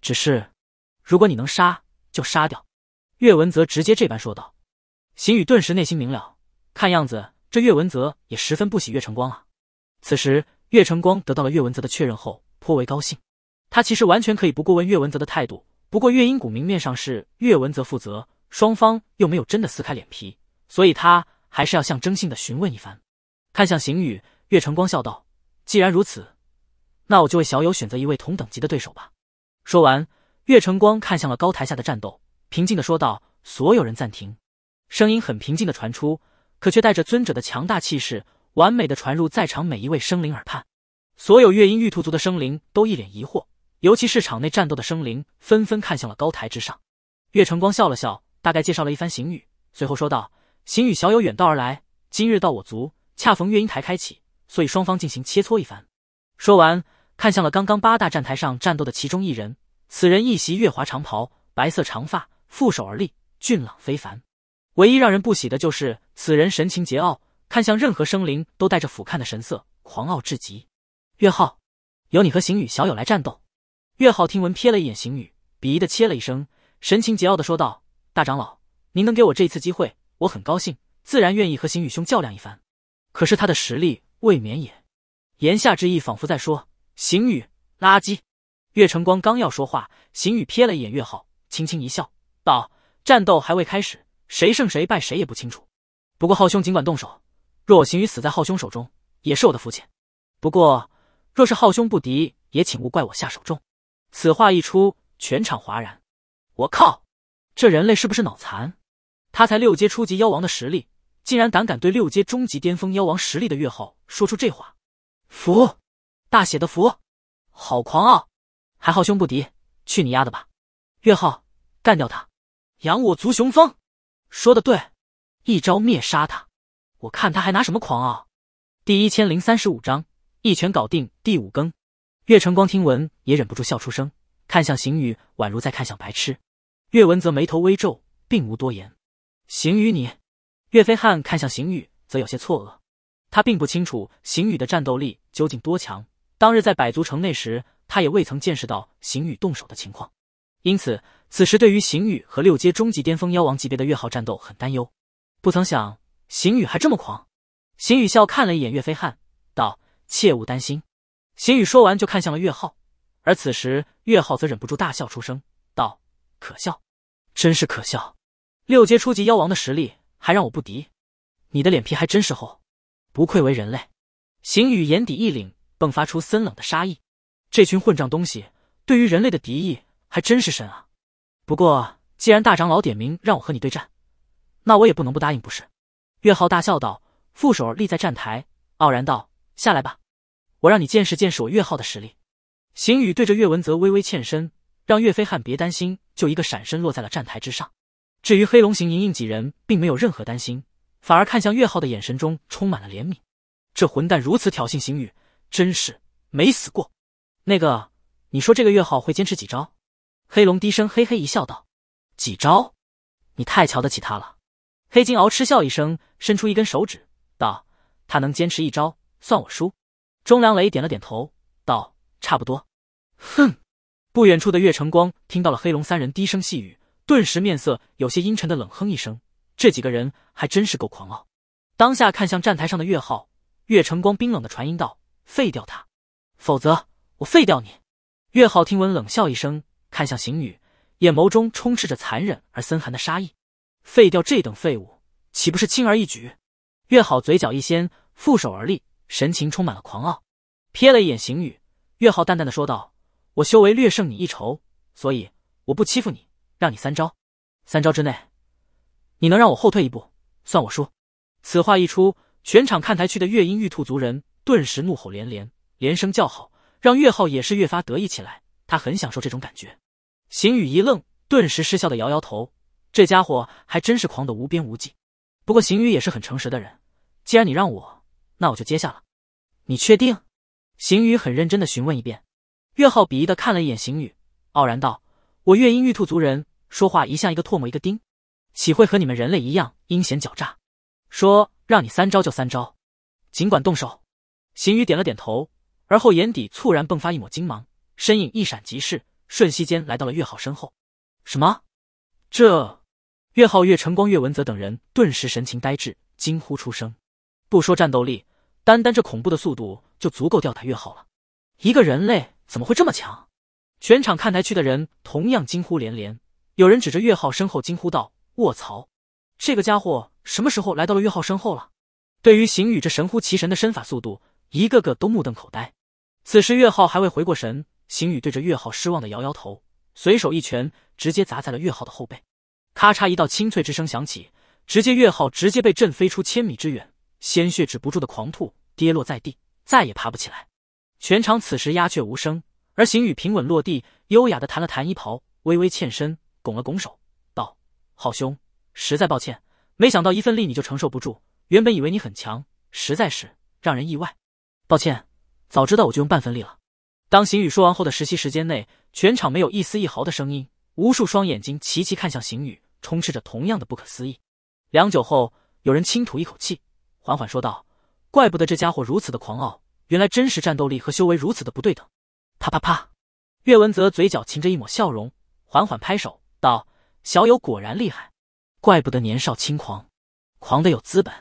只是，如果你能杀，就杀掉。”岳文泽直接这般说道。邢宇顿时内心明了，看样子这岳文泽也十分不喜岳成光啊。此时，岳成光得到了岳文泽的确认后，颇为高兴。他其实完全可以不过问岳文泽的态度。不过月音谷明面上是岳文泽负责，双方又没有真的撕开脸皮，所以他还是要象征性的询问一番。看向邢宇，岳承光笑道：“既然如此，那我就为小友选择一位同等级的对手吧。”说完，岳承光看向了高台下的战斗，平静的说道：“所有人暂停。”声音很平静的传出，可却带着尊者的强大气势，完美的传入在场每一位生灵耳畔。所有月音玉兔族的生灵都一脸疑惑。尤其是场内战斗的生灵纷纷看向了高台之上。岳成光笑了笑，大概介绍了一番邢宇，随后说道：“邢宇小友远道而来，今日到我族，恰逢月英台开启，所以双方进行切磋一番。”说完，看向了刚刚八大战台上战斗的其中一人。此人一袭月华长袍，白色长发，负手而立，俊朗非凡。唯一让人不喜的就是此人神情桀骜，看向任何生灵都带着俯瞰的神色，狂傲至极。岳浩，由你和邢宇小友来战斗。岳浩听闻，瞥了一眼邢宇，鄙夷的切了一声，神情桀骜的说道：“大长老，您能给我这一次机会，我很高兴，自然愿意和邢宇兄较量一番。可是他的实力未免也……”言下之意，仿佛在说邢宇垃圾。岳成光刚要说话，邢宇瞥了一眼岳浩，轻轻一笑，道：“战斗还未开始，谁胜谁败，谁也不清楚。不过浩兄尽管动手，若我邢宇死在浩兄手中，也是我的福气。不过若是浩兄不敌，也请勿怪我下手重。”此话一出，全场哗然。我靠，这人类是不是脑残？他才六阶初级妖王的实力，竟然胆敢对六阶终极巅峰妖王实力的月后说出这话？服！大写的服！好狂傲！还好兄不敌，去你丫的吧！月浩，干掉他，扬我族雄风！说的对，一招灭杀他，我看他还拿什么狂傲！第一千零三十五章一拳搞定第五更。岳晨光听闻，也忍不住笑出声，看向邢宇，宛如在看向白痴。岳文则眉头微皱，并无多言。邢宇，你……岳飞汉看向邢宇，则有些错愕。他并不清楚邢宇的战斗力究竟多强，当日在百足城内时，他也未曾见识到邢宇动手的情况，因此此时对于邢宇和六阶终极巅峰妖王级别的岳浩战斗很担忧。不曾想，邢宇还这么狂。邢宇笑看了一眼岳飞汉，道：“切勿担心。”邢宇说完，就看向了岳浩，而此时岳浩则忍不住大笑出声，道：“可笑，真是可笑！六阶初级妖王的实力还让我不敌，你的脸皮还真是厚，不愧为人类。”邢宇眼底一凛，迸发出森冷的杀意，这群混账东西，对于人类的敌意还真是深啊！不过既然大长老点名让我和你对战，那我也不能不答应，不是？”岳浩大笑道，负手立在站台，傲然道：“下来吧。”我让你见识见识我岳浩的实力。邢宇对着岳文泽微微欠身，让岳飞汉别担心，就一个闪身落在了站台之上。至于黑龙、行莹莹几人，并没有任何担心，反而看向岳浩的眼神中充满了怜悯。这混蛋如此挑衅邢宇，真是没死过。那个，你说这个岳浩会坚持几招？黑龙低声嘿嘿一笑，道：“几招？你太瞧得起他了。”黑金鳌嗤笑一声，伸出一根手指，道：“他能坚持一招，算我输。”钟良雷点了点头，道：“差不多。”哼！不远处的岳成光听到了黑龙三人低声细语，顿时面色有些阴沉的冷哼一声：“这几个人还真是够狂傲。”当下看向站台上的岳浩，岳成光冰冷的传音道：“废掉他，否则我废掉你。”岳浩听闻冷笑一声，看向邢宇，眼眸中充斥着残忍而森寒的杀意：“废掉这等废物，岂不是轻而易举？”岳浩嘴角一掀，负手而立。神情充满了狂傲，瞥了一眼邢宇，岳浩淡淡的说道：“我修为略胜你一筹，所以我不欺负你，让你三招。三招之内，你能让我后退一步，算我输。”此话一出，全场看台区的月音玉兔族人顿时怒吼连连，连声叫好，让岳浩也是越发得意起来。他很享受这种感觉。邢宇一愣，顿时失笑的摇摇头，这家伙还真是狂得无边无际。不过邢宇也是很诚实的人，既然你让我。那我就接下了。你确定？邢宇很认真的询问一遍。岳浩鄙夷的看了一眼邢宇，傲然道：“我月阴玉兔族人说话一向一个唾沫一个钉，岂会和你们人类一样阴险狡诈？说让你三招就三招，尽管动手。”邢宇点了点头，而后眼底猝然迸发一抹金芒，身影一闪即逝，瞬息间来到了岳浩身后。什么？这？岳浩、岳晨光、岳文泽等人顿时神情呆滞，惊呼出声。不说战斗力，单单这恐怖的速度就足够吊打月号了。一个人类怎么会这么强？全场看台区的人同样惊呼连连。有人指着月号身后惊呼道：“卧槽，这个家伙什么时候来到了月号身后了？”对于邢宇这神乎其神的身法速度，一个个都目瞪口呆。此时月号还未回过神，邢宇对着月号失望的摇摇头，随手一拳直接砸在了月号的后背，咔嚓一道清脆之声响起，直接月号直接被震飞出千米之远。鲜血止不住的狂吐，跌落在地，再也爬不起来。全场此时鸦雀无声，而邢宇平稳落地，优雅的弹了弹衣袍，微微欠身，拱了拱手，道：“浩兄，实在抱歉，没想到一份力你就承受不住。原本以为你很强，实在是让人意外。抱歉，早知道我就用半分力了。”当邢宇说完后的实习时间内，全场没有一丝一毫的声音，无数双眼睛齐齐看向邢宇，充斥着同样的不可思议。良久后，有人轻吐一口气。缓缓说道：“怪不得这家伙如此的狂傲，原来真实战斗力和修为如此的不对等。”啪啪啪，岳文泽嘴角噙着一抹笑容，缓缓拍手道：“小友果然厉害，怪不得年少轻狂，狂的有资本。”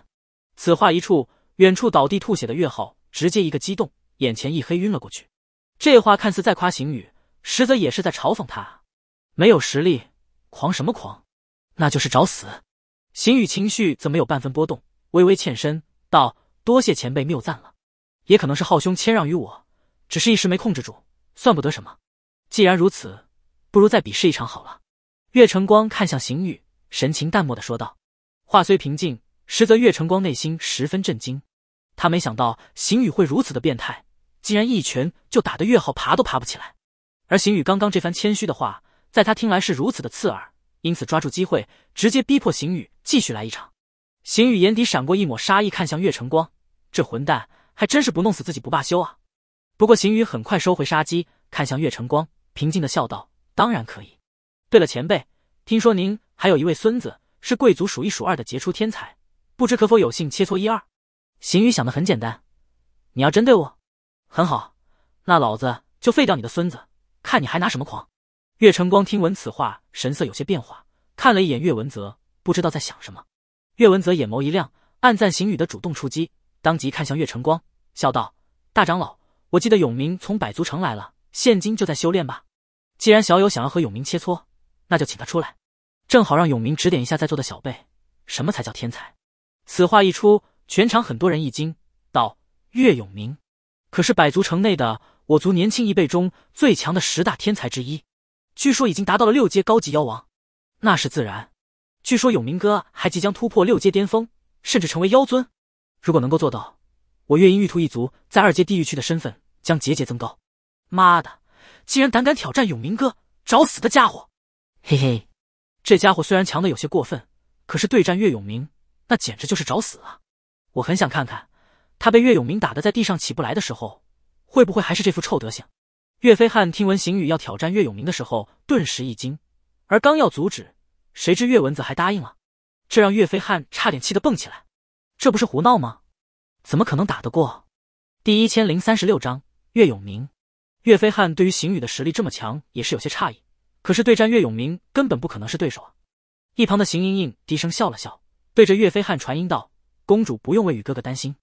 此话一出，远处倒地吐血的岳浩直接一个激动，眼前一黑，晕了过去。这话看似在夸邢宇，实则也是在嘲讽他，没有实力，狂什么狂？那就是找死。邢宇情绪则没有半分波动。微微欠身道：“多谢前辈谬赞了，也可能是浩兄谦让于我，只是一时没控制住，算不得什么。既然如此，不如再比试一场好了。”岳承光看向邢宇，神情淡漠的说道。话虽平静，实则岳承光内心十分震惊。他没想到邢宇会如此的变态，竟然一拳就打得岳浩爬都爬不起来。而邢宇刚刚这番谦虚的话，在他听来是如此的刺耳，因此抓住机会，直接逼迫邢宇继续来一场。邢宇眼底闪过一抹杀意，看向岳成光，这混蛋还真是不弄死自己不罢休啊！不过邢宇很快收回杀机，看向岳成光，平静的笑道：“当然可以。对了，前辈，听说您还有一位孙子，是贵族数一数二的杰出天才，不知可否有幸切磋一二？”邢宇想的很简单，你要针对我，很好，那老子就废掉你的孙子，看你还拿什么狂！岳成光听闻此话，神色有些变化，看了一眼岳文泽，不知道在想什么。岳文泽眼眸一亮，暗赞邢宇的主动出击，当即看向岳晨光，笑道：“大长老，我记得永明从百族城来了，现今就在修炼吧？既然小友想要和永明切磋，那就请他出来，正好让永明指点一下在座的小辈，什么才叫天才。”此话一出，全场很多人一惊，道：“岳永明可是百族城内的我族年轻一辈中最强的十大天才之一，据说已经达到了六阶高级妖王。”那是自然。据说永明哥还即将突破六阶巅峰，甚至成为妖尊。如果能够做到，我月音玉兔一族在二阶地狱区的身份将节节增高。妈的，竟然胆敢挑战永明哥，找死的家伙！嘿嘿，这家伙虽然强的有些过分，可是对战岳永明，那简直就是找死啊！我很想看看他被岳永明打的在地上起不来的时候，会不会还是这副臭德行。岳飞汉听闻邢宇要挑战岳永明的时候，顿时一惊，而刚要阻止。谁知岳文子还答应了，这让岳飞汉差点气得蹦起来，这不是胡闹吗？怎么可能打得过？第一千零三十六章岳永明。岳飞汉对于邢宇的实力这么强也是有些诧异，可是对战岳永明根本不可能是对手啊。一旁的邢莹莹低声笑了笑，对着岳飞汉传音道：“公主不用为宇哥哥担心，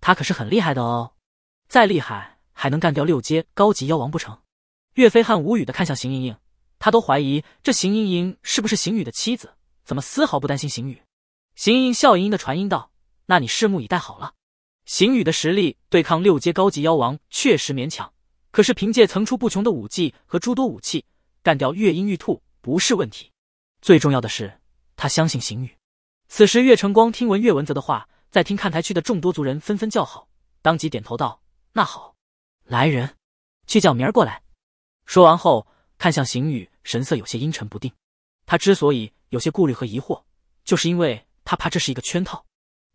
他可是很厉害的哦。再厉害还能干掉六阶高级妖王不成？”岳飞汉无语的看向邢莹莹。他都怀疑这邢莹莹是不是邢宇的妻子，怎么丝毫不担心邢宇？邢莹莹笑盈盈的传音道：“那你拭目以待好了。”邢宇的实力对抗六阶高级妖王确实勉强，可是凭借层出不穷的武技和诸多武器，干掉月鹰玉兔不是问题。最重要的是，他相信邢宇。此时岳成光听闻岳文泽的话，在听看台区的众多族人纷纷叫好，当即点头道：“那好，来人，去叫明儿过来。”说完后。看向邢宇，神色有些阴沉不定。他之所以有些顾虑和疑惑，就是因为他怕这是一个圈套。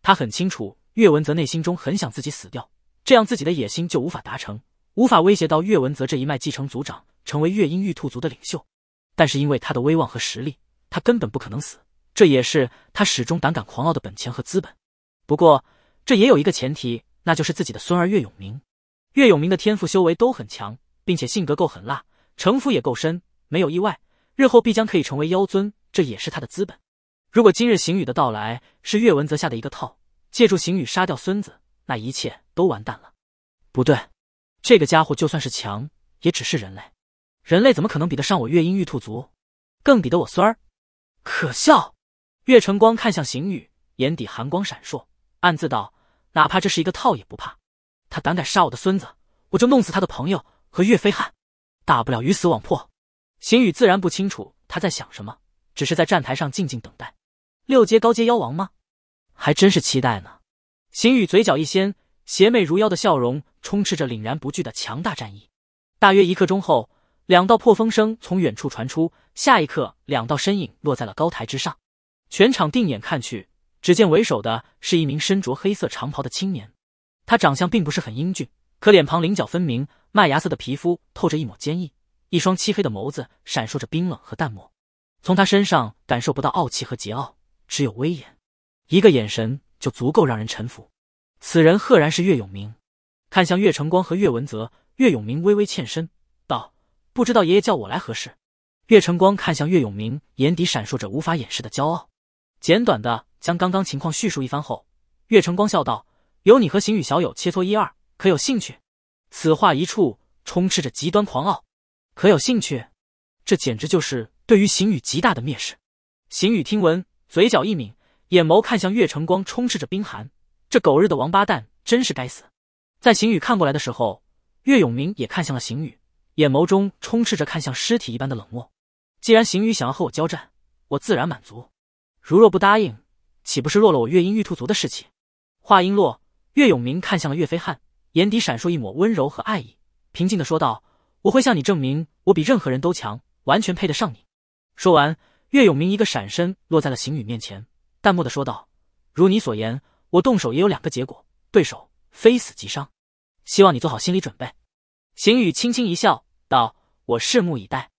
他很清楚，岳文泽内心中很想自己死掉，这样自己的野心就无法达成，无法威胁到岳文泽这一脉继承族长，成为月英玉兔族的领袖。但是因为他的威望和实力，他根本不可能死，这也是他始终胆敢狂傲的本钱和资本。不过，这也有一个前提，那就是自己的孙儿岳永明。岳永明的天赋修为都很强，并且性格够狠辣。城府也够深，没有意外，日后必将可以成为妖尊，这也是他的资本。如果今日邢宇的到来是岳文泽下的一个套，借助邢宇杀掉孙子，那一切都完蛋了。不对，这个家伙就算是强，也只是人类，人类怎么可能比得上我月阴玉兔族？更比得我孙儿？可笑！岳晨光看向邢宇，眼底寒光闪烁，暗自道：哪怕这是一个套，也不怕。他胆敢杀我的孙子，我就弄死他的朋友和岳飞汉。大不了鱼死网破，邢宇自然不清楚他在想什么，只是在站台上静静等待。六阶高阶妖王吗？还真是期待呢。邢宇嘴角一掀，邪魅如妖的笑容充斥着凛然不惧的强大战意。大约一刻钟后，两道破风声从远处传出，下一刻，两道身影落在了高台之上。全场定眼看去，只见为首的是一名身着黑色长袍的青年，他长相并不是很英俊，可脸庞棱角分明。麦芽色的皮肤透着一抹坚毅，一双漆黑的眸子闪烁着冰冷和淡漠。从他身上感受不到傲气和桀骜，只有威严。一个眼神就足够让人臣服。此人赫然是岳永明。看向岳承光和岳文泽，岳永明微微欠身道：“不知道爷爷叫我来何事？”岳承光看向岳永明，眼底闪烁着无法掩饰的骄傲。简短的将刚刚情况叙述一番后，岳承光笑道：“有你和邢宇小友切磋一二，可有兴趣？”此话一出，充斥着极端狂傲。可有兴趣？这简直就是对于邢宇极大的蔑视。邢宇听闻，嘴角一抿，眼眸看向岳成光，充斥着冰寒。这狗日的王八蛋，真是该死！在邢宇看过来的时候，岳永明也看向了邢宇，眼眸中充斥着看向尸体一般的冷漠。既然邢宇想要和我交战，我自然满足。如若不答应，岂不是落了我月阴玉兔族的士气？话音落，岳永明看向了岳飞汉。眼底闪烁一抹温柔和爱意，平静的说道：“我会向你证明，我比任何人都强，完全配得上你。”说完，岳永明一个闪身落在了邢宇面前，淡漠的说道：“如你所言，我动手也有两个结果，对手非死即伤，希望你做好心理准备。”邢宇轻轻一笑，道：“我拭目以待。”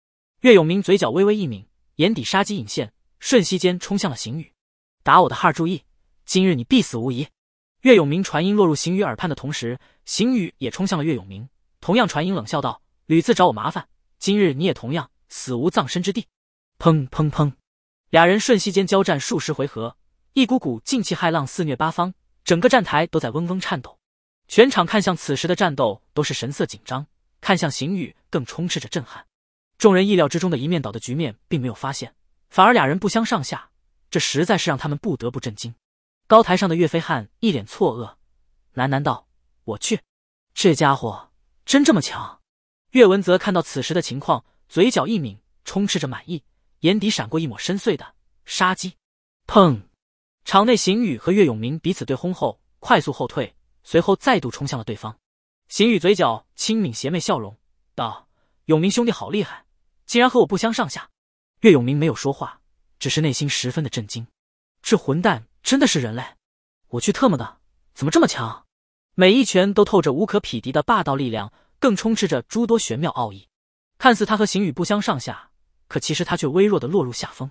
岳永明嘴角微微一抿，眼底杀机隐现，瞬息间冲向了邢宇：“打我的号注意，今日你必死无疑！”岳永明传音落入邢宇耳畔的同时，邢宇也冲向了岳永明，同样传音冷笑道：“屡次找我麻烦，今日你也同样死无葬身之地！”砰砰砰，俩人瞬息间交战数十回合，一股股劲气骇浪肆虐八方，整个站台都在嗡嗡颤抖。全场看向此时的战斗，都是神色紧张；看向邢宇，更充斥着震撼。众人意料之中的一面倒的局面并没有发现，反而俩人不相上下，这实在是让他们不得不震惊。高台上的岳飞汉一脸错愕，喃喃道：“我去，这家伙真这么强？”岳文泽看到此时的情况，嘴角一抿，充斥着满意，眼底闪过一抹深邃的杀机。砰！场内邢宇和岳永明彼此对轰后，快速后退，随后再度冲向了对方。邢宇嘴角轻抿，邪魅笑容道：“永明兄弟好厉害，竟然和我不相上下。”岳永明没有说话，只是内心十分的震惊，这混蛋！真的是人类！我去特么的，怎么这么强？每一拳都透着无可匹敌的霸道力量，更充斥着诸多玄妙奥义。看似他和邢宇不相上下，可其实他却微弱的落入下风。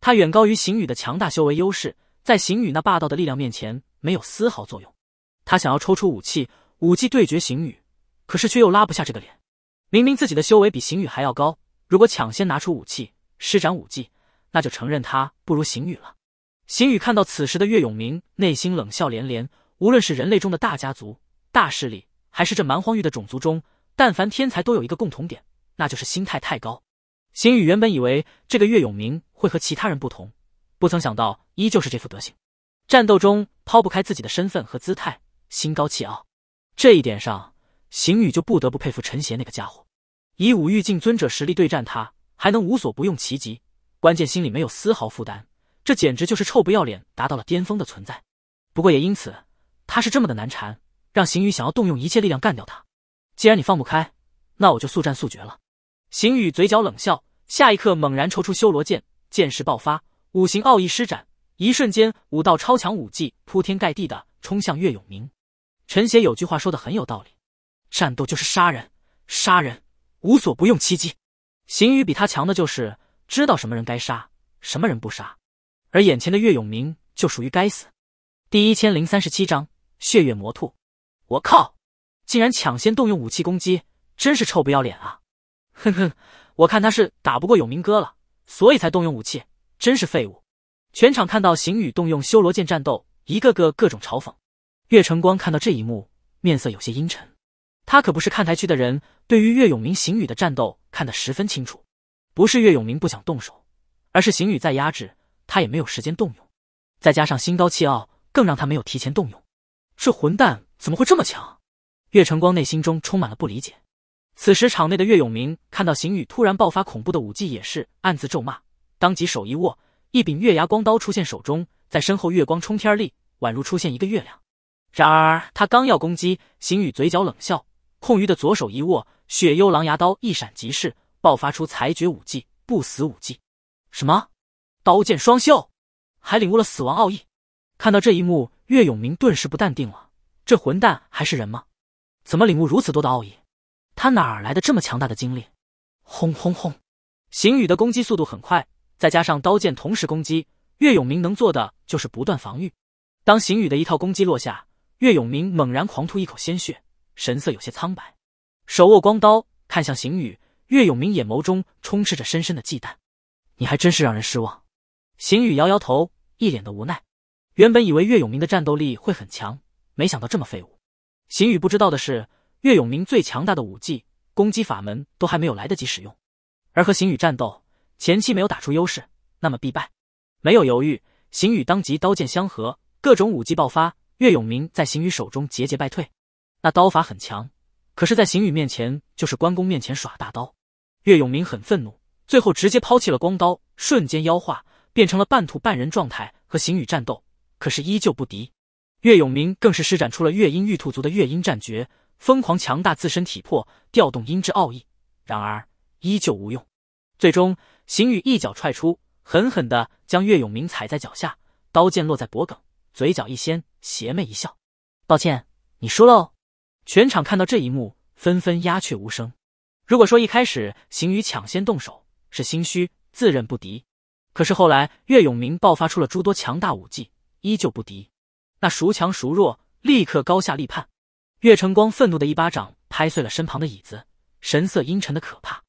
他远高于邢宇的强大修为优势，在邢宇那霸道的力量面前没有丝毫作用。他想要抽出武器，武技对决邢宇，可是却又拉不下这个脸。明明自己的修为比邢宇还要高，如果抢先拿出武器施展武技，那就承认他不如邢宇了。邢宇看到此时的岳永明，内心冷笑连连。无论是人类中的大家族、大势力，还是这蛮荒域的种族中，但凡天才都有一个共同点，那就是心态太高。邢宇原本以为这个岳永明会和其他人不同，不曾想到依旧是这副德行。战斗中抛不开自己的身份和姿态，心高气傲。这一点上，邢宇就不得不佩服陈邪那个家伙，以武御境尊者实力对战他，还能无所不用其极，关键心里没有丝毫负担。这简直就是臭不要脸达到了巅峰的存在，不过也因此他是这么的难缠，让邢宇想要动用一切力量干掉他。既然你放不开，那我就速战速决了。邢宇嘴角冷笑，下一刻猛然抽出修罗剑，剑势爆发，五行奥义施展，一瞬间五道超强武技铺天盖地的冲向岳永明。陈邪有句话说的很有道理，战斗就是杀人，杀人无所不用其极。邢宇比他强的就是知道什么人该杀，什么人不杀。而眼前的岳永明就属于该死。第一千零三十七章血月魔兔。我靠！竟然抢先动用武器攻击，真是臭不要脸啊！哼哼，我看他是打不过永明哥了，所以才动用武器，真是废物。全场看到邢宇动用修罗剑战斗，一个个各种嘲讽。岳晨光看到这一幕，面色有些阴沉。他可不是看台区的人，对于岳永明、邢宇的战斗看得十分清楚。不是岳永明不想动手，而是邢宇在压制。他也没有时间动用，再加上心高气傲，更让他没有提前动用。这混蛋怎么会这么强？岳成光内心中充满了不理解。此时场内的岳永明看到邢宇突然爆发恐怖的武技，也是暗自咒骂，当即手一握，一柄月牙光刀出现手中，在身后月光冲天立，宛如出现一个月亮。然而他刚要攻击，邢宇嘴角冷笑，空余的左手一握，血幽狼牙刀一闪即逝，爆发出裁决武技、不死武技。什么？刀剑双修，还领悟了死亡奥义。看到这一幕，岳永明顿时不淡定了。这混蛋还是人吗？怎么领悟如此多的奥义？他哪来的这么强大的精力？轰轰轰！邢宇的攻击速度很快，再加上刀剑同时攻击，岳永明能做的就是不断防御。当邢宇的一套攻击落下，岳永明猛然狂吐一口鲜血，神色有些苍白。手握光刀，看向邢宇，岳永明眼眸中充斥着深深的忌惮。你还真是让人失望。邢宇摇摇头，一脸的无奈。原本以为岳永明的战斗力会很强，没想到这么废物。邢宇不知道的是，岳永明最强大的武技攻击法门都还没有来得及使用，而和邢宇战斗前期没有打出优势，那么必败。没有犹豫，邢宇当即刀剑相合，各种武技爆发。岳永明在邢宇手中节节败退。那刀法很强，可是，在邢宇面前就是关公面前耍大刀。岳永明很愤怒，最后直接抛弃了光刀，瞬间妖化。变成了半兔半人状态和邢羽战斗，可是依旧不敌。岳永明更是施展出了月鹰玉兔族的月鹰战诀，疯狂强大自身体魄，调动音之奥义，然而依旧无用。最终，邢羽一脚踹出，狠狠地将岳永明踩在脚下，刀剑落在脖颈，嘴角一掀，邪魅一笑：“抱歉，你输了。”全场看到这一幕，纷纷鸦雀无声。如果说一开始邢羽抢先动手是心虚，自认不敌。可是后来，岳永明爆发出了诸多强大武技，依旧不敌。那孰强孰弱，立刻高下立判。岳晨光愤怒的一巴掌拍碎了身旁的椅子，神色阴沉的可怕。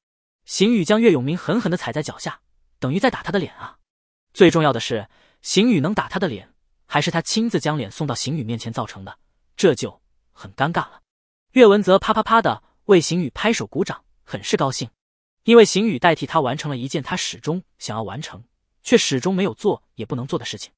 邢宇将岳永明狠狠的踩在脚下，等于在打他的脸啊！最重要的是，邢宇能打他的脸，还是他亲自将脸送到邢宇面前造成的，这就很尴尬了。岳文泽啪啪啪的为邢宇拍手鼓掌，很是高兴，因为邢宇代替他完成了一件他始终想要完成。却始终没有做也不能做的事情。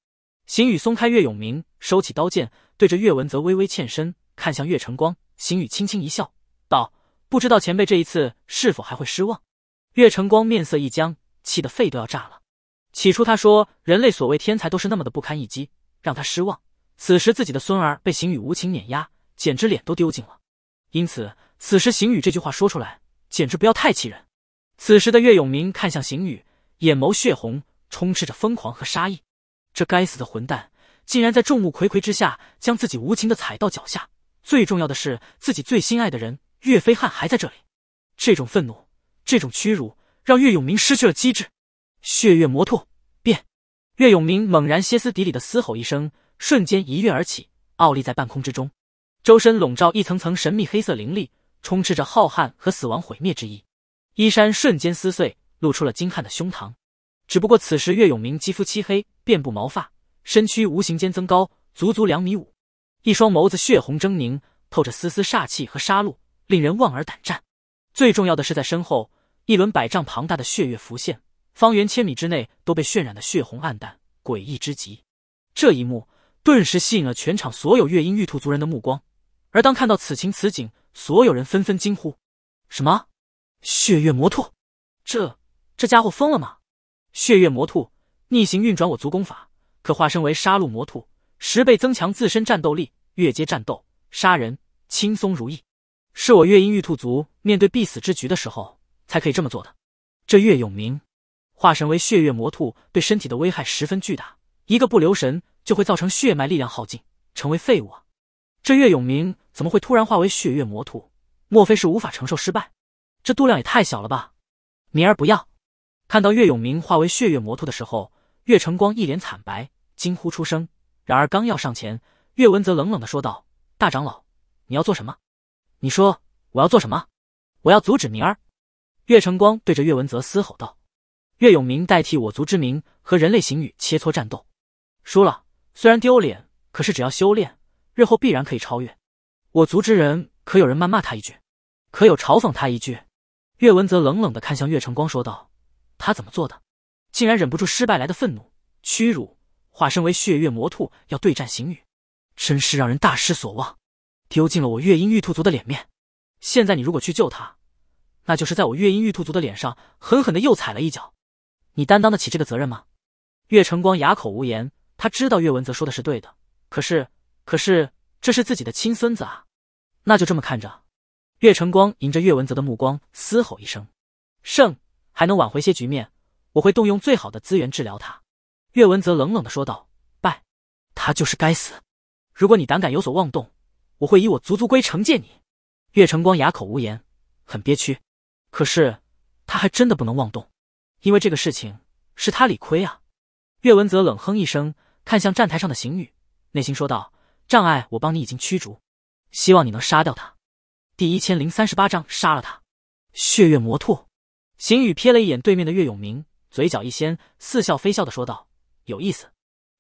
邢宇松开岳永明，收起刀剑，对着岳文泽微微欠身，看向岳晨光。邢宇轻轻一笑，道：“不知道前辈这一次是否还会失望？”岳晨光面色一僵，气得肺都要炸了。起初他说人类所谓天才都是那么的不堪一击，让他失望。此时自己的孙儿被邢宇无情碾压，简直脸都丢尽了。因此，此时邢宇这句话说出来，简直不要太气人。此时的岳永明看向邢宇，眼眸血红。充斥着疯狂和杀意，这该死的混蛋竟然在众目睽睽之下将自己无情的踩到脚下。最重要的是，自己最心爱的人岳飞汉还在这里。这种愤怒，这种屈辱，让岳永明失去了机智。血月魔兔变！岳永明猛然歇斯底里的嘶吼一声，瞬间一跃而起，傲立在半空之中，周身笼罩一层层神秘黑色灵力，充斥着浩瀚和死亡毁灭之意。衣衫瞬间撕碎，露出了精悍的胸膛。只不过此时岳永明肌肤漆黑，遍布毛发，身躯无形间增高，足足两米五，一双眸子血红狰狞，透着丝丝煞气和杀戮，令人望而胆战。最重要的是，在身后一轮百丈庞大的血月浮现，方圆千米之内都被渲染的血红暗淡，诡异之极。这一幕顿时吸引了全场所有月音玉兔族人的目光，而当看到此情此景，所有人纷纷惊呼：“什么？血月魔兔？这这家伙疯了吗？”血月魔兔逆行运转，我族功法可化身为杀戮魔兔，十倍增强自身战斗力，越阶战斗杀人轻松如意。是我月阴玉兔族面对必死之局的时候才可以这么做的。这月永明化身为血月魔兔，对身体的危害十分巨大，一个不留神就会造成血脉力量耗尽，成为废物啊！这月永明怎么会突然化为血月魔兔？莫非是无法承受失败？这度量也太小了吧！明儿不要。看到岳永明化为血月魔兔的时候，岳成光一脸惨白，惊呼出声。然而刚要上前，岳文泽冷冷的说道：“大长老，你要做什么？你说我要做什么？我要阻止明儿。”岳成光对着岳文泽嘶吼道：“岳永明代替我族之名和人类行雨切磋战斗，输了虽然丢脸，可是只要修炼，日后必然可以超越。我族之人可有人谩骂他一句？可有嘲讽他一句？”岳文泽冷冷的看向岳成光说道。他怎么做的，竟然忍不住失败来的愤怒屈辱，化身为血月魔兔要对战行雨，真是让人大失所望，丢尽了我月阴玉兔族的脸面。现在你如果去救他，那就是在我月阴玉兔族的脸上狠狠的又踩了一脚，你担当得起这个责任吗？岳成光哑口无言，他知道岳文泽说的是对的，可是，可是这是自己的亲孙子啊！那就这么看着。岳成光迎着岳文泽的目光嘶吼一声：“胜！”还能挽回些局面，我会动用最好的资源治疗他。”岳文泽冷冷的说道。“拜，他就是该死！如果你胆敢有所妄动，我会以我足足归惩戒你。”岳成光哑口无言，很憋屈。可是他还真的不能妄动，因为这个事情是他理亏啊！岳文泽冷哼一声，看向站台上的邢宇，内心说道：“障碍我帮你已经驱逐，希望你能杀掉他。”第一千零三十八章杀了他。血月魔兔。邢宇瞥了一眼对面的岳永明，嘴角一掀，似笑非笑的说道：“有意思。”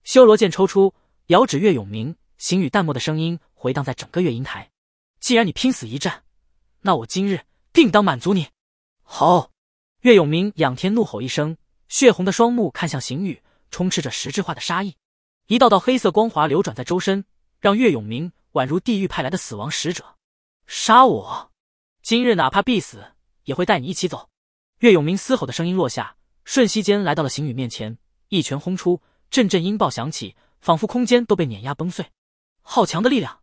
修罗剑抽出，遥指岳永明。邢宇淡漠的声音回荡在整个乐音台：“既然你拼死一战，那我今日定当满足你。”好！岳永明仰天怒吼一声，血红的双目看向邢宇，充斥着实质化的杀意。一道道黑色光华流转在周身，让岳永明宛如地狱派来的死亡使者。杀我！今日哪怕必死，也会带你一起走。岳永明嘶吼的声音落下，瞬息间来到了邢宇面前，一拳轰出，阵阵音爆响起，仿佛空间都被碾压崩碎。好强的力量！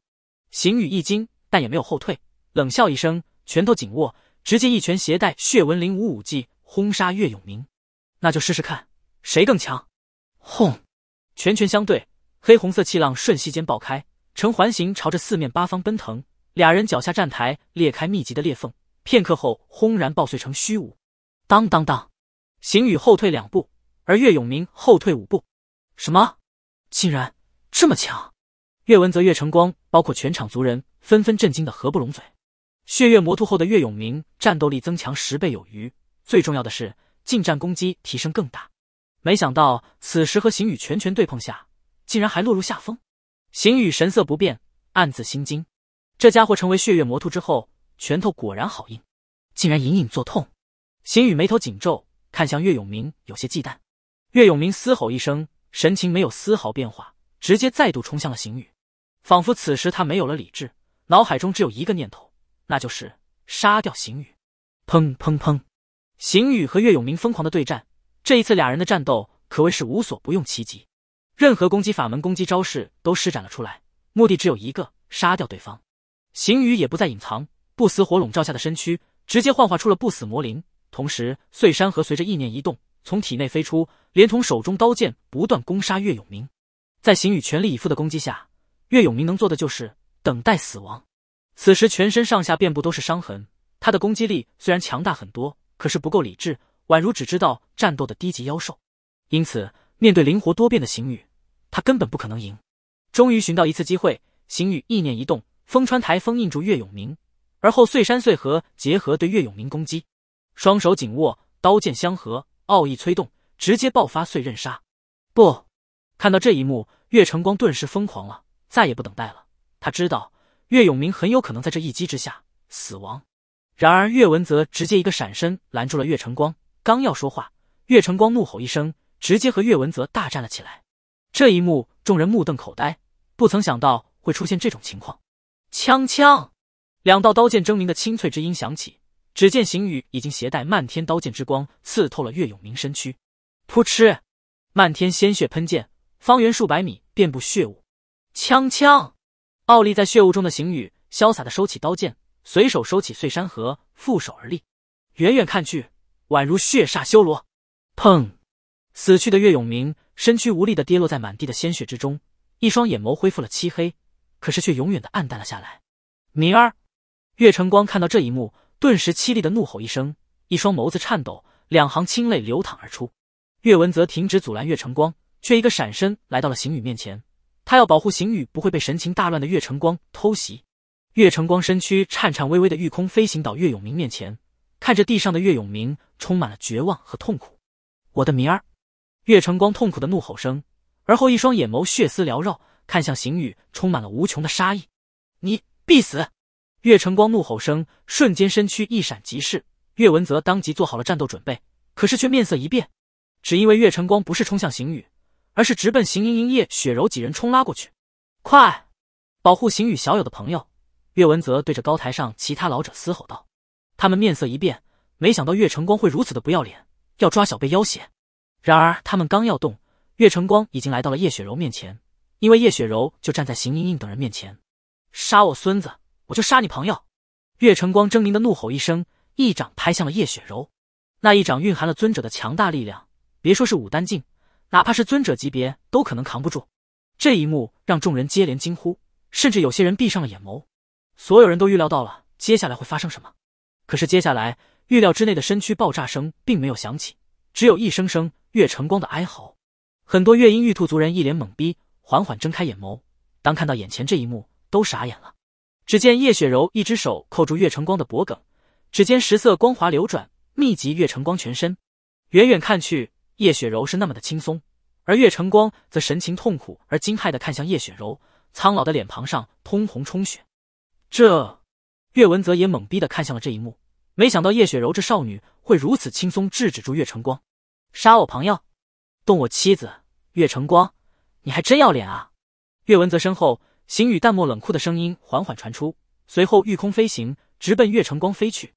邢宇一惊，但也没有后退，冷笑一声，拳头紧握，直接一拳携带血纹灵武武技轰杀岳永明。那就试试看，谁更强！轰！拳拳相对，黑红色气浪瞬息间爆开，呈环形朝着四面八方奔腾。俩人脚下站台裂开密集的裂缝，片刻后轰然爆碎成虚无。当当当！邢宇后退两步，而岳永明后退五步。什么？竟然这么强！岳文泽、岳成光，包括全场族人，纷纷震惊的合不拢嘴。血月魔兔后的岳永明战斗力增强十倍有余，最重要的是近战攻击提升更大。没想到此时和邢宇拳拳对碰下，竟然还落入下风。邢宇神色不变，暗自心惊。这家伙成为血月魔兔之后，拳头果然好硬，竟然隐隐作痛。邢宇眉头紧皱，看向岳永明，有些忌惮。岳永明嘶吼一声，神情没有丝毫变化，直接再度冲向了邢宇，仿佛此时他没有了理智，脑海中只有一个念头，那就是杀掉邢宇。砰砰砰！邢宇和岳永明疯狂的对战，这一次俩人的战斗可谓是无所不用其极，任何攻击法门、攻击招式都施展了出来，目的只有一个，杀掉对方。邢宇也不再隐藏，不死火笼罩下的身躯，直接幻化出了不死魔灵。同时，碎山河随着意念移动，从体内飞出，连同手中刀剑不断攻杀岳永明。在邢宇全力以赴的攻击下，岳永明能做的就是等待死亡。此时，全身上下遍布都是伤痕，他的攻击力虽然强大很多，可是不够理智，宛如只知道战斗的低级妖兽。因此，面对灵活多变的邢宇，他根本不可能赢。终于寻到一次机会，邢宇意念一动，风川台封印住岳永明，而后碎山碎河结合对岳永明攻击。双手紧握，刀剑相合，奥义催动，直接爆发碎刃杀。不，看到这一幕，岳成光顿时疯狂了，再也不等待了。他知道岳永明很有可能在这一击之下死亡。然而岳文泽直接一个闪身拦住了岳成光，刚要说话，岳成光怒吼一声，直接和岳文泽大战了起来。这一幕，众人目瞪口呆，不曾想到会出现这种情况。锵锵，两道刀剑争鸣的清脆之音响起。只见邢宇已经携带漫天刀剑之光，刺透了岳永明身躯。噗嗤，漫天鲜血喷溅，方圆数百米遍布血雾。锵锵，傲立在血雾中的邢宇潇洒的收起刀剑，随手收起碎山河，负手而立，远远看去宛如血煞修罗。砰，死去的岳永明身躯无力的跌落在满地的鲜血之中，一双眼眸恢复了漆黑，可是却永远的暗淡了下来。明儿，岳晨光看到这一幕。顿时凄厉的怒吼一声，一双眸子颤抖，两行清泪流淌而出。岳文泽停止阻拦岳晨光，却一个闪身来到了邢宇面前，他要保护邢宇不会被神情大乱的岳晨光偷袭。岳晨光身躯颤颤巍巍的御空飞行到岳永明面前，看着地上的岳永明，充满了绝望和痛苦。我的明儿！岳晨光痛苦的怒吼声，而后一双眼眸血丝缭绕，看向邢宇，充满了无穷的杀意。你必死！岳晨光怒吼声，瞬间身躯一闪即逝。岳文泽当即做好了战斗准备，可是却面色一变，只因为岳晨光不是冲向邢宇，而是直奔邢莹莹、叶雪柔几人冲拉过去。快，保护邢宇小友的朋友！岳文泽对着高台上其他老者嘶吼道。他们面色一变，没想到岳晨光会如此的不要脸，要抓小辈要挟。然而他们刚要动，岳晨光已经来到了叶雪柔面前，因为叶雪柔就站在邢莹莹等人面前。杀我孙子！我就杀你朋友！岳晨光狰狞的怒吼一声，一掌拍向了叶雪柔。那一掌蕴含了尊者的强大力量，别说是武丹境，哪怕是尊者级别都可能扛不住。这一幕让众人接连惊呼，甚至有些人闭上了眼眸。所有人都预料到了接下来会发生什么，可是接下来预料之内的身躯爆炸声并没有响起，只有一声声岳晨光的哀嚎。很多月阴玉兔族人一脸懵逼，缓缓睁开眼眸，当看到眼前这一幕，都傻眼了。只见叶雪柔一只手扣住岳成光的脖颈，指尖十色光滑流转，密集岳成光全身。远远看去，叶雪柔是那么的轻松，而岳成光则神情痛苦而惊骇的看向叶雪柔，苍老的脸庞上通红充血。这岳文泽也懵逼的看向了这一幕，没想到叶雪柔这少女会如此轻松制止住岳成光。杀我朋友，动我妻子，岳成光，你还真要脸啊！岳文泽身后。邢雨淡漠冷酷的声音缓缓传出，随后御空飞行，直奔岳成光飞去。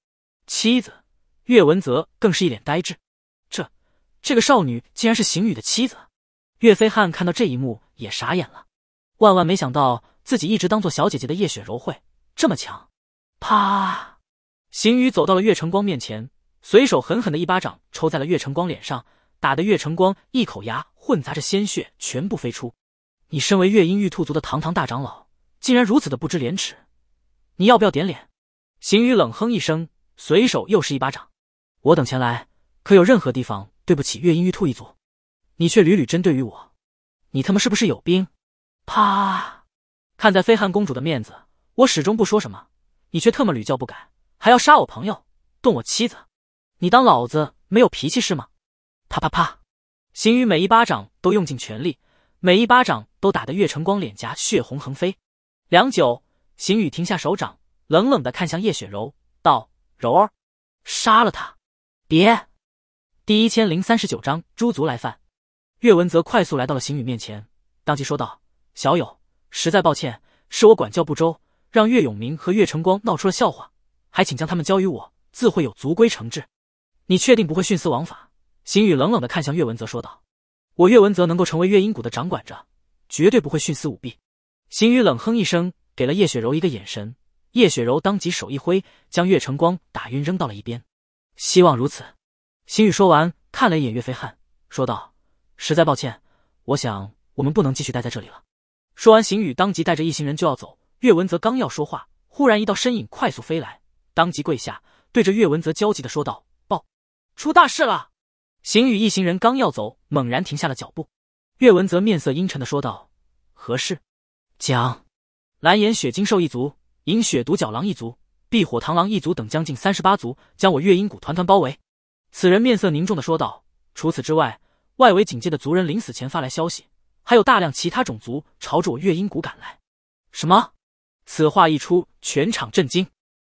妻子岳文泽更是一脸呆滞，这，这个少女竟然是邢雨的妻子。岳飞汉看到这一幕也傻眼了，万万没想到自己一直当做小姐姐的叶雪柔会这么强。啪！邢雨走到了岳成光面前，随手狠狠的一巴掌抽在了岳成光脸上，打得岳成光一口牙混杂着鲜血全部飞出。你身为月阴玉兔族的堂堂大长老，竟然如此的不知廉耻，你要不要点脸？邢宇冷哼一声，随手又是一巴掌。我等前来，可有任何地方对不起月阴玉兔一族？你却屡屡针对于我，你他妈是不是有病？啪！看在飞汉公主的面子，我始终不说什么，你却特么屡教不改，还要杀我朋友，动我妻子，你当老子没有脾气是吗？啪啪啪！邢于每一巴掌都用尽全力。每一巴掌都打得岳成光脸颊血红横飞，良久，邢宇停下手掌，冷冷的看向叶雪柔，道：“柔儿，杀了他。”别。第一千零三十九章诸族来犯。岳文泽快速来到了邢宇面前，当即说道：“小友，实在抱歉，是我管教不周，让岳永明和岳成光闹出了笑话，还请将他们交于我，自会有族规惩治。”你确定不会徇私枉法？邢宇冷冷的看向岳文泽说道。我岳文泽能够成为岳音谷的掌管者，绝对不会徇私舞弊。邢宇冷哼一声，给了叶雪柔一个眼神，叶雪柔当即手一挥，将岳成光打晕，扔到了一边。希望如此。邢宇说完，看了一眼岳飞汉，说道：“实在抱歉，我想我们不能继续待在这里了。”说完，邢宇当即带着一行人就要走。岳文泽刚要说话，忽然一道身影快速飞来，当即跪下，对着岳文泽焦急的说道：“报，出大事了！”邢宇一行人刚要走，猛然停下了脚步。岳文泽面色阴沉的说道：“何事？”“讲。”蓝眼雪精兽一族、银雪独角狼一族、碧火螳螂一族等将近三十八族将我月音谷团团包围。”此人面色凝重的说道：“除此之外，外围警戒的族人临死前发来消息，还有大量其他种族朝着我月音谷赶来。”“什么？”此话一出，全场震惊。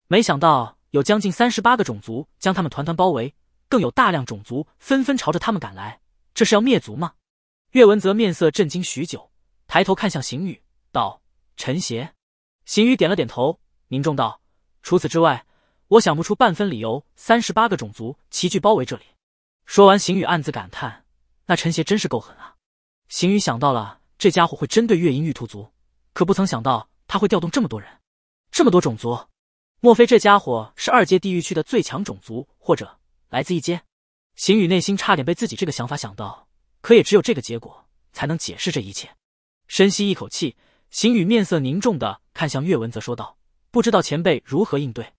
没想到有将近三十八个种族将他们团团包围。更有大量种族纷纷朝着他们赶来，这是要灭族吗？岳文泽面色震惊许久，抬头看向邢宇，道：“陈邪。”邢宇点了点头，凝重道：“除此之外，我想不出半分理由，三十八个种族齐聚包围这里。”说完，邢宇暗自感叹：“那陈邪真是够狠啊！”邢宇想到了这家伙会针对月阴玉兔族，可不曾想到他会调动这么多人，这么多种族。莫非这家伙是二阶地狱区的最强种族，或者？来自一阶，邢宇内心差点被自己这个想法想到，可也只有这个结果才能解释这一切。深吸一口气，邢宇面色凝重的看向岳文泽说道：“不知道前辈如何应对。”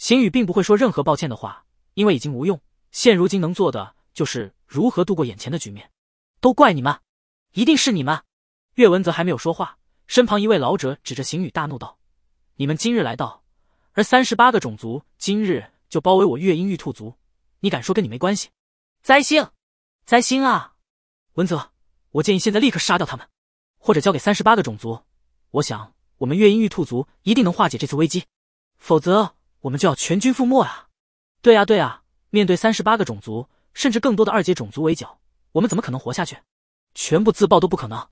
邢宇并不会说任何抱歉的话，因为已经无用。现如今能做的就是如何度过眼前的局面。都怪你们，一定是你们！岳文泽还没有说话，身旁一位老者指着邢宇大怒道：“你们今日来到，而三十八个种族今日就包围我月阴玉兔族。”你敢说跟你没关系？灾星，灾星啊！文泽，我建议现在立刻杀掉他们，或者交给三十八个种族。我想我们月阴玉兔族一定能化解这次危机，否则我们就要全军覆没啊！对啊，对啊！面对三十八个种族，甚至更多的二阶种族围剿，我们怎么可能活下去？全部自爆都不可能！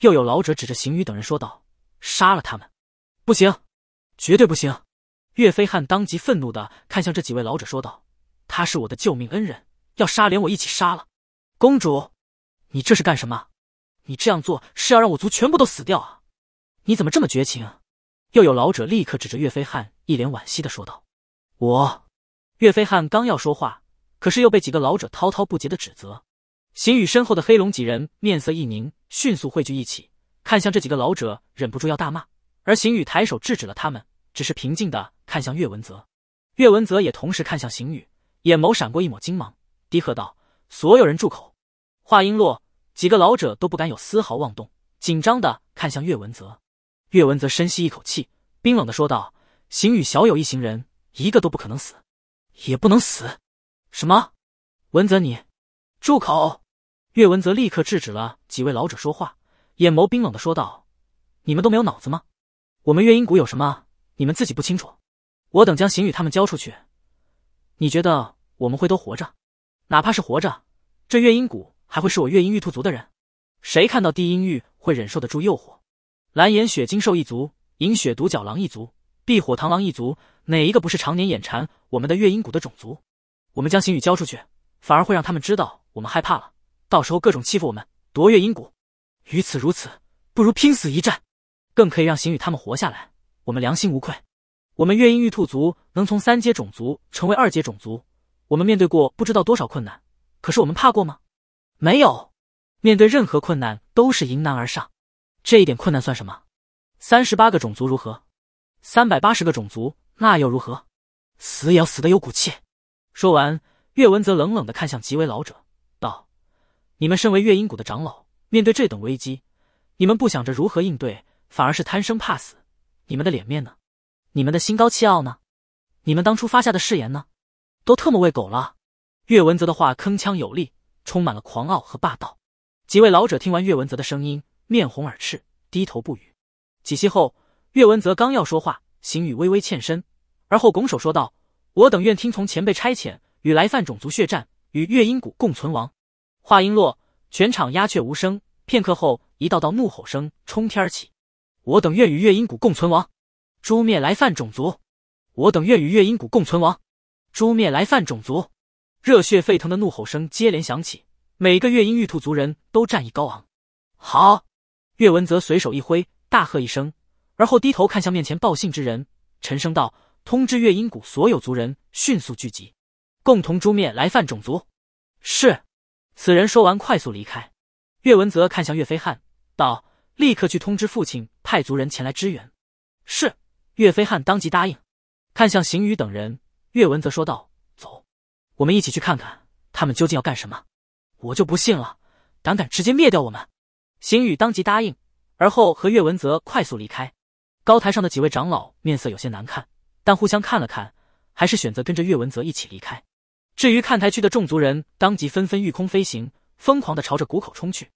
又有老者指着邢宇等人说道：“杀了他们！”不行，绝对不行！岳飞汉当即愤怒的看向这几位老者说道。他是我的救命恩人，要杀连我一起杀了。公主，你这是干什么？你这样做是要让我族全部都死掉啊！你怎么这么绝情？又有老者立刻指着岳飞汉，一脸惋惜的说道：“我。”岳飞汉刚要说话，可是又被几个老者滔滔不绝的指责。邢宇身后的黑龙几人面色一凝，迅速汇聚一起，看向这几个老者，忍不住要大骂。而邢宇抬手制止了他们，只是平静的看向岳文泽。岳文泽也同时看向邢宇。眼眸闪过一抹金芒，低喝道：“所有人住口！”话音落，几个老者都不敢有丝毫妄动，紧张的看向岳文泽。岳文泽深吸一口气，冰冷的说道：“邢宇小友一行人，一个都不可能死，也不能死。”“什么？”文泽，你住口！”岳文泽立刻制止了几位老者说话，眼眸冰冷的说道：“你们都没有脑子吗？我们月音谷有什么，你们自己不清楚。我等将邢宇他们交出去，你觉得？”我们会都活着，哪怕是活着，这月阴谷还会是我月阴玉兔族的人？谁看到地阴玉会忍受得住诱惑？蓝眼雪精兽一族、银雪独角狼一族、碧火螳螂一族，哪一个不是常年眼馋我们的月阴谷的种族？我们将星羽交出去，反而会让他们知道我们害怕了，到时候各种欺负我们，夺月阴谷。于此如此，不如拼死一战，更可以让星羽他们活下来，我们良心无愧。我们月阴玉兔族能从三阶种族成为二阶种族。我们面对过不知道多少困难，可是我们怕过吗？没有，面对任何困难都是迎难而上，这一点困难算什么？三十八个种族如何？三百八十个种族那又如何？死也要死的有骨气。说完，岳文泽冷冷地看向几位老者，道：“你们身为月阴谷的长老，面对这等危机，你们不想着如何应对，反而是贪生怕死，你们的脸面呢？你们的心高气傲呢？你们当初发下的誓言呢？”都特么喂狗了！岳文泽的话铿锵有力，充满了狂傲和霸道。几位老者听完岳文泽的声音，面红耳赤，低头不语。几息后，岳文泽刚要说话，邢宇微微欠身，而后拱手说道：“我等愿听从前辈差遣，与来犯种族血战，与月音谷共存亡。”话音落，全场鸦雀无声。片刻后，一道道怒吼声冲天而起：“我等愿与月音谷共存亡，诛灭来犯种族！我等愿与月音谷共存亡！”诛灭来犯种族！热血沸腾的怒吼声接连响起，每个月鹰玉兔族人都战意高昂。好，岳文泽随手一挥，大喝一声，而后低头看向面前报信之人，沉声道：“通知月音谷所有族人，迅速聚集，共同诛灭来犯种族。”是。此人说完，快速离开。岳文泽看向岳飞汉，道：“立刻去通知父亲，派族人前来支援。”是。岳飞汉当即答应，看向邢宇等人。岳文则说道：“走，我们一起去看看他们究竟要干什么。我就不信了，胆敢直接灭掉我们！”邢宇当即答应，而后和岳文泽快速离开。高台上的几位长老面色有些难看，但互相看了看，还是选择跟着岳文泽一起离开。至于看台区的众族人，当即纷纷御空飞行，疯狂的朝着谷口冲去。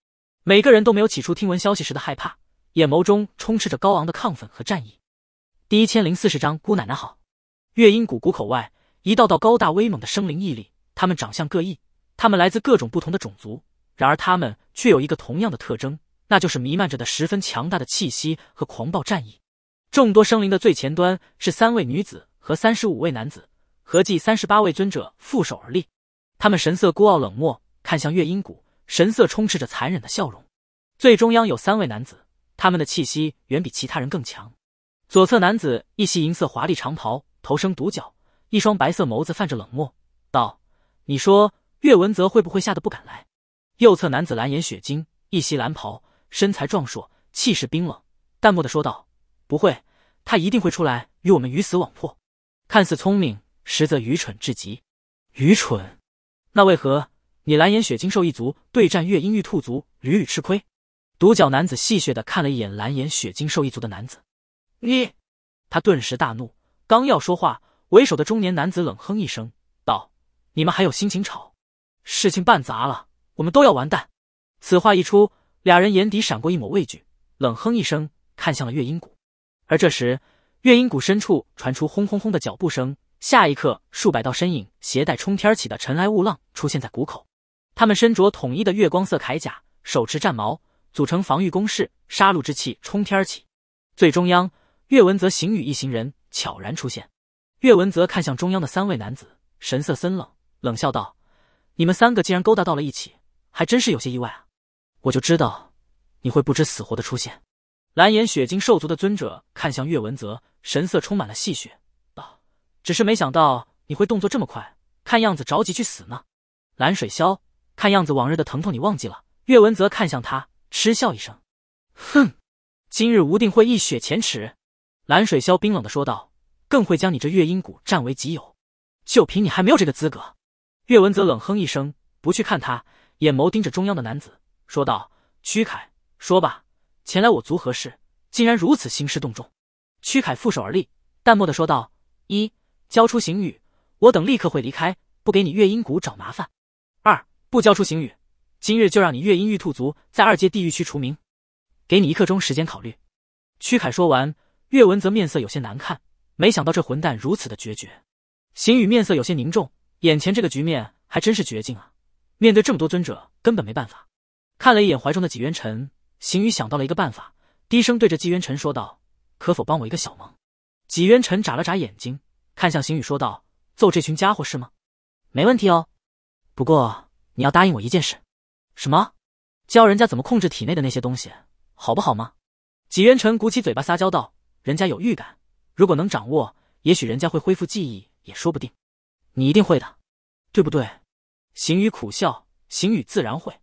每个人都没有起初听闻消息时的害怕，眼眸中充斥着高昂的亢奋和战意。第一千零四十章，姑奶奶好。月音谷谷口外，一道道高大威猛的生灵屹立，他们长相各异，他们来自各种不同的种族，然而他们却有一个同样的特征，那就是弥漫着的十分强大的气息和狂暴战意。众多生灵的最前端是三位女子和三十五位男子，合计三十八位尊者负手而立，他们神色孤傲冷漠，看向月音谷，神色充斥着残忍的笑容。最中央有三位男子，他们的气息远比其他人更强。左侧男子一袭银色华丽长袍。头生独角，一双白色眸子泛着冷漠，道：“你说岳文泽会不会吓得不敢来？”右侧男子蓝眼雪晶，一袭蓝袍，身材壮硕，气势冰冷，淡漠的说道：“不会，他一定会出来与我们鱼死网破。”看似聪明，实则愚蠢至极。愚蠢？那为何你蓝眼雪晶兽一族对战月阴玉兔族屡屡吃亏？独角男子戏谑的看了一眼蓝眼雪晶兽一族的男子，你！他顿时大怒。刚要说话，为首的中年男子冷哼一声，道：“你们还有心情吵？事情办砸了，我们都要完蛋。”此话一出，俩人眼底闪过一抹畏惧，冷哼一声，看向了月音谷。而这时，月音谷深处传出轰轰轰的脚步声，下一刻，数百道身影携带冲天起的尘埃雾浪出现在谷口。他们身着统一的月光色铠甲，手持战矛，组成防御攻势，杀戮之气冲天而起。最中央，岳文泽、邢宇一行人。悄然出现，岳文泽看向中央的三位男子，神色森冷，冷笑道：“你们三个竟然勾搭到了一起，还真是有些意外。啊！我就知道你会不知死活的出现。”蓝眼雪晶兽族的尊者看向岳文泽，神色充满了戏谑，道：“只是没想到你会动作这么快，看样子着急去死呢。”蓝水霄，看样子往日的疼痛你忘记了。岳文泽看向他，嗤笑一声：“哼，今日无定会一雪前耻。”蓝水潇冰冷的说道：“更会将你这月音谷占为己有，就凭你还没有这个资格。”岳文泽冷哼一声，不去看他，眼眸盯着中央的男子说道：“屈凯，说吧，前来我族何事？竟然如此兴师动众。”屈凯负手而立，淡漠的说道：“一，交出行雨，我等立刻会离开，不给你月音谷找麻烦；二，不交出行雨，今日就让你月音玉兔族在二阶地狱区除名，给你一刻钟时间考虑。”屈凯说完。岳文则面色有些难看，没想到这混蛋如此的决绝。邢宇面色有些凝重，眼前这个局面还真是绝境啊！面对这么多尊者，根本没办法。看了一眼怀中的纪渊辰，邢宇想到了一个办法，低声对着纪渊辰说道：“可否帮我一个小忙？”纪渊辰眨了眨眼睛，看向邢宇说道：“揍这群家伙是吗？没问题哦，不过你要答应我一件事。”“什么？”“教人家怎么控制体内的那些东西，好不好吗？”纪渊辰鼓起嘴巴撒娇道。人家有预感，如果能掌握，也许人家会恢复记忆，也说不定。你一定会的，对不对？邢宇苦笑，邢宇自然会，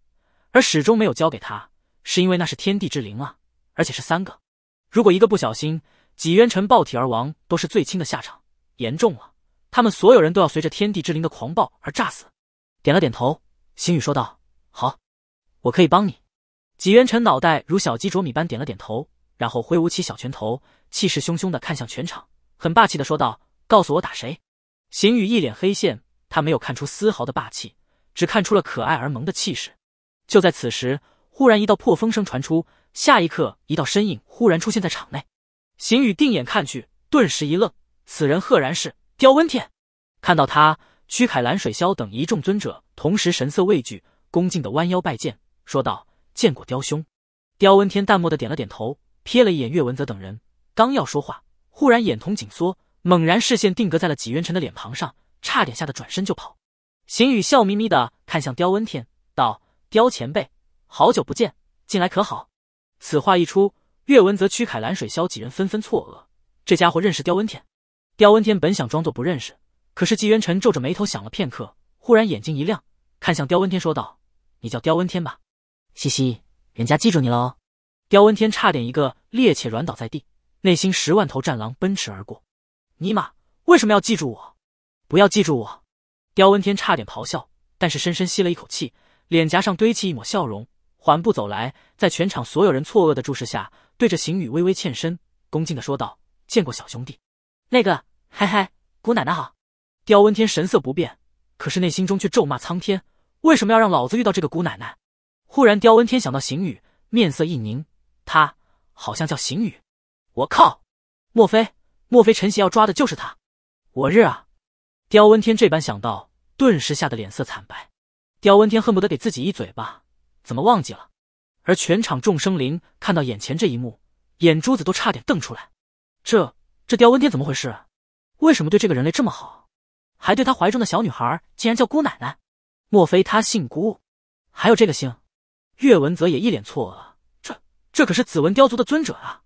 而始终没有交给他，是因为那是天地之灵啊，而且是三个。如果一个不小心，纪渊尘爆体而亡，都是最轻的下场，严重了，他们所有人都要随着天地之灵的狂暴而炸死。点了点头，行宇说道：“好，我可以帮你。”纪渊尘脑袋如小鸡啄米般点了点头，然后挥舞起小拳头。气势汹汹的看向全场，很霸气的说道：“告诉我打谁？”邢宇一脸黑线，他没有看出丝毫的霸气，只看出了可爱而萌的气势。就在此时，忽然一道破风声传出，下一刻，一道身影忽然出现在场内。邢宇定眼看去，顿时一愣，此人赫然是刁温天。看到他，曲凯、蓝水潇等一众尊者同时神色畏惧，恭敬的弯腰拜见，说道：“见过刁兄。”刁温天淡漠的点了点头，瞥了一眼岳文泽等人。刚要说话，忽然眼瞳紧缩，猛然视线定格在了纪元辰的脸庞上，差点吓得转身就跑。邢宇笑眯眯的看向刁温天，道：“刁前辈，好久不见，近来可好？”此话一出，岳文泽、曲凯、蓝水霄几人纷纷错愕。这家伙认识刁温天？刁温天本想装作不认识，可是纪元辰皱着眉头想了片刻，忽然眼睛一亮，看向刁温天，说道：“你叫刁温天吧？嘻嘻，人家记住你喽。”刁温天差点一个趔趄软倒在地。内心十万头战狼奔驰而过，尼玛，为什么要记住我？不要记住我！刁温天差点咆哮，但是深深吸了一口气，脸颊上堆起一抹笑容，缓步走来，在全场所有人错愕的注视下，对着邢宇微微欠身，恭敬的说道：“见过小兄弟，那个，嗨嗨，姑奶奶好。”刁温天神色不变，可是内心中却咒骂苍天，为什么要让老子遇到这个姑奶奶？忽然，刁温天想到邢宇，面色一凝，他好像叫邢宇。我靠！莫非莫非陈邪要抓的就是他？我日啊！刁温天这般想到，顿时吓得脸色惨白。刁温天恨不得给自己一嘴巴，怎么忘记了？而全场众生灵看到眼前这一幕，眼珠子都差点瞪出来。这这刁温天怎么回事？为什么对这个人类这么好？还对他怀中的小女孩竟然叫姑奶奶？莫非他姓姑？还有这个姓？岳文泽也一脸错愕。这这可是紫纹雕族的尊者啊！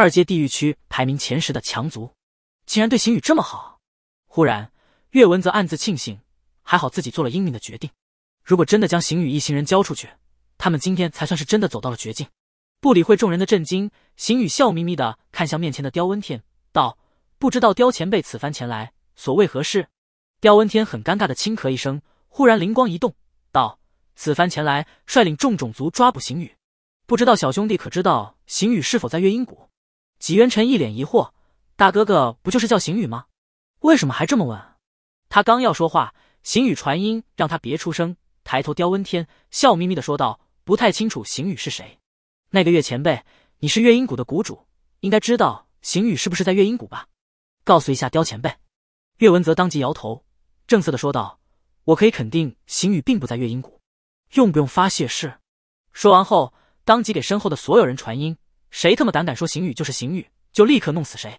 二阶地狱区排名前十的强族，竟然对邢宇这么好。忽然，岳文则暗自庆幸，还好自己做了英明的决定。如果真的将邢宇一行人交出去，他们今天才算是真的走到了绝境。不理会众人的震惊，邢宇笑眯眯的看向面前的刁温天，道：“不知道刁前辈此番前来，所为何事？”刁温天很尴尬的轻咳一声，忽然灵光一动，道：“此番前来，率领众种族抓捕邢宇，不知道小兄弟可知道邢宇是否在月音谷？”纪元辰一脸疑惑：“大哥哥不就是叫邢宇吗？为什么还这么问？”他刚要说话，邢宇传音让他别出声，抬头刁温天笑眯眯的说道：“不太清楚邢宇是谁。”那个岳前辈，你是月音谷的谷主，应该知道邢宇是不是在月音谷吧？告诉一下刁前辈。”岳文泽当即摇头，正色的说道：“我可以肯定邢宇并不在月音谷。”用不用发泄式？说完后，当即给身后的所有人传音。谁他妈胆敢说邢宇就是邢宇，就立刻弄死谁！